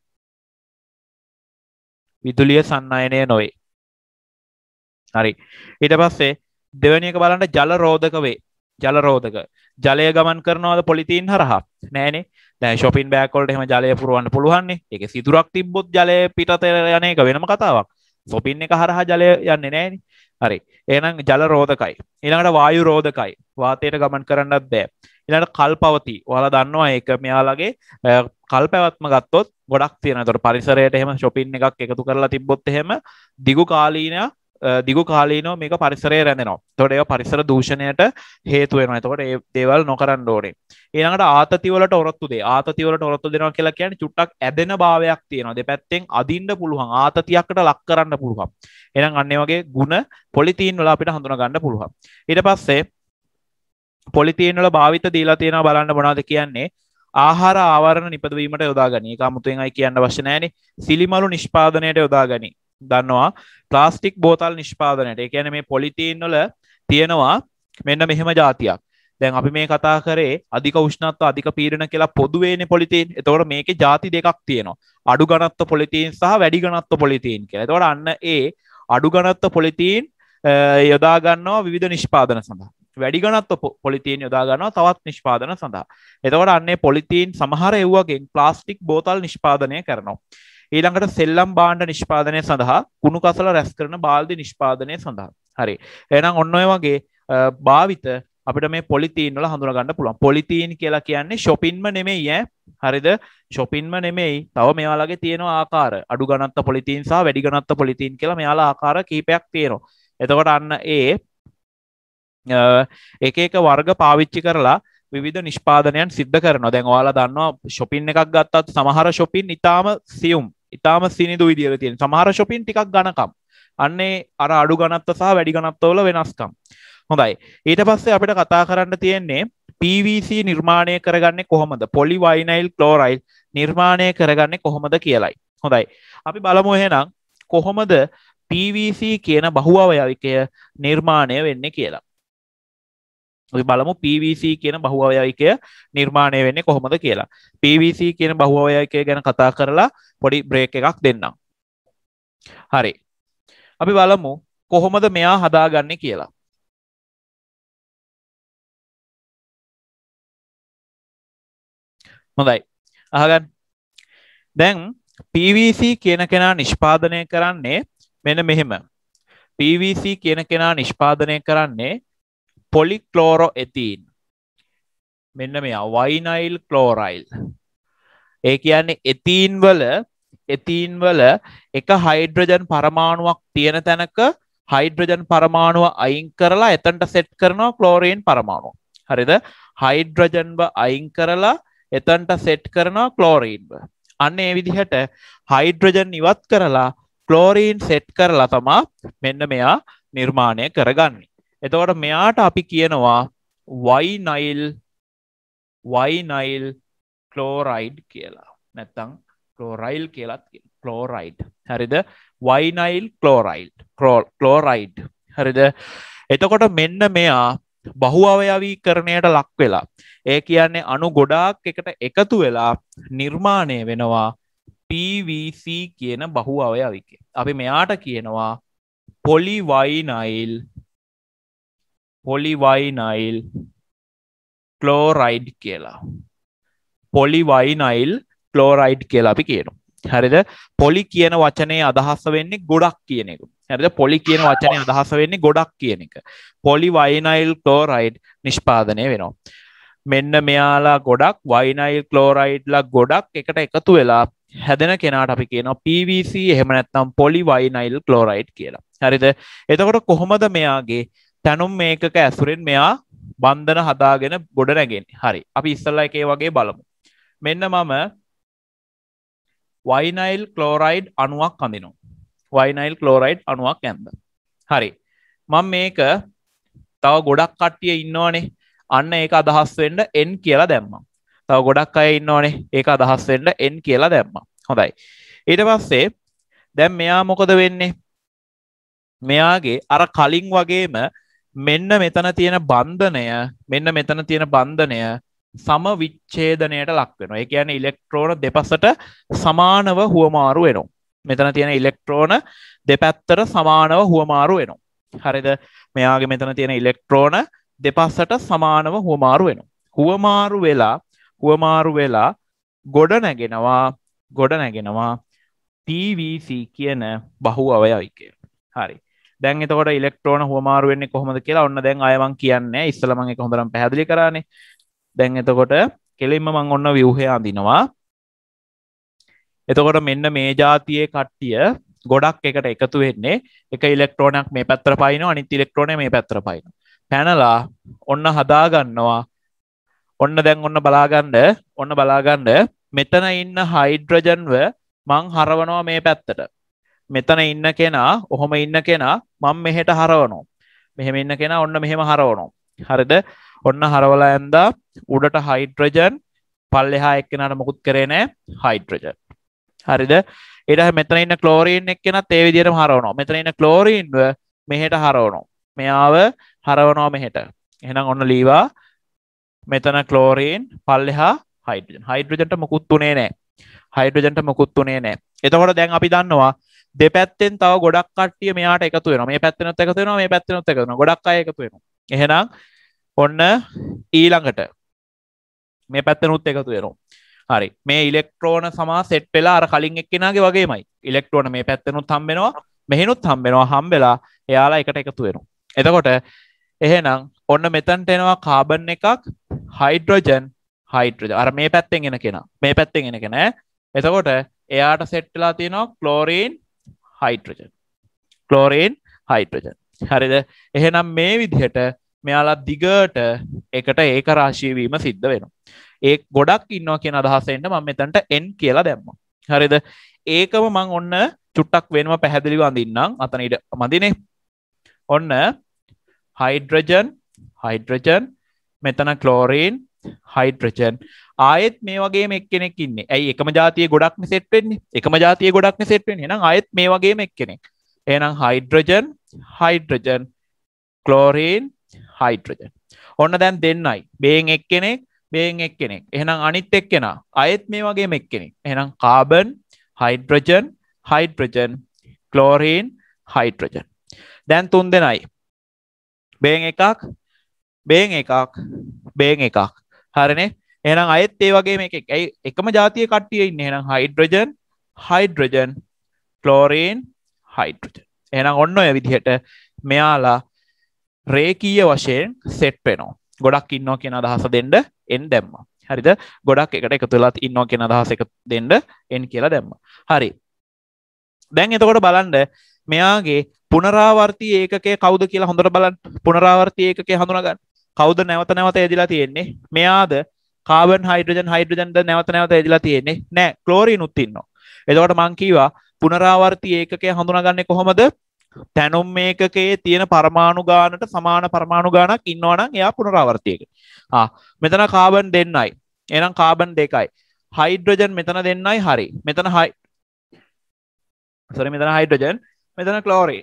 විදුලිය සන්නයනය නොවේ හරි ඊට පස්සේ දෙවැනි එක බලන්න ජල රෝධක වේ ජල රෝධක ජලය ගමන් කරනවද පොලිතීන් හරහා නෑනේ දැන් shopping bag වලට එහෙම ජලය පුරවන්න පුළුවන්නේ ඒකේ සිදුරක් තිබ්බොත් ජලය පිටත යන එක වෙනම කතාවක් shopping එක හරහා ජලය යන්නේ නෑනේ හරි ඒනම් ජල රෝධකයි එළඟට වායු රෝධකයි වාතයට ගමන් කරන්නත් බෑ එළට කල් පවති වල දන්නවා ඒක මෙයාලගේ කල් පැවත්ම ගත්තොත් ගොඩක් තියෙන තොට පරිසරයට එහෙම ශොපින් එකක් එකතු කරලා තිබොත් එහෙම දිගු කාලීනයක් දිගු කාලීනෝ මේක පරිසරය රැඳෙනවා තොට ඒ පරිසර දූෂණයට හේතුවෙන තකොට ඒ දේවල් නොකරන්න ඕනේ ඒනට ආතතිවලට ඔරත්තුදේ ආතතිවලට ඔරොත්තු දෙනවා කියලා කියන චුට්ටක් ඇදෙන භාවයක් තියෙනවා දෙපැත්තෙන් අදින්ඩ පුළුවන් ආතතියක්කට ලක් කරන්න පුළුවන් එනම් අන්නේ වගේ ගුණ පොලිතීන් වල අපිට හඳුන ගන්න පුළුවන් ඊට පස්සේ පොලිතීන්වල භාවිත දීලා තියෙනවා බලන්න මොනාද කියන්නේ ආහාර ආවරණ නිපදවීමට යොදා ගනී කාමුතුවෙන් අයි කියන්න වශනෑන සිලිමලු නිෂ්පාදනයට යොදා ගනී දන්නවා ප්ලාස්ටික් බෝතල් නිෂ්පාදනයට එකැන මේ පොලිතීන්වල තියෙනවා මෙන්න මෙහෙම ජාතියක් දැන් අපි මේ කතා කරේ අධික උෂ්ණත්ව අධික පීරණ කියලා පොදුවේන පොලිතීන් එතවට මේක ජාති දෙකක් තියෙනවා අඩු ගනත්ව පොලිතීන් සහ වැඩි ගනත්ව පොලිතීන් කියලා තවට අන්න ඒ අඩු ගනත්ව පොලිතීන් යොදාගන්නවා විධ නිෂ්පාදන සඳහා වැඩි ගනත්ව පොලිතීන් යොදාගන්නවා තවත් නිෂ්පාදන සඳහා එතවට අන්නේ පොලිතීන් සමහර එව්වාගේ ප්ලාස්ටික් බෝතල් නිෂ්පාදනය කරනවා ඊළඟට සෙල්ලම් බාණ්ඩ නිෂ්පාදනය සඳහා කුණු කසල රැස් කරන බාල්දි නිෂ්පාදනය සඳහා හරි එනම් ඔන්නඔය වගේ භාවිත අපිට මේ පොලිතීන්වල හඳුරගන්න පුළුවන් පොලිතීන් කියලා කියන්නේ ශොපින්ම නෙමෙයි ඈ හරිද ශොපින්ම නෙමෙයි තව මෙයාලගේ තියෙන ආකාර අඩු ගණත්ත පොලිතීන් සහ වැඩි ගණත්ත පොලිතීන් කියලා මෙයාලා ආකාර කීපයක් තියෙනවා එතකොට අන්න ඒ එක එක වර්ග පාවිච්චි කරලා විධ නිෂ්පාදනයන් සිද්ධ කරන දැන් ඔයාලා දන්නවා ශොපින් එකක් ගත්තත් සමහර ශොපින් ඉතාම සියුම් ඉතාම සිනිදු විදිර තියෙන සමහර ශොපින් ටිකක් ගණකම් අන්නේ අර අඩු ගණත්ත සහ වැඩි ගණත්තවල වෙනස්කම් හොඳයි ඊට පස්සේ අපිට කතා කරන්න තියෙන්නේ පVC නිර්මාණය කරගන්නේ කොහොමද පොලි වයිනයිල් කලෝරයිල් නිර්මාණය කරගන්නේ කොහොමද කියලයි හොඳයි අපි බලමු එහෙනම් කොහොමද පVC කියන බහුවවයවිකය නිර්මාණය වෙන්නේ කියලා බලමු පVC කියන බහුවයයිකය නිර්මාණය වෙන්නේ කොහොමද කියලා පVC කියන බහුවයයිකය ගැන කතා කරලා පොඩි බ්‍රේක් එකක් දෙන්නම් හරි අපි බලමු කොහොමද මෙයා හදාගන්න කියලා හොඳයි අහගන්න දැන් පVC කියන කෙනා නිෂ්පාදනය කරන්නේ මෙන මෙහෙම පVC කියන කෙනා නිෂ්පාදනය කරන්නේ පොලික්ලෝරෝ එතින් මෙන්න මෙයා වයිනයිල් කලෝරයිල් ඒ කියන්නේ එතින්වල එතින්වල එක හයිඩ්‍රජන් පරමාණුවක් තියෙන තැනක හයිඩ්‍රජන් පරමාණුව අයින් කරලා එතන්ට සෙට් කරනවා කලෝරීන් පරමාණු හරිද හයිඩ්‍රජන්ව අයින් කරලා එතන්ට සෙට් කරනවා කලෝරීන්ව අන්න ඒ විදිහට හයිඩ්‍රජන් ඉවත් කරලා කලෝරීන් සෙට් කරලා තමා මෙන්න මෙයා නිර්මාණය කරගන්න එතවට මෙයාට අපි කියනවා වයිනයිල් වයිනයිල් කලෝරයිඩ් කියලා නැත්තං කලෝරයිල් කියලත් කලෝරයිඩ් හරිද වයිනයිල් කලෝරයිල් කලෝරයිඩ් හරිද එතකොට මෙන්න මෙයා බහු අවයවී කරණයට ලක් වෙලා ඒ කියන්නේ අනු ගොඩාක් එකට එකතු වෙලා නිර්මාණය වෙනවා PVC කියන බහු අවයවික අපි මෙයාට කියනවා පොලිවයිනයිල් පොලිවයිනයිල් කලෝරයිඩ් කියලා පොලිවයිනයිල් කලෝරයිඩ් කියලා අපි කියනු හරිද පොලි කියන වචනය අදහස වෙන්නේ ගොඩක් කියන එක හැරිද පොලි කියන වචනය අදහස වෙන්නේ ගොඩක් කියන එක පොලිවයිනයිල් කලෝරයිඩ් නිෂ්පාදනය වෙනවා මෙන්න මෙයාලා ගොඩක් වයිනයිල් කලෝරයිඩ්ලා ගොඩක් එකට එකතු වෙලා හැදෙන කෙනාට අපි කියනවා පVC එහෙම නැත්නම් පොලි වයිනයිල් කලෝරයිඩ් කියලා හරිද එතකොට කොහොමද මෙයාගේ තැනුම් මේකක ඇසුරෙන් මෙයා බන්ධන හදාගෙන ගොඩ රැගෙන් හරි අපි ඉස්සල්ල එකේ වගේ බලමු මෙන්න මම වයිනයිල් කලෝරයිඩ් අනුවක් අඳිනු වයිනයිල් කලෝරයිඩ් අනුවක් ඇන්ද හරි මං මේක තව ගොඩක් කට්ටිය ඉන්නවානේ අන්න ඒක අදහස්වෙන්ඩ එන් කියලා දැම්ම තව ගොඩක් අය ඉන්නවානේ ඒක අදහස්වෙන්ඩ එන් කියලා දැම්ම හොඳයි ඊට පස්සේ දැම් මෙයා මොකද වෙන්නේ මෙයාගේ අර කලින් වගේම මෙන්න මෙතන තියෙන බන්ධනය මෙන්න මෙතන තියෙන බන්ධනය සම විච්චේදනයට ලක්වෙන ඒ කියන ඉලෙක්ට්‍රෝන දෙපසට සමානව හුවමාරු වෙනු මෙතන තියෙන ඉලෙක්ට්‍රෝන දෙපැත්තට සමානව හුවමාරු වෙනු හරිද මෙයාගේ මෙතන තියෙන ඉලෙක්ට්‍රෝන දෙපස්සට සමානව හුවමාරු වෙනු හුවමාරු වෙලා හුවමාරු වෙලා ගොඩ නැගෙනවා ගොඩ නැගෙනවා TVC කියන බහු අවයයිකය හරි දැන් එතකොට ඉලෙක්ට්‍රෝන හෝමාරුවෙන්නේ කොහොමද කියලා ඔන්න දැන් අයවන් කියන්න ඉස්සලමගේ කොඳරම් පැදිලි කරන්නේ දැන් එතකොට කෙලින්ම මං ඔන්න විවහය අඳනවා එතකොට මෙන්න මේ ජාතියේ කට්ටිය ගොඩක් එකට එකතු වෙන්නේ එක ඉලෙක්ට්‍රෝනක් මේ පැත්‍ර පයින අනිත් ඉලෙක්ට්‍රෝන මේ පැත්‍ර පයින පැනලා ඔන්න හදාගන්නවා ඔන්න දැන් ඔන්න බලාගන්ඩ ඔන්න බලාගන්ඩ මෙතන ඉන්න හයිඩ්‍රජන්ව මං හරවනවා මේ පැත්තට මෙතන ඉන්න කෙනා ඔහොම ඉන්න කෙනා මං මෙහෙට හරවනෝ මෙහෙම ඉන්න කෙන ඔන්න මෙහෙම හරවනෝ හරිද ඔන්න හරවල ඇන්දා උඩට හයිට්‍රජන් පල්ලෙහා එක්කෙනට මොකුත් කරනෑ හයිට්‍රජන් හරිද එඩ මෙතනන්න කලෝරීන් එක්කෙන තේවිදිරම හරවනෝ මෙතනන්න කලෝරීන්ව මෙහෙට හරවනෝ මෙයාව හරවනෝ මෙහෙට එනම් ඔන්න ලීවා මෙතන කලෝරීන් පල්ලෙහා හයිටජන් හයිට්‍රජන්ට මොකුත් තුනේ නෑ හයිට්‍රජන්ට මොකුත් තුනේ නෑ එතකොට දැන් අපි දන්නවා දෙපැත්තෙන් තව ගොඩක් කට්ටිය මෙයාට එකතු වෙන මේ පැත්තනොත් එකතුන මේ පැත්තනොත් එකන ගොඩක් අය එකතු වෙන එහෙනම් ඔන්න ඊළඟට මේ පැත්තනුත් එකතු වෙනවා හරි මේ ඉලෙක්ට්‍රෝන සමා සෙට් වෙලා අර කලින් එක්කෙනගේ වගේමයි ඉලෙක්ට්‍රෝන මේ පැත්තනුත් හම්බෙනවා මෙහෙනුත් හම්බෙනවා හම්බෙලා එයාලා එකට එකතු වෙනවා එතකොට එහෙනම් ඔන්න මෙතන්ට එනවා කාබන් එකක් හයිඩ්‍රජන් හයිට්‍රජ අර මේ පැත්තෙන් එෙන කෙන මේ පැත්තෙන් එෙන කෙන එතකොට එයාට සෙට්ටලා තියෙනවා කලෝරීන් හයිට්‍රජන් කලෝරෙන් හයිට්‍රජන් හරිද එහෙනම් මේ විදිහට මෙයාලා දිගට එකට ඒක රාශීවීම සිද්ධ වෙනවා ඒ ගොඩක් ඉන්නවා කියෙන අදහසෙන්ට මං මෙතන්ට එන් කියලා දැම්ම හරිද ඒකම මං ඔන්න චුට්ටක් වෙනවා පැහැදිලිව අඳන්නම් අතන ඉඩ මදිනේ ඔන්න හයිඩ්‍රජන් හයිඩ්‍රජන් මෙතන කලෝරීන් හයිට්‍රචන් ආයෙත් මේ වගේ එක්කෙනෙක් ඉන්න ඇයි එකම ජාතිය ගොඩක්ම සෙට්වෙන්නේ එකම ජාතිය ගොඩක්ම සෙට්වෙන් නම් අයත් මේ වගේ එක්කෙනෙක් එනම් හයිඩ්‍රජන් හයිඩ්‍රජන් කලෝරීන් හයිට්‍රජන් ඔන්න දැන් දෙන්නයි බේෙන් එක්කෙනෙක් බේෙන් එක්කෙනෙක් එහනම් අනිත් එක්කෙන අයත් මේ වගේ එක්කෙනෙක් එනම් carbon hydrogen hydrogen chlorine hydrogen දැන් තුන් දෙනයි බේෙන් එකක් බේෙන් එකක් බේෙන් එකක් හරනේ එනම් අයත් ඒ වගේ මේ ඇයි එකම ජාතිය කට්ටිය ඉන්න එනම් හයිඩ්‍රජන් හයිඩ්‍රජන් කලෝරේන් හයිඩ්‍රජන් එනම් ඔන්න ඔය විදිහට මෙයාලා රේකීය වශයෙන් සෙට් වෙනෝ ගොඩක් ඉන්නෝ කියෙන අදහස දෙන්න එන් දැම්ම හරිද ගොඩක් එකට එක තුළත් ඉන්නෝ කියෙන අදහස එක දෙන්න එන් කියලා දැම්ම හරි දැන් එතකොට බලන්ඩ මෙයාගේ පුනරාවර්ති ඒකේ කවුද කියලා හොඳට බලන් පුනරාවර්ති ඒකේ හඳුනගන්න කවුද නැවත නැවත ඇදිලා තියෙන්නේ මෙයාද කාබන් හයිඩ්‍රජන් හයිඩ්‍රජන්ද නැවත නැවත ඇදිලා තියෙන්නේ නෑ ක්ලෝරීන් උත්තින්නවා එතකොට මංකීවා පුනරාවර්ති ඒකක හඳුනගන්නේ කොහොමද තැනුම් මේකකේ තියෙන පරමාණු ගානට සමාන පරමාණු ගානක් ඉන්නවනම් එයා පුනරාවර්තියක මෙතන කාබන් දෙන්නයි එනම් කාබන් දෙකයි හයිඩ්‍රජන් මෙතන දෙන්නයි හරි මෙතන හයි සොරි මෙතන හයිඩ්‍රජන් මෙතන ක්ලෝරී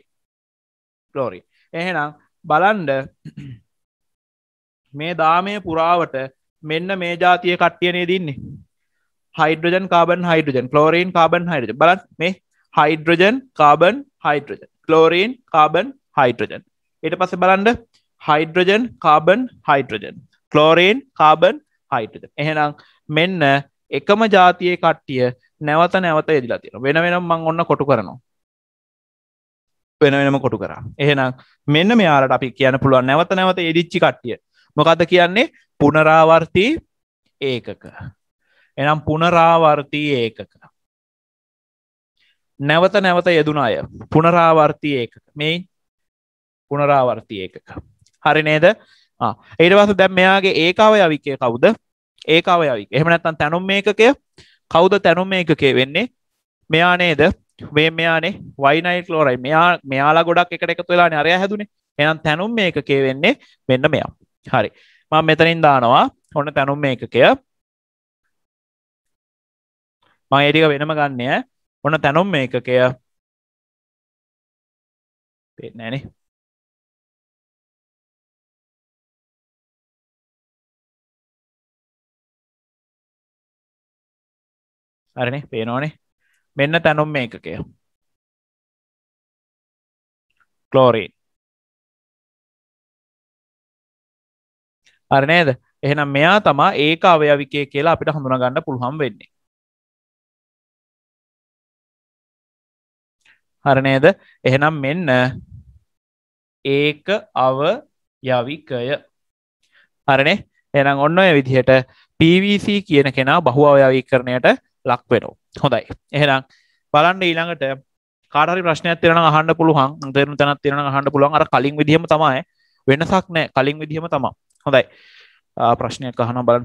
ක්ලෝරී එහෙනම් බලන්ඩ මේ දාමය පුරාවට මෙන්න මේ ජාතිය කට්ටියනේ දින්නේ හයිඩරජන් කාබන් හයිඩරජන් ලෝරීන් කාබන් හයිඩ බලත් මේ හයිඩරජන් කාබන් හයිඩරජන් ලෝරීන් කාබන් හයිටරජන් එට පස බලන්ඩ hydrogen carbon hydrogen chlorine carbon hydrogen එහෙනම් මෙන්න එකම ජාතියේ කට්ටිය නැවත නැවත එදිලා තියෙන වෙන වෙනම් මං ඔන්න කොටු කරනවා වෙන වෙනම කොටු කරා එහෙනම් මෙන්න මෙයාට අපි කියන පුළුවන් නැවත නැවත එදිච්චි කට්ටිය මොකද කියන්නේ පුනරාවර්තී ඒකක එනම් පුනරාවර්තී ඒකක නැවත නැවත යෙදුන අය පුනරාවර්තී ඒකක මෙයි පුනරාවර්තී ඒකක හරි නේද ඒටවස දැම් මෙයාගේ ඒකාව යවිකය කවුද ඒකාව යවික එහමනැත්තන් තැනුම් මේකකය කවුද තැනුම් මේකකේ වෙන්නේ මෙයා නේද වේ මෙයානේ වයිනයි ලෝරයි මෙයා මෙයාලා ගොඩක් එකට එකතු වෙලා අරය හැදුනේ එනම් තැනුම් මේකකේ වෙන්නේ මෙන්න මෙයා හරි ම මෙතනින් දානවා හොන්න තැනුම් මේ එකකය මං ඒටික වෙනම ගන්නය ඔන්න තැනුම් මේ එකකය පෙන්නෑනේ අරනේ පේනෝනේ මෙන්න තැනුම් මේ එකකය ක්ලෝරීන් අර නේද එහෙනම් මෙයා තමා ඒක අවයවිකය කියලා අපිට හඳුනගන්න පුළුවන් වෙන්නේ හර නේද එහෙනම් මෙන්න ඒක අවයවිකය හරනේ එනම් ඔන්න ඔය විදිහට පVC කියන කෙනා බහු අවයවී කරණයට ලක්වෙනෝ හොඳයි එහෙනම් බලන්න ඊළඟට කාරි ප්‍රශ්නයක් තිරන අහන්න පුළුවන් තෙරන තැනත් තිරන අහන්න පුළුවන් අර කලින් විදිහම තමයි වෙනසක් නෑ කලින් විදිහම තමා හොඳයි ප්‍රශ්නයක් අහන බලන්න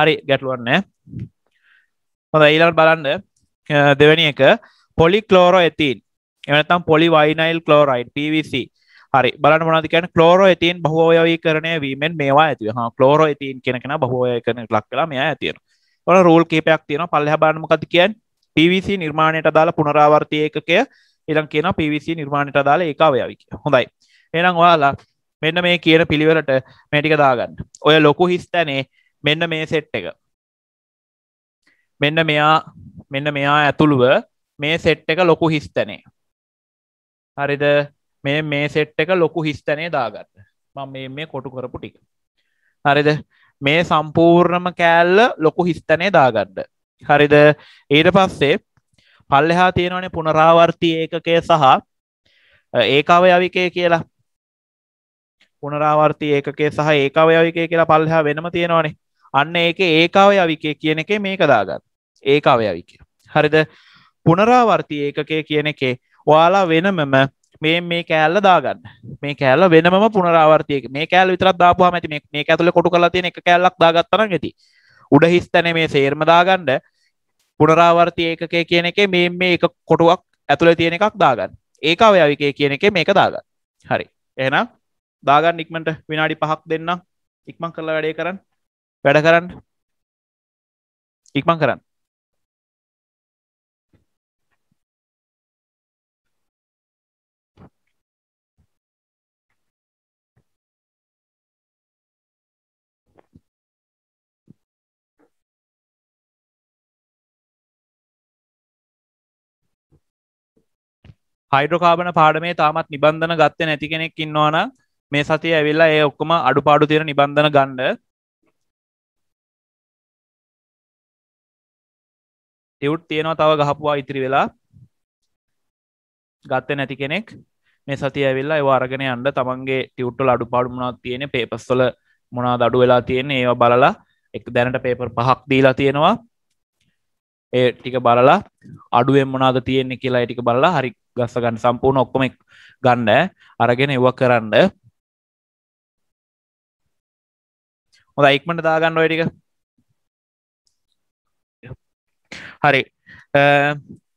හරි ගැටලුවන්න හොඳ ඊලට බලන්න දෙවැනි එක පොලි කලෝරෝ ඇතින් එනතම් පොලි වයිනයිල් කලෝරයින් පිවිසි හරි බලන්න මොනද කියන කලෝරෝ ඇතින් බහෝයවී කරණය වීමෙන් මේවා ඇතිව හා කලෝරෝ ඉතින් කෙනෙන බහෝය කරන ලක් කලා මෙයා ඇතියෙන ඔන රූල් කීපයක් තියෙන පල්ලහ බලන්නමකද කියන් පිවිසි නිර්මාණයට අදාළ පුනරාවර්තය එකකය ඉළන් කියන පිවිසි නිර්මාණයට අදාළ ඒකාවයවික හොඳයි එනම් ඔයාලා මෙන්න මේ කියන පිළිවෙලට මැටික දාගන්න ඔය ලොකු හිස්තැනේ මෙන්න මේ සෙට් එක මෙන්න මෙයා මෙන්න මෙයා ඇතුළුව මේ සෙට් එක ලොකු හිස්තැනේ හරිද මේ මේ සෙට් එක ලොකු හිස්තැනේ දාගන්න මම මේ කොටු කරපු ටික හරිද මේ සම්පූර්ණම කෑල්ල ලොකු හිස්තැනේ දාගන්න හරිද ඊට පස්සේ පල්ලෙහා තියෙනවනේ පුනරාවර්ති ඒකකය සහ ඒකාවයවිකය කියලා පුනරාවර්ති ඒකකේ සහ ඒකාවයවිකය කියලා පල්ලෙහා වෙනම තියෙනවනේ අන්න ඒක ඒකාවයවිකය කියන එකේ මේක දාගත් ඒකාවයවිකය හරිද පුනරාවර්ති ඒකකය කියන එකේ ඔයාලා වෙනමම මේ මේ කෑල්ල දාගන්න මේ කෑල්ල වෙනම පුනරාවර්තියක මේ කෑල් විතරක් දාපුහම ඇති මේ ඇතුළ කොටු කලා තියෙන එක කෑල්ලක් දාගත්තන ඇති උඩ හිස්තැන මේ සේර්ම දාගණ්ඩ පුනරාවර්තය ඒකකය කියන එක මේ මේ එක කොටුවක් ඇතුළ තියෙන එකක් දාගන්න ඒක අවයවිකය කියන එක මේක දාගන්න හරි එන දාගන්න ඉක්මට විනාඩි පහක් දෙන්න ඉක්මං කරලා වැඩේ කරන්න වැඩ කරන්න ඉක්මං කරන්න හයිඩ්‍රකාබන පාඩමේ තාමත් නිබන්ධන ගත්ත නැති කෙනෙක් ඉන්නවාන මේ සතිය ඇවිල්ලා ඒ ඔක්කොම අඩු පාඩු තියෙන නිබන්ධන ගණ්ඩ ටවුට් තියෙනවා තව ගහපුවා ඉතිරි වෙලා ගත්ත නැති කෙනෙක් මේ සතිය ඇවිල්ලා ඒ අරගෙන අන්ඩ තමන්ගේ ටියුට්ටල අඩු පාඩුමනක් තියෙන පේපස්සල මොනා දඩු වෙලා තියෙන ඒවා බලලා එක දැනට පේපර් පහක් දීලා තියෙනවා ඒ ටික බලලා අඩුවෙන් මොනාද තියෙන්නේ කියලා ටික බලලා හරි ගස්ස ගන්න සම්පූර්ණ ඔක්කොම ගන්න අරගෙන එව කරන්න හොඳ ඉක්මට දාගන්න ඔය ටික හරි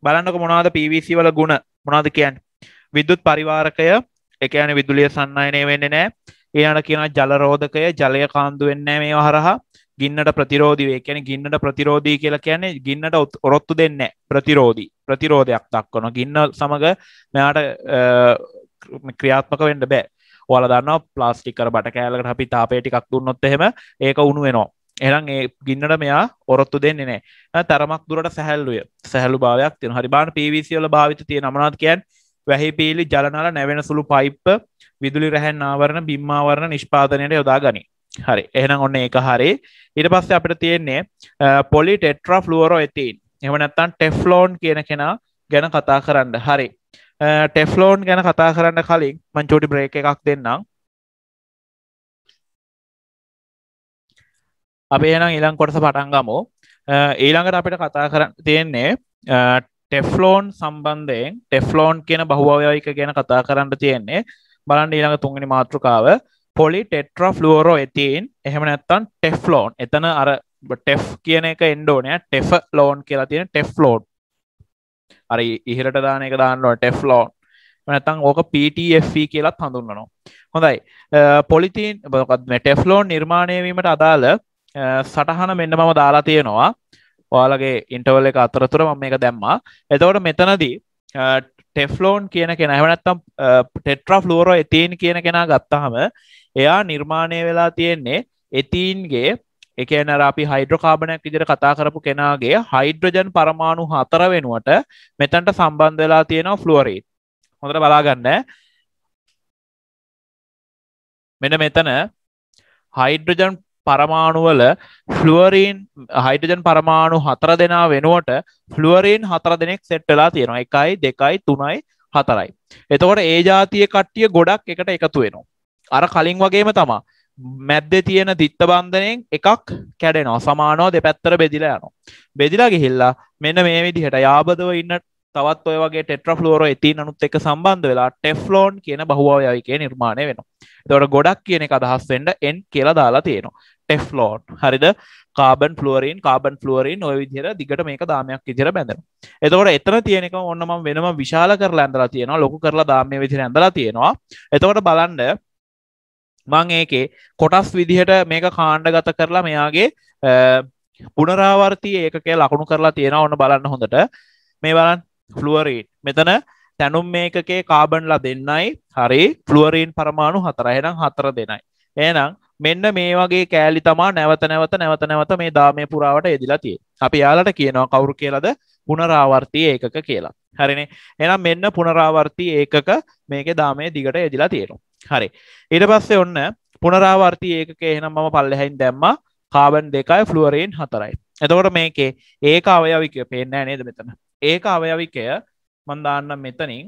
බලන්නක මොනාද පිවිසි වල ගුණ මොනාද කියන්න විද්දුත් පරිවාරකය එකයන විදුලිය සන්නයනය වෙන්න නෑ ඒයන කියන ජලරෝධකය ජලය කාන්දු වෙන්න මේ හරහා ගින්නට ප්‍රතිරෝධිවේ කැන ගින්නට ප්‍රතිරෝධී කියලා කියන්නේ ගින්නට ඔරොත්තු දෙන්න ප්‍රතිරෝධී ප්‍රතිරෝධයක් දක්වන ගින්න සමඟ මෙයාට ක්‍රියාත්මක වෙන්න බෑ ඔල දන්න ප්ලාස්ටිකර බට කෑලකට අපි තාපේ ටිකක් දුන්නොත් එහෙම ඒක උණු වෙනවා එරං ඒ ගින්නට මෙයා ඔරොත්තු දෙන්නේ නෑ තරමක් දුරට සැහැල්ලුවය සැහලු භාවයක් තියෙන හරි බාන පිවිසිවල භාවිත තියෙන නමනත් කියන් වැහි පීලි ජලනල නැවෙන සුළු පයිප්ප විදුලි රැහැන් ආවරණ බිම්මාවරණ නිෂ්පාදනයට යොදා ගනී හරි එහෙනම් ඔන්න ඒක හරි ඉට පස්ස අපට තියෙන්නේ පොලි ටෙට්‍රා ෆ්ලුවරෝ ඇතින් එමනත්තන් ටෙෆ්ලෝන් කියන කෙනා ගැන කතා කරන්න හරි ටෙෆ්ලෝන් ගැන කතා කරන්න කලින් මංචෝඩි බ්‍රේක එකක් දෙන්නම් අපේ එනම් ඊළං කොටස පටන්ගමු ඊළඟට අපිට කතා කරන්න තියෙන්නේ ටෙෆ්ලෝන් සම්බන්ධයෙන් ටෙෆ්ලෝන් කියන බහුවයක ගැන කතා කරන්න තියෙන්නේ බලන්න ඊළඟ තුන්ගනි මාතෘකාව පොලි ටෙට්‍රෆ්ලුවරෝ ඇතින් එහෙම නැත්තන් ටෙෆ්ලෝන් එතන අර ටෙෆ් කියන එක එන්ඩෝනය ටෙෆ ලෝන් කියලා තියෙන ටෙෆ්ලෝඩ් අරි ඉහට දාන එක දාන්නවා ටෙෆ්ලෝන් නැතන් ඕක පටF e කියලත් හඳුන්නනවා හොඳයි පොලිතින් ටෙෆ්ලෝන් නිර්මාණයවීමට අදාළ සටහන මෙන්න මම දාලා තියෙනවා ඔයාලගේ ඉන්ටවල් එක අතරතුර ම මේක දැම්මා එතවට මෙතනදී ටෙෆ්ලෝන් කියන කෙන හැමනත්තම් ටෙට්‍රා ෆ්ලෝරෝ එතින් කියන කෙනා ගත්තහම එයා නිර්මාණය වෙලා තියෙන්නේ එතීන්ගේ එකන අපි හයිඩ්‍රකාබනයක් විදිර කතා කරපු කෙනාගේ හයිඩ්‍රජන් පරමාණු හතර වෙනුවට මෙතන්ට සම්බන්ධ වෙලා තියෙනවා ෆ්ලුවරීන් හොඳට බලාගන්න මෙන මෙතන හයිඩ්‍රජන් පරමාණුවල ෆ්ලුවරීන් හයිටජන් පරමාණු හතර දෙනා වෙනුවට ෆ්ලුවරීන් හතර දෙනෙක් සෙට්ටලා තියෙනවා එකයි දෙකයි තුනයි හතරයි එතකොට ඒ ජාතිය කට්ටිය ගොඩක් එකට එකතු වෙනවා අර කලින් වගේම තමා මැද්ද තියෙන දිත්ත බන්ධනයෙන් එකක් කැඩෙනවා සමානෝ දෙපැත්තර බෙදිලා යනවා. බෙදිලා ගිහිල්ලා මෙන්න මේ විදිහට යාබදව ඉන්න තවත් ඔය වගේ ටෙට්‍ර ෆ්ලෝර ඇතින් අනුත් එක සම්බන්ධ වෙලා ටෙෆ්ලෝන් කියන බහවායවිකේ නිර්මාණය වෙනවා. තොට ගොඩක් කියන එක අදහස්වෙන්ට එන් කියලා දාලා තියෙනවා. ටෙෆ්ලෝන් හරිද කාබන් ෆලුවරින් කාබන් ෆලුවරින් ඔය විදිහර දිගට මේක දාමයක් විදිර බැඳෙන. එතකොට එතන තියෙනක ඔන්නම වෙනම විශාල කරලා ඇඳලා තියෙනවා ලොකු කරලා දාමය විදිර ඇඳලා තියෙනවා. එතකොට බලන්ඩ මං ඒකේ කොටස් විදිහට මේක කාණ්ඩ ගත කරලා මෙයාගේ පුනරාවර්තය ඒකේ ලකුණු කරලා තියෙන ඔන්න බලන්න හොඳට මේ බලන් ෆලුවරීට් මෙතන තැනුම් මේකේ කාබන්ලා දෙන්නයි හරි ෆලුවරීන් පරමාණු හතරහෙනම් හතර දෙනයි ඒනම් මෙන්න මේ වගේ කෑලි තමා නැවත නැවත නැවත නැවත මේ දාමය පුරාවට එදිලා තිය අපි යාලට කියනවා කවුරු කියලද පුනරාවර්තය ඒකක කියලා හරිනේ එනම් මෙන්න පුනරාවර්තී ඒකක මේක දාමය දිගට එදිලා තියෙනවා හරි ඊට පස්සේ ඔන්න පුනරාවර්ති ඒකක එහෙනම් මම පල්ලෙහැයින් දැම්ම කාබන් දෙකයි ෆ්ලුවරයෙන් හතරයි එතකොට මේකේ ඒක අවයවිකය පේනෑ නේද මෙතන ඒක අවයවිකය මන්දාන්න මෙතනින්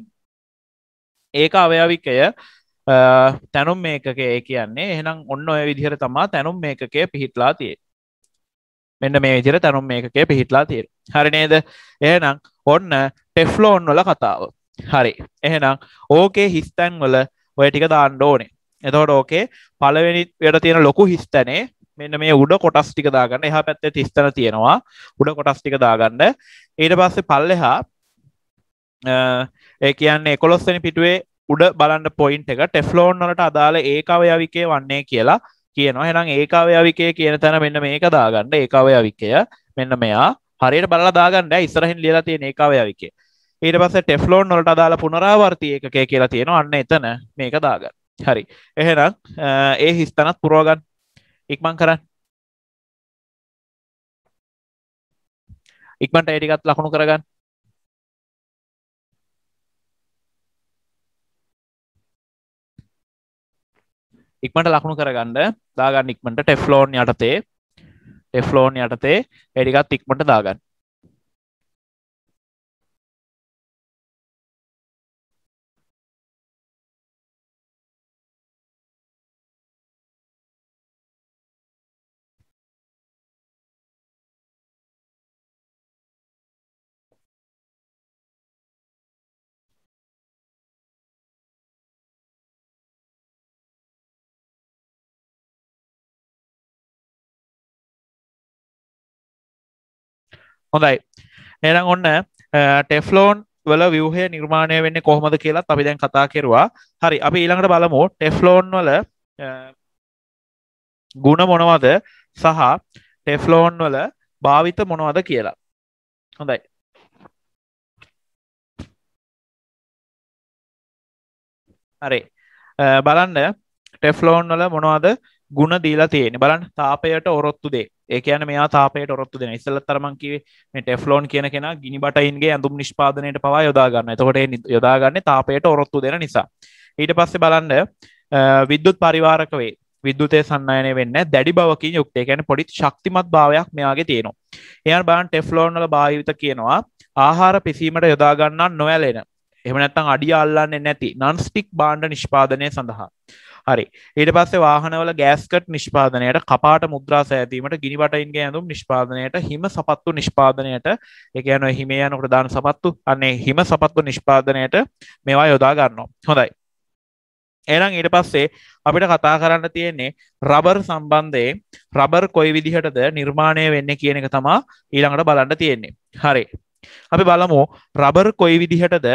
ඒක අවයවිකය තැනුම් මේකක ඒ කියන්නේ එහෙනම් ඔන්න ඔය විදිහර තමා තැනුම් මේකේ පිහිටලා තිය මෙන්න මේ විදිර තැනුම් මේකේ පිහිටලා තිය හරිනේද එහෙනම් ඔන්න ටෙෆ්ලෝන් වල කතාව හරි එහෙනම් ඕකේ හිස්තැන් වල ඔය ටික දාන්න ඕනේ එතකොට ඕකේ පළවෙනි වැඩ තියෙන ලොකු හිස්තැනේ මෙන්න මේ උඩ කොටස් ටික දාගන්න එහා පැත්තේ තිස්තන තියෙනවා උඩ කොටස් ටික දාගන්න ඊට පස්සේ පල්ලෙහා ඒ කියන්නේ එකොලොස්සනි පිටුවේ උඩ බලන්න පොයින්ට එක ටෙෆ්ලෝන් වලට අදාළ ඒකාවයවිකය වන්නේ කියලා කියනවා හෙනම් ඒකාවයවිකය කියන තැන මෙන්න මේක දාගන්න ඒකාවයවිකය මෙන්න මෙයා හරියට බලලා දාගන්න ඉස්සරහින් ලියලා තියෙන ඒකාවයවිකේ ඊට පස ටෙෆ්ලෝන් නොලට අදාළ පුනරාවර්තය එකකේ කියලා තියෙන අන්න එතන මේක දාග හරි එහෙනම් ඒ හිස්තනත් පුරෝගන් ඉක්මං කරන්න ඉක්මට ඒටිකත් ලකුණු කරගන්න ඉක්මට ලකුණු කරගන්න දාගන්න ඉක්මට ටෙෆ්ලෝන් යටතේ ටෙෆ්ලෝන් යටතේ එඩිකත් ඉක්මට දාගන්න හොඳයි එනම් ඔන්න ටෙෆ්ලෝන් වල වියහය නිර්මාණය වෙන්න කොහොමද කියලා අපි දැන් කතා කෙරවා හරි අපි ඊළඟට බලමු ටෙෆ්ලෝන් වල ගුණ මොනවද සහ ටෙෆ්ලෝන් වල භාවිත මොනවද කියලා හොඳයි හරි බලන්න ටෙෆ්ලෝන් වල මොනවද ගුණ දීලා තියෙන බලන් තාපයට ඔරොත්තු දේ ඒ කියන මෙයා තාපයට ඔරොත්තු දෙන ඉස්සල තරමංකිවේ මේ ටෙෆ්ලෝන් කියන කෙන ගිනි බටයින්ගේ ඇඳුම් නිෂ්පාදනයට පවා යොදාගන්න තකොට යොදාගන්න තාපයට ඔරොත්තු දෙන නිසා ඊට පස්සේ බලන්න විද්දුත් පරිවාරක වේ විද්දුතය සන්නයනය වෙන්න දැඩි බවකින් යුක්තේ ගැන පොඩි ශක්තිමත් භාවයක් මෙයාගේ තියෙනවා එයන් බාන් ටෙෆ්ලෝන්ල භාවිත කියනවා ආහාර පිසීමට යොදාගන්නන් නොවැලෙන එමනැත්තං අඩිය අල්ලන්න නැති නන්ස්ටික් බාණ්ඩ නිෂ්පාදනය සඳහා හරි ඊට පස්සේ වාහනවල ගෑස්කට් නිෂ්පාදනයට කපාට මුද්‍රා සෑදීමට ගිනිබටයින්ගේ ඇඳුම් නිෂ්පාදනයට හිම සපත්තු නිෂ්පාදනයට එක යන හිමේ යනකට දාන සපත්තු අන්නේ හිම සපත්තු නිෂ්පාදනයට මේවා යොදා ගන්නවා හොඳයි එනම් ඊට පස්සේ අපිට කතා කරන්න තියෙන්නේ රබර් සම්බන්ධයේ රබර් කොයි විදිහටද නිර්මාණය වෙන්න කියන එක තමා ඊළඟට බලන්න තියෙන්නේ හරි අපි බලමු රබර් කොයි විදිහටද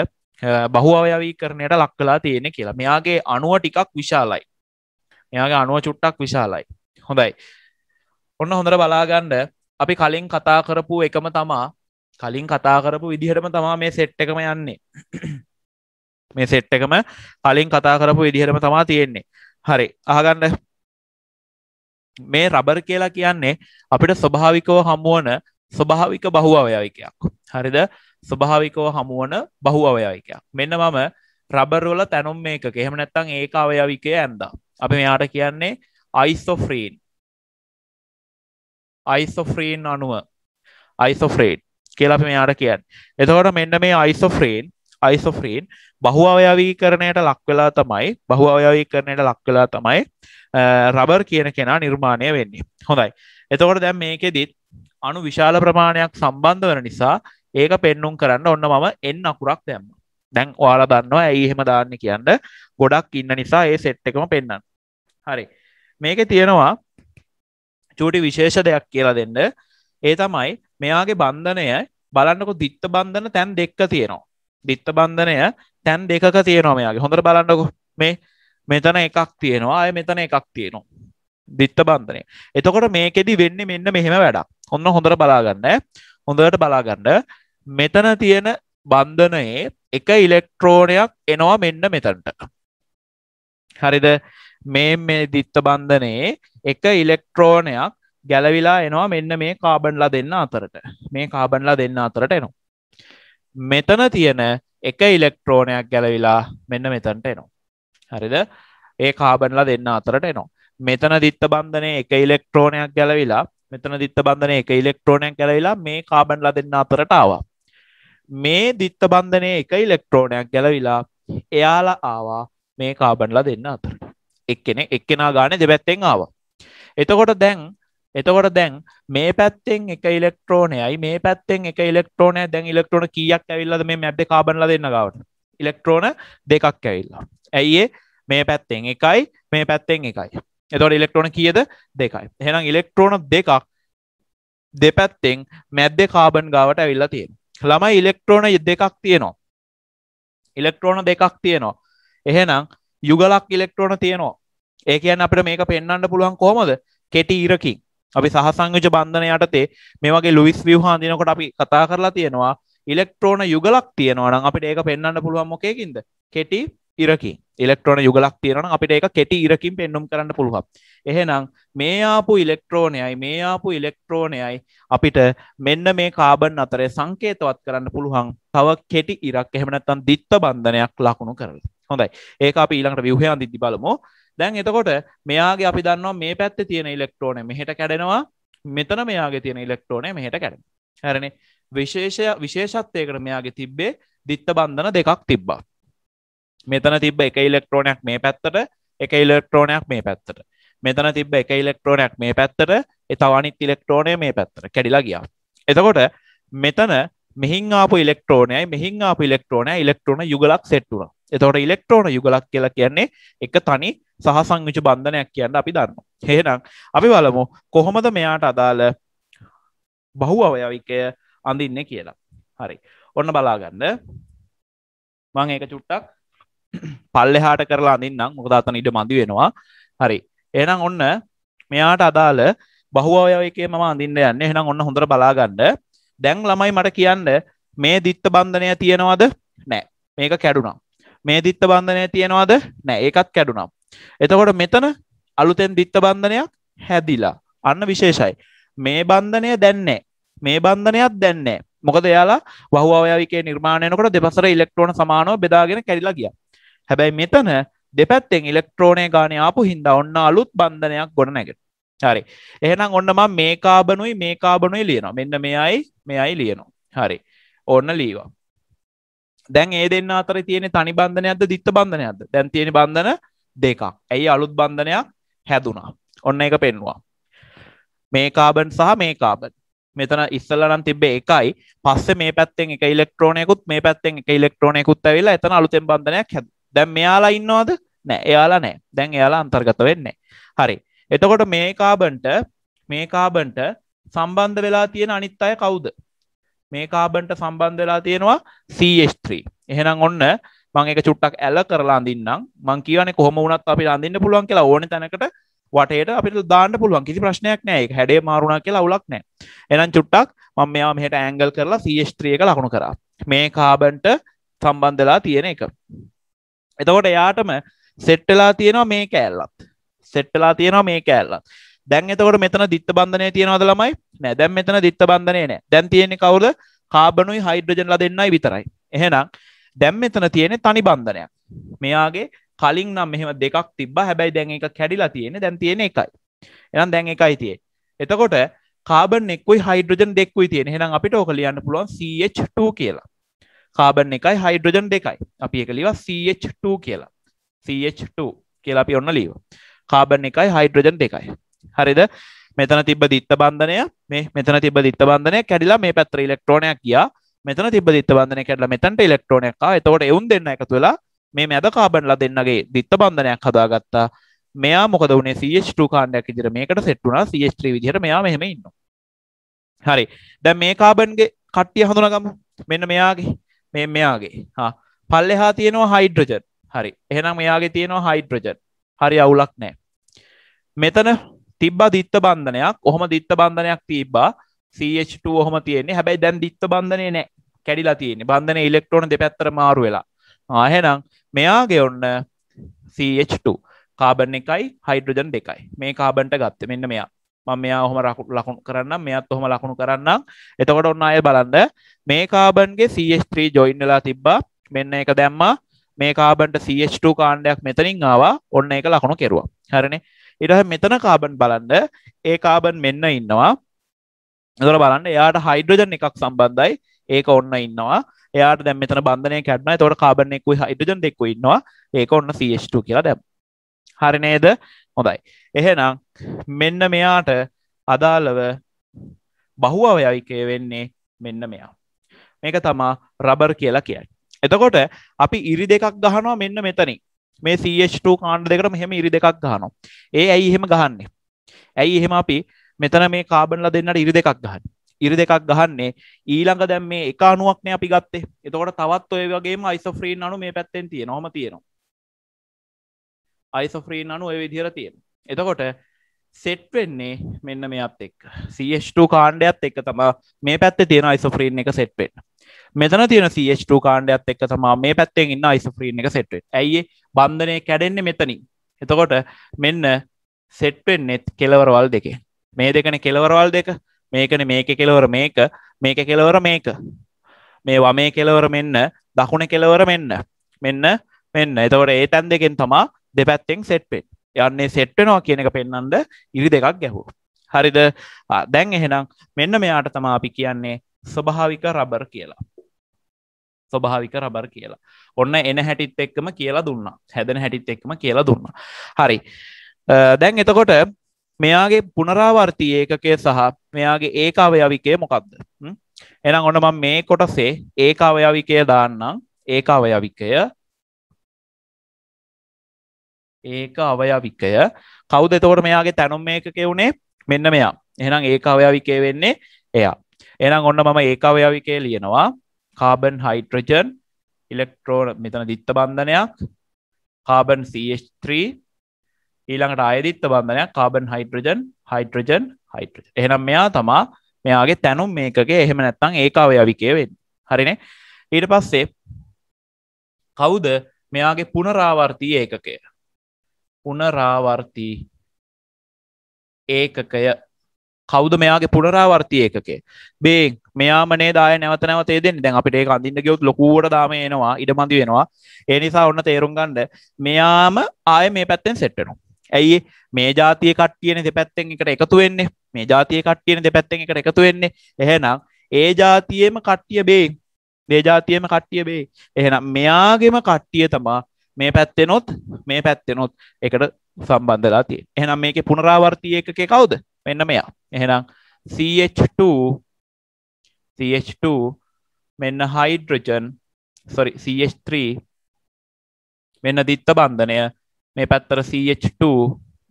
බහු අවයවී කරණයට ලක් කලා තියෙන කියලා මෙයාගේ අනුව ටිකක් විශාලයි මෙයාගේ අනුව චුට්ටක් විශාලයි හොඳයි ඔන්න හොඳර බලාගණ්ඩ අපි කලින් කතා කරපු එකම තමා කලින් කතා කරපු විදිහටම තමා මේ සෙට් එකම යන්නේ <clears throat> මේ සෙට් එකම කලින් කතා කරපු විදිහටම තමා තියෙන්නේ හරි අහගන්න මේ රබර් කියලා කියන්නේ අපිට ස්වභාවිකව හමුවන ස්වභාවික බහුව අවයවිකයක් හරිද ස්වභාවිකව හමුවන බහු අවයවිකයක් මෙන්න මම රබර්වල තැනුම් මේක එහෙම නැත්තං ඒක අවයවිකය ඇන්දා අපි මෙයාට කියන්නේ අයිස්තෝෆ්‍රීන් අයිස්තෝෆ්‍රීන් අනුව අයිස්තෝෆ්‍රේඩ් කියලා අපි මෙයාට කියන්න එතකොට මෙන්න මේ අයිස්තෝෆ්‍රීන් අයිස්තෝෆ්‍රීන් බහු අවයවී කරණයට ලක්වෙලා තමයි බහු අවයවී කරණයට ලක්වෙලා තමයි රබර් කියන කෙනා නිර්මාණය වෙන්නේ හොඳයි එතකොට දැම් මේකෙදිත් අනු විශාල ප්‍රමාණයක් සම්බන්ධ වන නිසා ඒක පෙන්නුම් කරන්න ඔන්න මම එන්න අකුරක් දැම්ම දැන් ඔයාලා දන්නවා ඇයි එහෙම දාන්න කියන්න ගොඩක් ඉන්න නිසා ඒ සෙට් එකම පෙන්න්න හරි මේක තියෙනවා චූටි විශේෂ දෙයක් කියලා දෙන්න ඒ තමයි මෙයාගේ බන්ධනය බලන්නකො දිත්ත බන්ධන තැන් දෙක්ක තියෙනවා දිත්ත බන්ධනය තැන් දෙකක තියෙනවා මෙයාගේ හොඳට බලන්නකො මේ මෙතන එකක් තියෙනවා අය මෙතන එකක් තියෙනවා දිත්ත බන්ධනය එතකොට මේකෙදි වෙන්න මෙන්න මෙහෙම වැඩක් ඔන්න හොඳට බලාගන්න හොඳට බලාගන්න මෙතන තියෙන බන්ධනයේ එක ඉලෙක්ට්‍රෝනයක් එනවා මෙන්න මෙතන්ට හරිද මේ මේ දිත්ත බන්ධනයේ එක ඉලෙක්ට්‍රෝනයක් ගැලවිලා එනවා මෙන්න මේ කාබන්ලා දෙන්න අතරට මේ කාබන්ලා දෙන්න අතරට එනවා මෙතන තියෙන එක ඉලෙක්ට්‍රෝනයක් ගැලවිලා මෙන්න මෙතන්ට එනවා හරිද ඒ කාබන්ලා දෙන්න අතරට එනවා මෙතන දිත්ත බන්ධනය එක ඉලෙක්ට්‍රෝනයක් ගැලවිලා මෙතන දිත්ත බන්ධනය එක ඉලෙක්ට්‍රෝනයක් ගැලවිලා මේ කාබන්ලා දෙන්න අතරට ආවා මේ දිත්ත බන්ධනය එක ඉලෙක්ට්‍රෝනයක් ගැලවිලා එයාලා ආවා මේ කාබන්ලා දෙන්න අතර එක්කෙන එක්කෙනා ගාන දෙපැත්තෙන් ආවා එතකොට දැන් එතකොට දැන් මේ පැත්තෙන් එක ඉලෙක්ට්‍රෝනයයි මේ පැත්තෙන් එක ඉලෙක්ට්‍රෝනය දැන් ඉලෙක්ට්‍රෝන කියක් ඇවිල්ලද මේ මැබ්ද කාබන්ල දෙන්න ගවට ඉලෙක්ට්‍රෝන දෙකක් ඇවිල්ලා ඇයිඒ මේ පැත්තෙන් එකයි මේ පැත්තෙන් එකයි එතොට ඉලෙක්ට්‍රෝන කියද දෙකයි හෙනම් ඉලෙක්ට්‍රෝන දෙකක් දෙපැත්තෙන් මැද්දෙ කාබන් ගාවට ඇවිල්ලා තියෙන ළමයි ඉලෙක්ට්‍රෝන දෙකක් තියෙනවා ඉලෙක්ට්‍රෝන දෙකක් තියෙනවා එහෙනම් යුගලක් ඉලෙක්ට්‍රෝන තියෙනවා ඒ කියන්න අපට මේක පෙන්න්නට පුළුවන් කොහොමද කෙටි ඉරකින් අපි සහසංයජ බන්ධන යටතේ මේ වගේ ලුවිස් වියහාන්දිනකොට අපි කතා කරලා තියෙනවා ඉලෙක්ට්‍රෝන යුගලක් තියෙනවනම් අපිට ඒක පෙන්න්න පුළුවන් මොකකින්ද කෙටි ඉරකින් ඉලෙක්ට්‍රෝන යුගලක් තියෙනවා අපිට ඒක කෙටි ඉරකින් පෙන්නුම් කරන්න පුළුවන්. එහෙනම් මේ ආපු ඉලෙක්ට්‍රෝනයයි මේ ආපු ඉලෙක්ට්‍රෝනයයි අපිට මෙන්න මේ කාබන් අතරේ සංකේතවත් කරන්න පුළුවන් තව කෙටි ඉරක් එහෙම නැත්නම් ditth බන්ධනයක් ලකුණු කරලා. හොඳයි. ඒක අපි ඊළඟට ව්‍යුහයන් දිද්දි බලමු. දැන් එතකොට මෙයාගේ අපි දන්නවා මේ පැත්තේ තියෙන ඉලෙක්ට්‍රෝනය මෙහෙට කැඩෙනවා. මෙතන මෙයාගේ තියෙන ඉලෙක්ට්‍රෝනය මෙහෙට කැඩෙනවා. හරිනේ. විශේෂ විශේෂත්වයකට මෙයාගේ තිබ්බේ ditth බන්ධන දෙකක් තිබ්බා. මෙතන තිබ එක ඉලෙක්ට්‍රෝනයක් මේ පැත්තට එක ඉලෙක්ට්‍රෝනයක් මේ පැත්තට මෙතන තිබ එක ඉලෙක්ට්‍රෝනයක් මේ පැත්තට එතවනිත් ඉලෙක්ට්‍රෝනය මේ පැත්තට කැඩිලා ගියා එතකොට මෙතන මෙහින් ආපු ඉලෙක්ට්‍රෝනයයි මෙහින් ආපු ඉලෙක්ට්‍රෝනය ඉලෙක්ට්‍රෝන යුගලක් සෙට්ටුන එතකොට ඉලෙක්ට්‍රෝන යුගලක් කියලා කියන්නේ එක තනි සහසංවිච බන්ධනයක් කියන්න අපි දන්න හේනම් අපි බලමු කොහොමද මෙයාට අදාළ බහු අවයවිකය අඳින්න කියලා හරි ඔන්න බලාගන්න මං ඒක චුට්ටක් පල්ලෙහාට කරලා අඳන්නම් මොක දාතන ඉඩ මදි වෙනවා හරි එනම් ඔන්න මෙයාට අදාළ බහුවයකේ ම අඳන්න යන්න එනම් ඔන්න හොඳර බලාගන්න දැන් ළමයි මට කියන්න මේ දිත්ත බන්ධනය තියෙනවාද නෑ මේක කැඩුනම් මේ දිත්ත බන්ධනය තියෙනවාද නෑ ඒකත් කැඩුනම් එතකොට මෙතන අලුතෙන් දිත්ත බන්ධනයක් හැදිලා අන්න විශේෂයි මේ බන්ධනය දැන්නේ මේ බන්ධනයක් දැන්නේ මොකද යාලා වහවායවිකේ නිර්මාණයනකට දෙපසර ඉලෙක්ට්‍රෝන සමානෝ බෙදාගෙන කැරිලා ගියා හැබැයි මෙතන දෙපැත්තෙන් ඉලෙක්ට්‍රෝනය ගානය ආපු හින්ද ඔන්න අලුත් බන්ධනයක් ගොඩ නැගට හරි එහෙනම් ඔන්නම මේ කාබනුයි මේ කාබනුයි ලියනවා මෙන්න මෙයයි මෙයයි ලියනවා හරි ඔන්න ලීවා දැන් ඒ දෙන්න අතර තියෙන තනි බන්ධනයක්ද දිත්ත බන්ධනයක්ද දැන් තියෙන බන්ධන දෙකක් ඇයි අලුත් බන්ධනයක් හැදුනා ඔන්න එක පෙන්වා මේ කාබන් සහ මේ කාබන් මෙතන ඉස්සල්ලනම් තිබේ එකයි පස්ස මේ පැත්තෙන් එක ඉලෙක්ට්‍රෝනයකුත් මේ පැත්තෙන් එක ඉලෙක්ට්‍රෝනයකුත් ඇවෙලා එතන අලුතෙන් බන්ධනයක් හැද දැන් මෙයාලා ඉන්නවාද නෑ එයාලා නෑ දැන් එයාලා අන්තර්ගත වෙන්නේ හරි එතකොට මේ කාබන්ට මේ කාබන්ට සම්බන්ධ වෙලා තියෙන අනිත් අය කවුද මේ කාබන්ට සම්බන්ධ වෙලා තියෙනවා CH3 එහෙනම් ඔන්න මං එක චුට්ටක් ඇල කරලා අඳින්නම් මං කියවනේ කොහොම වුණත් අපිට අඳින්න පුළුවන් කියලා ඕන තැනකට වටේට අපිට දාන්න පුළුවන් කිසි ප්‍රශ්නයක් නෑ හැඩේ මාරුණා කියලා අවුලක් නෑ එනම් චුට්ටක් මම මෙයා මෙහට ඇංගල් කරලා CH3 එක ලකුණු කරා මේ කාබන්ට සම්බන්ධලා තියෙන එක එතකොට එයාටම සෙට්ටලා තියෙනවා මේ කෑල්ලත් සෙට්ටලා තියෙනවා මේ කෑල්ලත් දැන් එතකොට මෙතන දිත්ත බන්ධනය තියෙනවද ළමයි නෑ දැන් මෙතන දිත්ත බන්ධනය නෑ දැන් තියෙන්නේ කවුද කාබනුයි හයිඩ්‍රජන්ලා දෙන්නයි විතරයි එහෙනම් දැම් මෙතන තියෙන තනි බන්ධනයක් මෙයාගේ කලින් නම් මෙහම දෙකක් තිබ හැබැයි දැන් එක කැඩිලා තියෙන දැන් තියෙන එකයි එනම් දැන් එකයි තිය එතකොට කාබනෙක්යි හයිඩ්‍රජන් දෙක්වයි තියෙන හෙනම් අපිට ඕක ලියන්න පුළුවන් CH2 කියලා කාබන් එකයි හයිඩ්‍රජන් දෙකයි අපි එක ලිව CH2 කියලා CH2 කියලා අපි ඔන්න ලීව කාබන් එකයි හයිඩ්‍රජන් දෙකයි හරිද මෙතන තිබ දිත්ත බන්ධනය මේ මෙතන තිබ දිත්ත බන්ධනය කැඩිලා මේ පැත්‍ර ඉලෙක්ට්‍රෝනයක් කියා මෙතන තිබ දිත්ත බන්ධනය කැඩලා මෙතන්ට ඉලෙක්ට්‍රෝනයක් ආ එතකොට එවුන් දෙන්න එකතු වෙලා මේ මැද කාබන්ලා දෙන්නගේ දිත්ත බන්ධනයක් හදාගත්තා මෙයා මොකද වනේ CH2 කාණ්ඩයක් ඉදිර මේකට සෙට්ටුනා CH3 විදිහට මෙයා මෙහෙම ඉන්න හරි දැන් මේ කාබන්ගේ කට්ටිය හඳුනගමු මෙන්න මෙයාගේ මේ මෙයාගේ හා පල්ලෙ හා තියෙනවා හයිඩ්‍රජන් හරි එහෙනම් මෙයාගේ තියෙනවා හයිඩ්‍රජන් හරි අවුලක් නෑ මෙතන තිබ්බා දිත්ත බන්ධනයක් ඔහොම දිත්ත බන්ධනයක් තිබ්බා CH2 ඔහොම තියෙන්නේ හැබැයි දැන් දිත්ත බන්ධනය නෑ කැඩිලා තියෙන්නේ බන්ධන ඉලෙක්ට්‍රෝන දෙපැත්තර මාරු වෙලා ආහෙනම් මෙයාගේ ඔන්න CH2 කාබන් එකයි හයිඩ්‍රජන් දෙකයි මේ කාබන්ට ගත්ත මෙන්න මෙයා ම මෙයා හොම ලකුණු කරන්න මෙයත් ඔහොම ලකුණු කරන්න එතකොට ඔන්න අය බලන්ද මේ කාබන්ගේ සස්ත්‍රී ජොයින්ලා තිබ්බා මෙන්න එක දැම්ම මේ කාබන්ට සH2 කාණ්ඩයක් මෙතනින් ආවා ඔන්න එක ලකුණු කෙරවා හරණ ඉඩහ මෙතන කාබන් බලන්ඩ ඒ කාබන් මෙන්න ඉන්නවා දර බලන්න එයාට හයිඩ්‍රජන් එකක් සම්බන්ධයි ඒක ඔන්න ඉන්නවා එයාට දැම් මෙතන බන්ධනය කැටන තොට කාබන්නෙක්කුයි හයිඩජන් දෙෙක්කු ඉන්නවා ඒක ඔන්න සH2 කියලා දැම් හරිනේද හොඳයි එහෙනම් මෙන්න මෙයාට අදාළව බහුව යවිකය වෙන්නේ මෙන්න මෙයා මේක තමා රබර් කියලා කියයි එතකොට අපි ඉරි දෙකක් ගහනවා මෙන්න මෙතනින් මේ සH2 කාණ්ඩ දෙකට මෙහෙම ඉරි දෙකක් ගහනවා ඒ ඇයි එහෙම ගහන්නේ ඇයි එහෙම අපි මෙතන මේ කාබනල දෙන්නට ඉරි දෙකක් ගහන්න ඉරි දෙකක් ගහන්නේ ඊළඟ දැම් මේ එක අනුවක්න අපි ගත්තේ එතකොට තවත් ඔය වගේ යිසොෆ්‍රීන් අනු මේ පැත්තෙන් තියෙනවාම තියෙනවා අයිසොෆ්‍රීන් අනු විදිහර තියෙන එතකොට සෙට් වෙන්නේ මෙන්න මෙත් එක් සH2 කාණ්ඩයක්ත් එක්ක තම මේ පැත්ත තියෙන අයිසොෆ්‍රීන් එක සෙට්වෙන් මෙතන තියෙන සH2 කාණ්ඩයක්ත් එක්ක තමා මේ පැත්තෙන් ඉන්න අයිසොෆ්‍රීන් එක සෙට්වෙන් ඇයි බන්ධනය කැඩෙන්නේ මෙතනින් එතකොට මෙන්න සෙට්වෙන් නෙත් කෙලවරවල් දෙකේ මේ දෙකන කෙලවරවල් දෙක මේකන මේක කෙලවර මේක මේක කෙලවර මේක මේ වමේ කෙලවර මෙන්න දකුණ කෙලවර මෙන්න මෙන්න මෙන්න එතවට ඒ තැන් දෙකෙන් තමා දෙපැත්තෙන් සෙට්පෙන් යන්නේ සෙට්වෙනවා කියන එක පෙන්නන්ද ඉරි දෙකක් ගැහූ හරිද දැන් එහෙනම් මෙන්න මෙයාට තමා අපි කියන්නේ ස්වභාවික රබර් කියලා ස්වභාවික රබර් කියලා ඔන්න එන හැටිත් එක්කම කියලා දුන්න හැදෙන හැටිත් එක්කම කියලා දුන්න හරි දැන් එතකොට මෙයාගේ පුනරාවර්තී ඒකකය සහ මෙයාගේ ඒක අවයවිකය මොකක්ද එනම් ඔන්න මම මේ කොටසේ ඒක අවයවිකය දාන්නම් ඒක අවයවිකය ඒක අවයවිකය කවුද තෝට මෙයාගේ තැනුම් මේක කෙවුණේ මෙන්න මෙයා එහෙනම් ඒක අවයවිකය වෙන්නේ එයා එනම් ඔන්න මම ඒක අවයවිකය ලියනවා කාබන් හයිට්‍රජන් ඉලෙක්ට්‍රෝන මෙතන දිත්ත බන්ධනයක් කාබන් CH3 ඊළඟට අයදිත්ත බන්ධනයක් කාබන් හයිට්‍රජන් හයිට්‍රජන් හයිට්‍ර එහෙනම් මෙයා තමා මෙයාගේ තැනුම් මේකගේ එහෙම නැත්තං ඒක අවයවිකය වෙන්න හරිනේ ඊට පස්සේ කවුද මෙයාගේ පුනරාවර්තී ඒකකය පුනරාවර්තී ඒකකය කෞද මෙයාගේ පුනරාවර්තය එකකේ බේ මෙයාමනේ දාය නැවත නවතේ දෙන්න දැන් අපිට ඒ අඳින්න ගයොත් ලොකූට දාම එනවා ඉඩමඳ වෙනවා ඒ නිසා ඔන්න තේරුම් ගන්ඩ මෙයාම ආය මේ පැත්තෙන් සෙට්ටනු ඇයි මේ ජාතිය කට්ටියන දෙපැත්තෙන් එකට එකතු වෙන්නේ මේ ජාතිය කට්ටියන දෙපැත්තෙන් එකට එකතු වෙන්නේ එහෙනම් ඒ ජාතියේම කට්ටිය බේ දේජාතියම කට්ටිය බේ එහෙනම් මෙයාගෙම කට්ටිය තමා මේ පැත්තෙනොත් මේ පැත්තෙනොත් එකට සම්බන්ධලා තිය එහනම් මේක පුනරාවර්තිය එක කවුද මෙන්න මෙයා එහෙනම් CH2 CH2 මෙන්න හයිඩ්‍රජන් සොරි CH3 මෙන්න දිත්ත බන්ධනය මේ පැත්තර CH2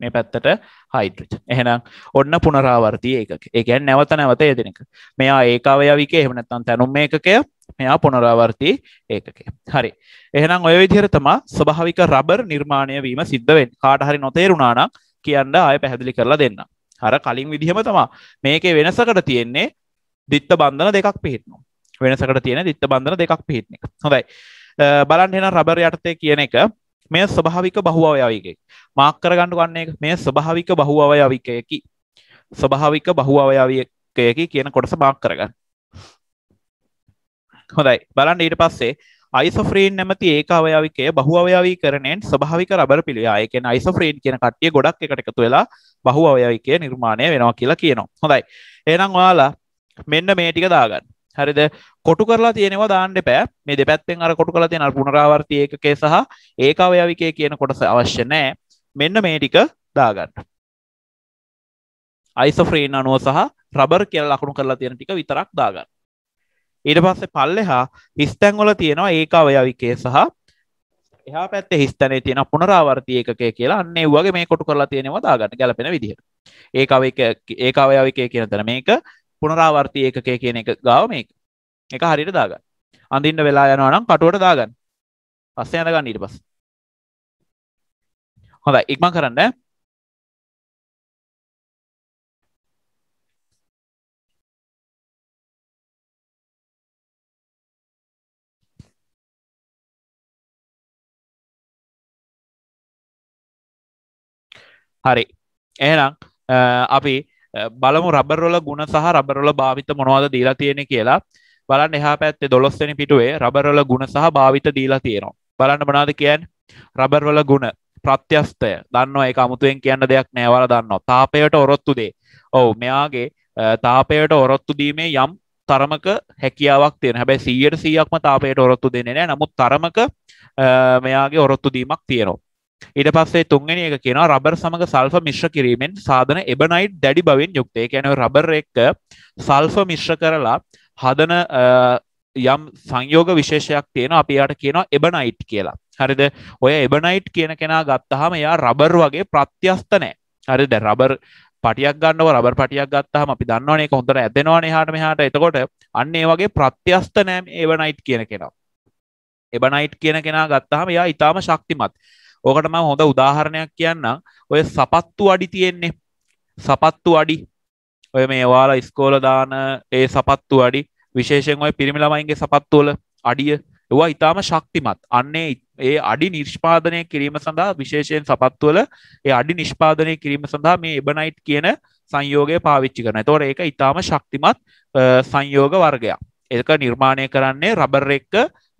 මේ පැත්තට හයිට්‍රජ එහෙනම් ඔන්න පුනරාවර්තිය එක එකැන් නැවත නැවත යදනක මෙයා ඒකාවයවික එහෙමනත්තන් තැනුම් මේකය මෙයා පොනරාවර්තී ඒකකේ හරි එහෙනම් ඔය විදිහර තමා ස්වභාවික රබර් නිර්මාණය වීම සිද්ධවෙන් කාට හරි නොතේරුණානම් කියන්න ආය පැහැදිලි කරලා දෙන්න හර කලින් විදිහම තමා මේකේ වෙනසකට තියෙන්නේ දිත්ත බන්ධන දෙකක් පිහිටනු වෙනසකට තියෙන දිත්ත බන්ධන දෙකක් පිහිටන එක හොඳයි බලන් එෙන රබර් යටතේ කියන එක මේ ස්වභාවික බහු අවයවිකෙක් මාක් කරගන්නු ගන්නේ මේ ස්වභාවික බහු අවයවිකයකි ස්වභාවික බහු අවයවිකයකි කියන කොටස මාක් කරගන්න හොඳයි බලන්න ඊට පස්සේ අයිසොෆ්‍රීන් නැමති ඒක අවයාවිකය බහු අවයාවී කරනෙන් ස්භාවික රබර පිළියා එකෙන් අයිසොෆ්‍රීන් කියන කට්ටිය ගොඩක් එකට එකතු වෙලා බහු අවයාවිකය නිර්මාණය වෙනවා කියලා කියනවා හොඳයි එනම් ඔයාලා මෙන්න මේ ටික දාගන්න හරිද කොටු කරලා තියෙනවා දාන්න එපෑ මේ දෙපැත්තෙන් අර කොටු කරලා තියෙන අර පුනරාවර්ති ඒකකයේ සහ ඒක අවයාවිකය කියන කොටස අවශ්‍ය නැහැ මෙන්න මේ ටික දාගන්න අයිසොෆ්‍රීන් අනුව සහ රබර් කියලා ලකුණු කරලා තියෙන ටික විතරක් දාගන්න ඊට පස්සේ පල්ලෙහා හිස්තැන්වල තියෙනවා ඒකාවයවිකේ සහ එහා පැත්තේ හිස්තැනේ තියෙන පුනරාවර්තී ඒකකය කියලා අන්න ඒ වගේ මේ කොටු කරලා තියෙනවා දාගන්න ගැලපෙන විදිහට ඒකාවයක ඒකාවයවිකේ කියන තැන මේක පුනරාවර්තී ඒකකය කියන එක ගාව මේක එක හරියට දාගන්න අඳින්න වෙලා යනවා නම් කටුවට දාගන්න පස්සේ යඳ ගන්න ඊට පස්සේ හොඳයි ඉක්මන් කරන්න හරි ඒනම් අපි බලමු රබරොල ගුණ සහ රබරොල භාවිත මොනවාද දීලා තියෙන කියලා බලන්න එහා පැත්තේ දොළොස්සනි පිටුවේ රබරොල ගුණ සහ භාවිත දීලා තියෙනවා බලන්න මනාද කියන් රබර්වල ගුණ ප්‍රත්‍යස්තය දන්නවා එක අමුතුවෙන් කියන්න දෙයක් නෑවල දන්නවා තාපයට ඔරොත්තු දේ ඔවු මෙයාගේ තාපයට ඔරොත්තු දීමේ යම් තරමක හැකියාවක් තියෙන හැබැයි සීයට සීයක්ම තාපයට ඔරොත්තු දෙන්නේ නෑ නමුත් තරමක මෙයාගේ ඔරොත්තු දීමක් තියෙනවා ඊට පස්සේ තුන්ගනි එක කියන රබර් සමඟ සල්ෆ මිශ්‍ර කිරීමෙන් සාධන එබනයි දැඩි බවින් යුක්තේ ැන රබර් එක්ක සල්ෆ මිශ්‍ර කරලා හදන යම් සංයෝග විශේෂයක් තියෙන අපියාට කියනවා එබනයිට් කියලා හරිද ඔය එබනයිට් කියන කෙනා ගත්තහම යා රබර් වගේ ප්‍රත්‍යස්තනෑ හරි දැ රබර් පටියක් ගන්නව රබර් පටියක් ගත්තහම අපි දන්නවනේ කොඳට ඇදෙනවාන හාට මෙහාට එතකොට අන්න ඒ වගේ ප්‍රත්‍යස්ත නෑම් ඒවනයිට් කියන කෙනා එබනයිට් කියන කෙනා ගත්තහම යා ඉතාම ශක්තිමත් ඕකට මම හොඳ උදාහරණයක් කියන්නම් ඔය සපත්තු අඩි තියෙන්නේ සපත්තු අඩි ඔය මේ ඔයාලා ඉස්කෝල දාන ඒ සපත්තු අඩි විශේෂයෙන් ඔය පිරිමි ළමයින්ගේ සපත්තු වල අඩිය ඒවා ඊටාම ශක්තිමත් අන්නේ ඒ අඩි නිෂ්පාදනය කිරීම සඳහා විශේෂයෙන් සපත්තු වල ඒ අඩි නිෂ්පාදනය කිරීම සඳහා මේ එබනයිට් කියන සංයෝගය පාවිච්චි කරනවා. ඒතකොට ඒක ඊටාම ශක්තිමත් සංයෝග වර්ගයක්. ඒක නිර්මාණය කරන්නේ රබර් එක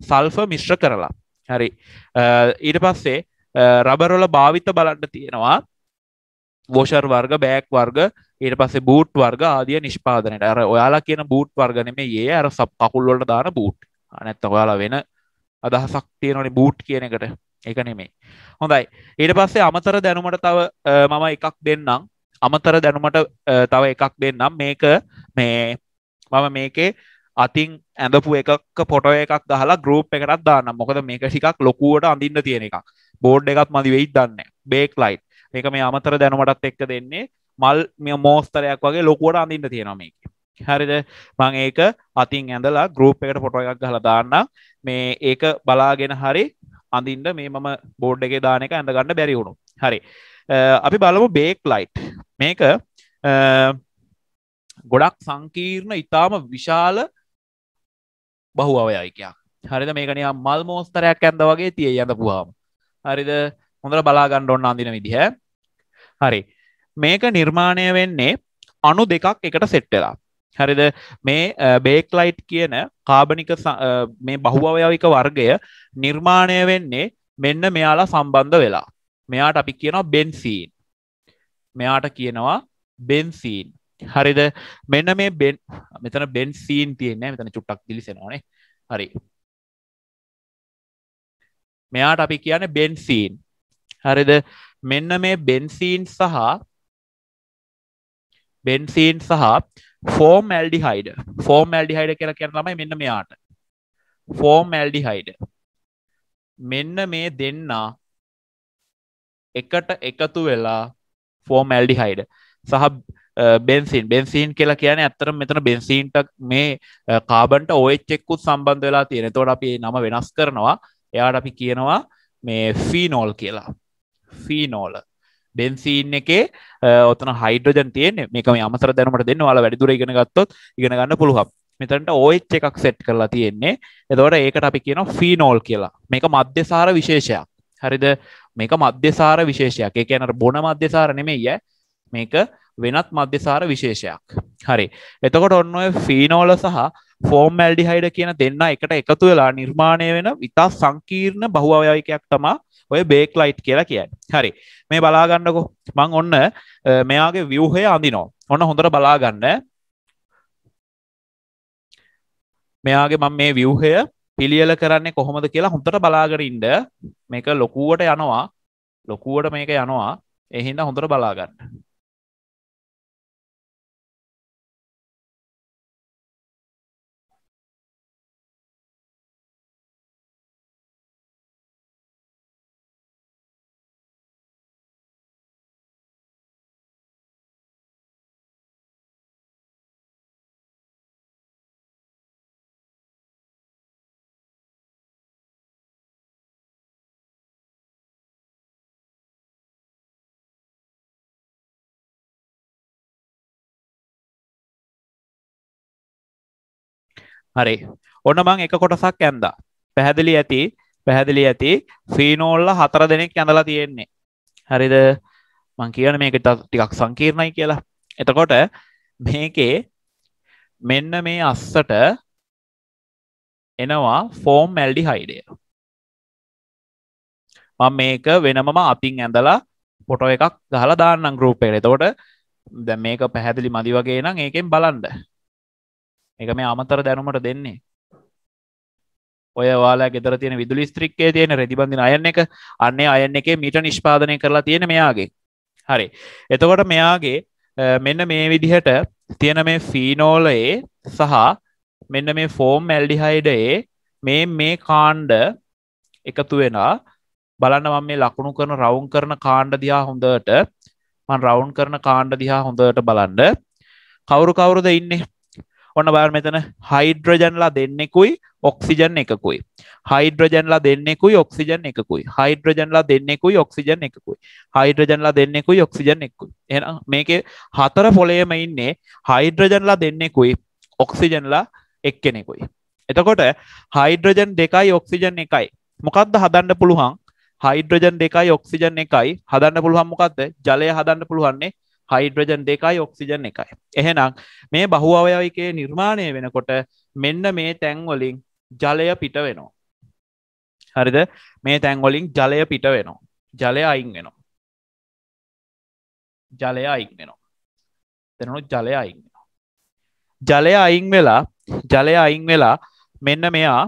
සල්ෆර් මිශ්‍ර කරලා. හරි. ඊට පස්සේ රබරොල භාවිත බලන්න තියෙනවා වෝෂර් වර්ග බෑක් වර්ග ඊට පස්සේ බූට් වර්ග ආදිය නිෂ්පාදනයට අර ඔයාලා කියන බූට් වර්ග නෙමේ ඒ අර සබ් කකුල්වලට දාන බූට් නැත්ත ඔයාලා වෙන අදහසක් තියෙනවනේ බූට් කියන එකට ඒක නෙමේ හොඳයි ඊට පස්සේ අමතර දැනුමට තව මම එකක් දෙන්නම් අමතර දැනුමට තව එකක් දෙන්නම් මේක මේ මම මේකේ අතින් ඇඳපු එකක් පොට එකක් දහලා ගරෝප් එකටත් දානම් මොකද මේක ටිකක් ලොකුවට අඳින්න තියෙන එකක් බෝඩ් එකත් මදි වෙයි දන්න බේක් ලයි් එක මේ අමතර දැනමටත් එක්ක දෙන්නේ මල් මෙ මෝස්තරයක් වගේ ලොකුවට අඳින්න තියෙනවා මේක හරිද මං ඒක අතින් ඇඳලා ගරුප් එකට පොටෝ එකක් හල දාන්න මේ ඒක බලාගෙන හරි අඳින්ට මේ මම බෝඩ් එක දානක ඇඳගන්න බැරි වුණු හරි අපි බලමු බේක් ලයිට් මේක ගොඩක් සංකීර්ණ ඉතාම විශාල බහු අවයයිකයක් හරිද මේකනයා මල් මෝස්තරයක් ඇන්ද වගේ තිය ඇඳ පුහාම හරිද හොඳල බලාගන්න ඔන්න අඳන විදිහ හරි මේක නිර්මාණය වෙන්නේ අනු දෙකක් එකට සෙට්ටලා හරිද මේ බේක්ලයිට් කියන කාබනික මේ බහුවවයාවික වර්ගය නිර්මාණය වෙන්නේ මෙන්න මෙයාලා සම්බන්ධ වෙලා මෙයාට අපි කියනවා බෙන්සීන් මෙයාට කියනවා බෙන්සීන් හරිද මෙන්න මේ මෙතන බෙන්සීන් තියන්නේ මෙතන චුට්ටක් දිලිසෙනවානේ හරි මෙයාට අපි කියන බෙන්සීන් හරිද මෙන්න මේ බෙන්සීන් සහ බෙන්සීන් සහ ෆෝම් ඇල්ඩිහයිඩ ෆෝම් ඇල්ඩිහයිඩ කියලා කියන තමයි මෙන්න මෙයාට ෆෝම් ඇල්ඩිහයිඩ මෙන්න මේ දෙන්න එකට එකතු වෙලා ෆෝම් ඇල්ඩිහයිඩ සහ බෙන්සින් බෙන්සිීන් කියලා කියන ඇත්තර මෙතන බෙන්සිීන්ට මේ කාබන්ට ඔයච්චෙක්කුත් සම්බන්ධ වෙලා තියෙන තොට අපි නම වෙනස් කරනවා එයාට අපි කියනවා මේ ෆීනෝල් කියලා ෆීනෝල බෙන්සිීන් එකේ ඔතන හයිඩ්‍රජන් තියන මේකම අමතර දැනමට දෙන්න වාලා වැඩිදුර ඉගෙන ගත්තොත් ඉගෙන ගන්න පුළුවන් මෙතනට ඕයිච් එකක් සෙට් කරලා තියෙන්නේ එතවට ඒකට අපි කියන ෆීනෝල් කියලා මේක මධ්‍යසාර විශේෂයක් හරිද මේක මධ්‍යසාර විශේෂයක් ඒ ඇනට බොන මධ්‍යසාර නෙමෙයිය මේක වෙනත් මධ්‍යසාර විශේෂයක් හරි එතකොට ඔන්න ඔය ෆීනෝල සහ ෆෝම් මැල්ඩිහයිඩ කියන දෙන්න එකට එකතු වෙලා නිර්මාණය වෙන විතා සංකීර්ණ බහුවයකයක් තමා ඔය බේක් ලයිට් කියලා කියන්න හරි මේ බලාගන්නකො මං ඔන්න මෙයාගේ වියහය අඳිනෝ ඔන්න හොඳට බලාගන්න මෙයාගේ මං මේ වියහය පිළියල කරන්නේ කොහොමද කියලා හොඳට බලාගරින්ඩ මේක ලොකුවට යනවා ලොකුවට මේක යනවා එහින්ද හොඳට බලාගන්න හරි ඔන්න මං එක කොටසක් ඇන්දා පැහැදිලි ඇති පැහැදිලි ඇති ෆීනෝල්ල හතර දෙනෙක් ඇඳලා තියෙන්නේ හරිද මං කියන මේක ටිකක් සංකීර්ණයි කියලා එතකොට මේකේ මෙන්න මේ අස්සට එනවා ෆෝම් මැල්ඩි හයිඩය මං මේක වෙනමම අතින් ඇඳලා පොටෝ එකක් ගහලා දාන්නම් ගරුප්පයට එතකොට දැ මේක පැහැදිලි මදි වගේ නම් ඒකෙන් බලන්ඩ එක මේ අමතර දැනුමට දෙන්නේ ඔය වාලා ගෙතර තියෙන විදුලි ස්ත්‍රික්කේ තියෙන රෙදිබඳින අයන්න එක අන්නේ අයන්න එක මීට නිෂ්පාදනය කරලා තියෙන මෙයාගේ හරි එතකොට මෙයාගේ මෙන්න මේ විදිහට තියෙන මේ ෆීනෝලයේ සහ මෙන්න මේ ෆෝම් ඇල්ඩිහයිඩයේ මේ මේ කාණ්ඩ එකතු වෙනා බලන්න මම මේ ලකුණු කරන රවුන් කරන කාණ්ඩ දිහා හොඳට මන් රවුන් කරන කාණ්ඩ දිහා හොඳට බලන්න කවුරු කවුරුද ඉන්නේ ඔන්න බාර මෙතන හයිඩ්‍රජන්ලා දෙන්නෙකුයි ඔක්සිජන් එකකුයි හයිඩ්‍රජන්ලා දෙන්නෙකුයි ඔක්සිජන් එකකුයි හයිඩ්‍රජන්ලා දෙන්නෙකුයි ඔක්සිජන් එකකුයි හයිඩ්‍රජන්ලා දෙන්නෙකුයි ඔක්සිජන් එකකුයි එහෙනම් මේකේ හතර පොළේම ඉන්නේ හයිඩ්‍රජන්ලා දෙන්නෙකුයි ඔක්සිජන්ලා එක්කෙනෙකුයි එතකොට හයිඩ්‍රජන් දෙකයි ඔක්සිජන් එකයි මොකක්ද හදන්න පුළුවන් හයිඩ්‍රජන් දෙකයි ඔක්සිජන් එකයි හදන්න පුළුවන් මොකක්ද ජලය හදන්න පුළුවන්නේ හයිඩ්‍රජන් දෙකයි ඔක්සිජන් එකයි එහෙනම් මේ බහු අවයවිකේ නිර්මාණය වෙනකොට මෙන්න මේ තැන්වලින් ජලය පිට වෙනවා හරිද මේ තැන්වලින් ජලය පිට වෙනවා ජලය අයින් වෙනවා ජලය අයින් වෙනවා තැනු ජලය අයින් වෙනවා ජලය අයින් වෙලා ජලය අයින් වෙලා මෙන්න මෙයා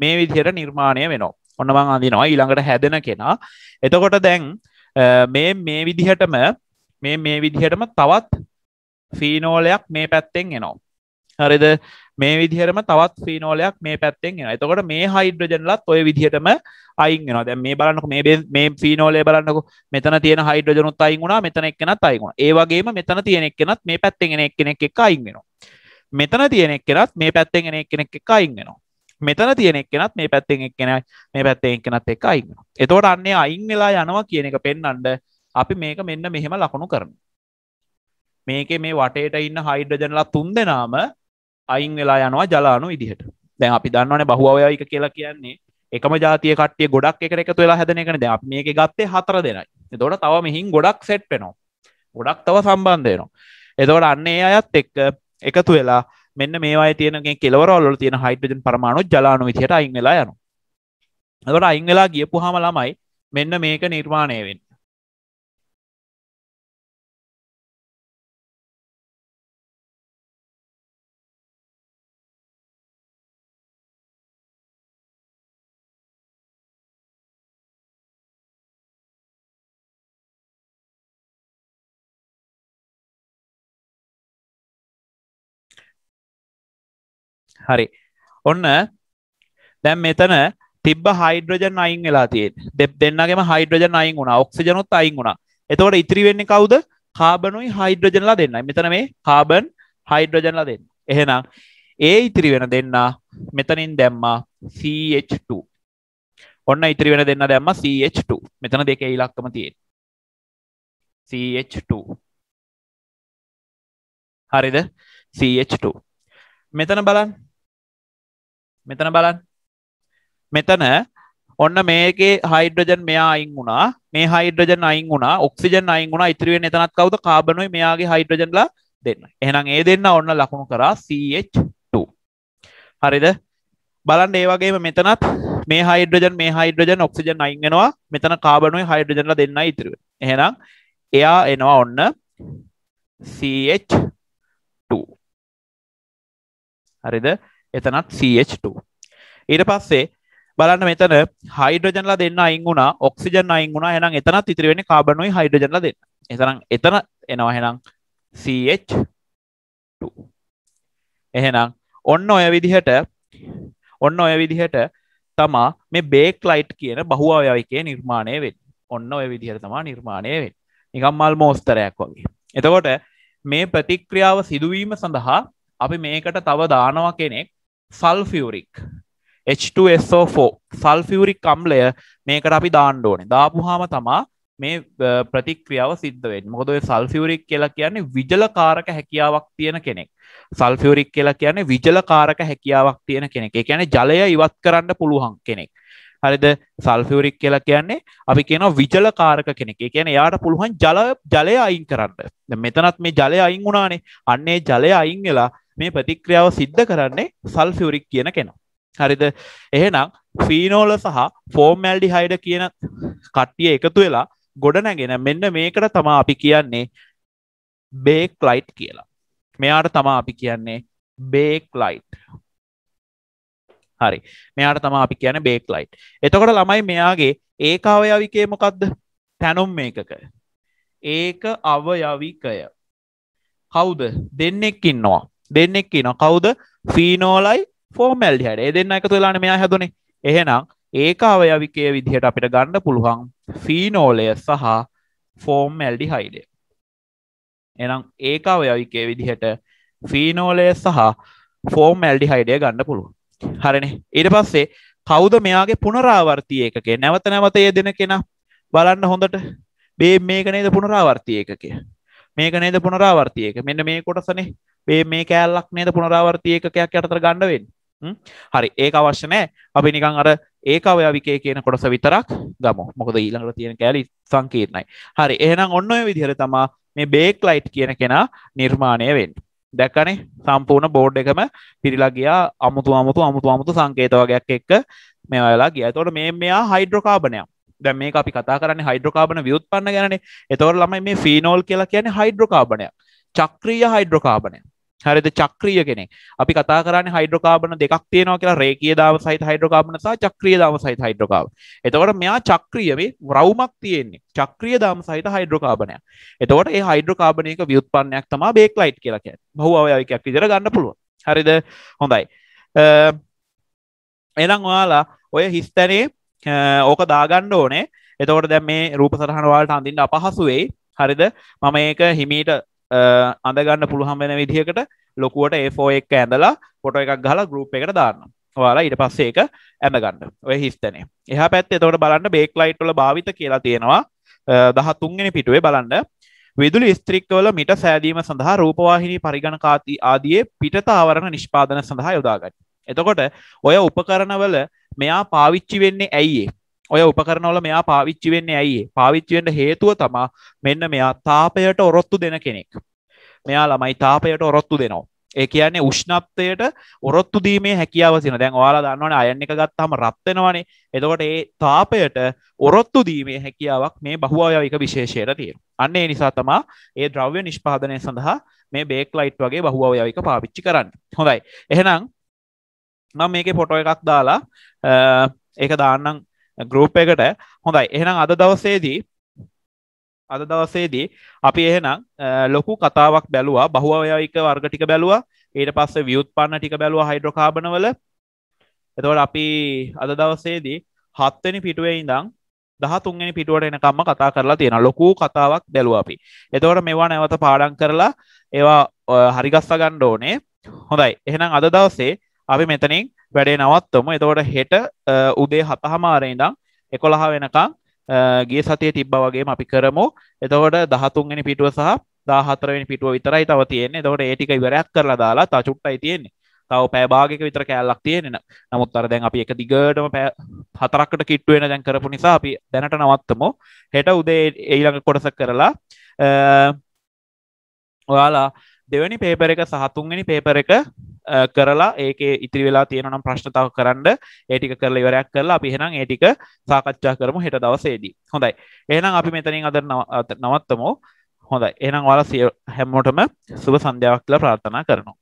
මේ විදිහයට නිර්මාණය වෙනවා ඔන්න මං අඳනවා ඊළඟට හැදෙන කෙනා එතකොට දැන් මේ මේ විදිහටම මේ මේ විදිහටම තවත් ෆීනෝලයක් මේ පැත්තෙන් එනවා හරිද මේ විදිහරම තවත් ෆීනෝලයක් මේ පැත්තෙන් එන එතකොට මේ හයිඩ්‍රජන්ලත් ඔය විදිහටම අයින් වෙනවා දැන් මේ බලන්නකො මේ මේ ෆීනෝලය බලන්නකො මෙතන තියෙන හයිඩ්‍රජනුත් අයින් වුණා මෙතන එක්කෙනත් අයින් වුණා ඒ වගේම මෙතන තියෙන එක්කෙනත් මේ පැත්තෙන් එන එක්කෙනෙක් එක්ක අයින් වෙනවා මෙතන තියෙන එක්කෙනත් මේ පැත්තෙන් එන එක්කෙනෙක් එක්ක අයින් වෙනවා මෙතන තියෙන එක්කෙනත් මේ පැත්තෙන් එක්කෙනයි මේ පැත්තෙන් එක්කෙනත් එක්ක අයින් වෙනවා එතකොට අන්නේ අයින් වෙලා යනවා කියන එක පෙන්වන්න අපි මේක මෙන්න මෙහෙම ලකුණු කරන මේක මේ වටේට ඉන්න හයිඩ්‍රජනලා තුන් දෙනාම අයින් වෙලා යනවා ජලානු ඉදිහට දැන් අපි දන්නවන බහුවයක කියලා කියන්නේ එකම ජාතිය කටේ ගොඩක් එක එකතු වෙලා හැදන එකන දෙ අප මේක ගත්තේ හතර දෙනයි දොට තව මෙහින් ගොඩක් සෙට් වෙනවා ගොඩක් තව සම්බන්ධයනවා එතවට අන්නේ අයත් එක්ක එකතු වෙලා මෙන්න මේවා තියනගේ කෙලවරල්ල තියෙන හයිටජන් පරමාණු ජලානු විදියට අයින් වෙලා යනු එතට අයින් වෙලා ගියපු හම ළමයි මෙන්න මේක නිර්මාණයවෙන් හරි ඔන්න දැම් මෙතන තිබ හයිඩ්‍රජන් අයින් වෙලා තියෙන් දෙප දෙන්නගේම හයිඩ්‍රජන් අයින් වුණ ඔක්සිජනුත් අයින් වුණා එතවට ඉතිරි වෙන්න කවුද කාබනුයි හයිඩ්‍රජනලා දෙන්න මෙතන මේ කාබන් හයිඩ්‍රජනලා දෙන්න එහෙනම් ඒ ඉතිරි වෙන දෙන්න මෙතනින් දැම්මා CH2 ඔන්න ඉතිරි වෙන දෙන්න දැම්ම CH2 මෙතන දෙක ඉලක්කම තියෙන් CH2 හරිද CH2 මෙතන බලන් මෙතන බලන් මෙතන ඔන්න මේකේ හයිඩ්‍රජන් මෙයා අයින් වුණා මේ හයිඩ්‍රජන් අයින් වුණා ඔක්සිජන් අයින් වුණා ඉතිරිවෙන් එතනත් කවුද කාබනොයි මෙයාගේ හයිඩ්‍රජන්ලා දෙන්න එහෙනම් ඒ දෙන්න ඔන්න ලකුණු කරා CH2 හරිද බලන්න ඒ වගේම මෙතනත් මේ හයිඩ්‍රජන් මේ හයිඩ්‍රජන් ඔක්සිජන් අයින් වෙනවා මෙතන කාබනොයි හයිඩ්‍රජන්ලා දෙන්න ඉතිරිව එහෙනම් එයා එනවා ඔන්න CH2 හරිද එතනත් CH2 ඊට පස්සේ බලන්න මෙතන හයිඩ්‍රජන්ලා දෙන්න අයින් වුණා ඔක්සිජන් අයින් වුණා එහෙනම් එතනත් ඉතිරි වෙන්නේ කාබනොයි හයිඩ්‍රජන්ලා දෙන්න. එහෙනම් එතන එනවා එහෙනම් CH2. එහෙනම් ඔන්න ඔය විදිහට ඔන්න ඔය විදිහට තමා මේ බේක් ලයිට් කියන බහුවාවයවිකේ නිර්මාණය වෙන්නේ. ඔන්න ඔය විදිහට තමා නිර්මාණය වෙන්නේ. නිකම් මල් මෝස්තරයක් වගේ. එතකොට මේ ප්‍රතික්‍රියාව සිදුවීම සඳහා අපි මේකට තව දානවා කෙනෙක් සල්ෆියරික් H2SO4 සල්ෆියරික් අම්ලය මේකට අපි දාණ්ඩ ඕනේ දාපුහාම තමා මේ ප්‍රතික්‍රියාව සිද්ධ වෙන්න මොකද සල්ෆියරික් කියලා කියන්නේ විජලකාරක හැකියාවක් තියෙන කෙනෙක් සල්ෆියරික් කියලා කියන්නේ විජලකාරක හැකියාවක් තියෙන කෙනෙක් ඒ කියන්නේ ජලය ඉවත් කරන්න පුළුවන් කෙනෙක් හරිද සල්ෆියරික් කියලා කියන්නේ අපි කියනවා විජලකාරක කෙනෙක්. ඒ කියන්නේ එයාට පුළුවන් ජල ජලය අයින් කරන්න. දැන් මෙතනත් මේ ජලය අයින් වුණානේ. අන්නේ ජලය අයින් වෙලා මේ ප්‍රතික්‍රියාව සිද්ධ කරන්නේ සල්ෆියුරික් කියන කෙනා. හරිද එහෙනම් ෆීනෝල සහ ෆෝමල්ඩි හයිඩ කියන කට්ටිය එකතු වෙලා ගොඩ නැගෙන මෙන්න මේකට තමා අපි කියන්නේ බේක් ලයිට් කියලා මෙයාට තමා අපි කියන්නේ බේක් ලයිට් හරි මෙයාට තමා අපි කියන බේක් ලයිට් එතකොට ළමයි මෙයාගේ ඒක අවයවිකය මොකක්ද තැනුම් මේකක ඒක අවයවිකය කවුද දෙන්නෙක් ඉන්නවා දෙන්නෙක් කියන කවුද ෆීනෝලයි ෆෝමැල්ඩි හට ඒ දෙන්න එක තුලාන මෙයා හැදුනේ එහෙනම් ඒක අවයවිකය විදිහට අපිට ගණ්ඩ පුළුවන් ෆීනෝලය සහ ෆෝම් මැල්ඩි හයිඩ එනම් ඒක අවයවිකය විදිහට ෆීනෝලය සහ ෆෝම් මැල්ඩි හයිඩය ගණ්ඩ පුළුවන් හරණ ඉට පස්සේ කෞද මෙයාගේ පුනරාවර්තිය එකකේ නැවත නැවතය දෙන කෙන බලන්න හොඳට බේ මේක නේද පුනරාවර්තිය එකකේ මේක නේද පුනරාවර්තියක මෙන්න මේ කොටසනේ මේ මේ කෑල්ලක් නේද පුනරාවර්ති ඒකකයක් යටතර ගන්න වෙන්නේ. හරි ඒක අවශ්‍ය නැහැ. අපි නිකන් අර ඒකාවයවිකේ කියන කොටස විතරක් ගමු. මොකද ඊළඟට තියෙන කෑලි සංකීර්ණයි. හරි එහෙනම් ඔන්න ඔය විදිහට තමයි මේ බේක් ලයිට් කියන කෙනා නිර්මාණය වෙන්නේ. දැක්කනේ සම්පූර්ණ බෝඩ් එකම පිරිලා ගියා අමුතු අමුතු අමුතු අමුතු සංකේත වගේක් එක්ක මේ වෙලා ගියා. එතකොට මේ මෙයා හයිඩ්‍රෝකාබනයක්. දැන් මේක අපි කතා කරන්නේ හයිඩ්‍රෝකාබන ව්‍යුත්පන්න ගැනනේ. එතකොට ළමයි මේ ෆීනෝල් කියලා කියන්නේ හයිඩ්‍රෝකාබනයක්. චක්‍රීය හයිඩ්‍රෝකාබනයක්. හරිද චක්‍රිය කෙනෙක් අපි කතා කරන්නේ හයිඩ්‍රෝකාබන දෙකක් තියෙනවා කියලා රේකීය දාම සහිත හයිඩ්‍රෝකාබන සහ චක්‍රීය දාම සහිත හයිඩ්‍රෝකාබන. එතකොට මෙයා චක්‍රීය මේ රවුමක් තියෙන්නේ. චක්‍රීය දාම සහිත හයිඩ්‍රෝකාබනයක්. එතකොට මේ හයිඩ්‍රෝකාබනයක ව්‍යුත්පන්නයක් තමයි බේක්ලයිට් කියලා කියන්නේ. බහුව අවයවිකයක් විදිහට ගන්න පුළුවන්. හරිද? හොඳයි. එහෙනම් ඔයාලා ඔය හිස්තැනේ ඕක දාගන්න ඕනේ. එතකොට දැන් මේ රූප සටහන වලට අඳින්න අපහසු වෙයි. හරිද? මම ඒක හිමීට අඳගන්න පුළුහම් වෙන විදිහකට ලොකුවට ඒෆෝ එක ඇඳලා පොට එකක් ගහලා ගරුප් එකට දාන්න වාලා ඉට පස්සේ එක ඇඳගන්න ඔය හිස්තනේ එහ පැත්තේ තොට බලන්න බේක් ලයිට්ල භාවිත කියලා තියෙනවා දහතුන්ගෙන පිටුවේ බලන්න විදුලි ස්ත්‍රික්කවල මිට සෑදීම සඳහා රූපවාහිනී පරිගණකාති ආදයේ පිටතාවරණ නිෂ්පාදන සඳහා යොදාගන්න. එතකොට ඔය උපකරණවල මෙයා පාවිච්චි වෙන්නේ ඇයිඒ ඔය උපකරනවල මෙයා පාවිච්චි වෙන්නේ ඇයි පාවිච්චිවෙන්ට හේතුව තමා මෙන්න මෙයා තාපයට ඔරොත්තු දෙන කෙනෙක් මෙයා ළමයි තාපයට ඔරොත්තු දෙනවා ඒ කියන්නේ උෂ්ණත්වයට ඔරොත්තු දීමේ හැකියාව සින දැන් ඔයාලා දන්නවනේ අයන් එක ගත්තාම රත් වෙනවනේ එතකොට ඒ තාපයට ඔරොත්තු දීමේ හැකියාවක් මේ බහුවායවික විශේෂයට තියෙනවා අන්න ඒ නිසා තමා ඒ ද්‍රව්‍ය නිෂ්පාදනය සඳහා මේ බේක් ලයිට් වගේ බහුවායවික පාවිච්චි කරන්න හොඳයි එහෙනම් මම මේක පොටෝ එකක් දාලා ඒක දාන්නම් ගරුප් එකට හොඳයි එහෙනම් අද දවසේදී අද දවසේදී අපි එහෙනම් ලොකු කතාවක් බැලවා බහුවයයික වර්ග ටික බැලවා ඊට පස්සේ වියුත් පන්න ටික බැලවා හයිඩ්‍රකාබනවල එතවට අපි අද දවසේදී හත්වනි පිටුවේ ඉඳං දහ තුන්ගනි පිටුවට එනකම්ම කතා කරලා තියෙන ලොකු කතාවක් බැලුව අපි එතවට මෙවා නැවත පාඩන් කරලා ඒවා හරිගස්ස ගණ්ඩ ඕනේ හොඳයි එහෙනම් අද දවසේ අපි මෙතනින් වැඩේ නවත්තම එතවට හෙට උදේ හතහමාරයිඉඳම් එකොළහ වෙනකං ගිය සතිය තිබ්බ වගේ අපි කරමු එතවට දහතුන්ගෙන පිටුව සහ දාහතරෙන් පිටුව විතරයි තව තියන්නේ තවට ඒටික වරයක් කරලා දාලා තා චුට්ටයි තියෙන්නේ තව පෑභාගක විතර කෑල්ලක් තියෙනෙන නමුත් අර දැන් අපි එක දිගටම පෑ හතරක්කට කිට්ටුවෙන දැන් කරපු නිසා අපි දැනට නවත්තමු හෙට උදේ ඒළඟ කොටසක් කරලා ඔයාලා දෙවැනි පේපර එක සහතුන්ගනි පේපර එක කරලා ඒක ඉතිරි වෙලා තියෙනනම් ප්‍රශ්නතාව කරන්න ඒටික කරල ඉවරයක් කරලා අපි හෙනම් ඒටික සාකච්ඡා කරමු හෙට දවසේදී හොඳයි එහනම් අපි මෙතනින් අද නවත්තමෝ හොඳයි එනම් වල සිය හැම්මෝටම සුබ සන්ධ්‍යාවක්ල ප්‍රාර්ථනා කරනවා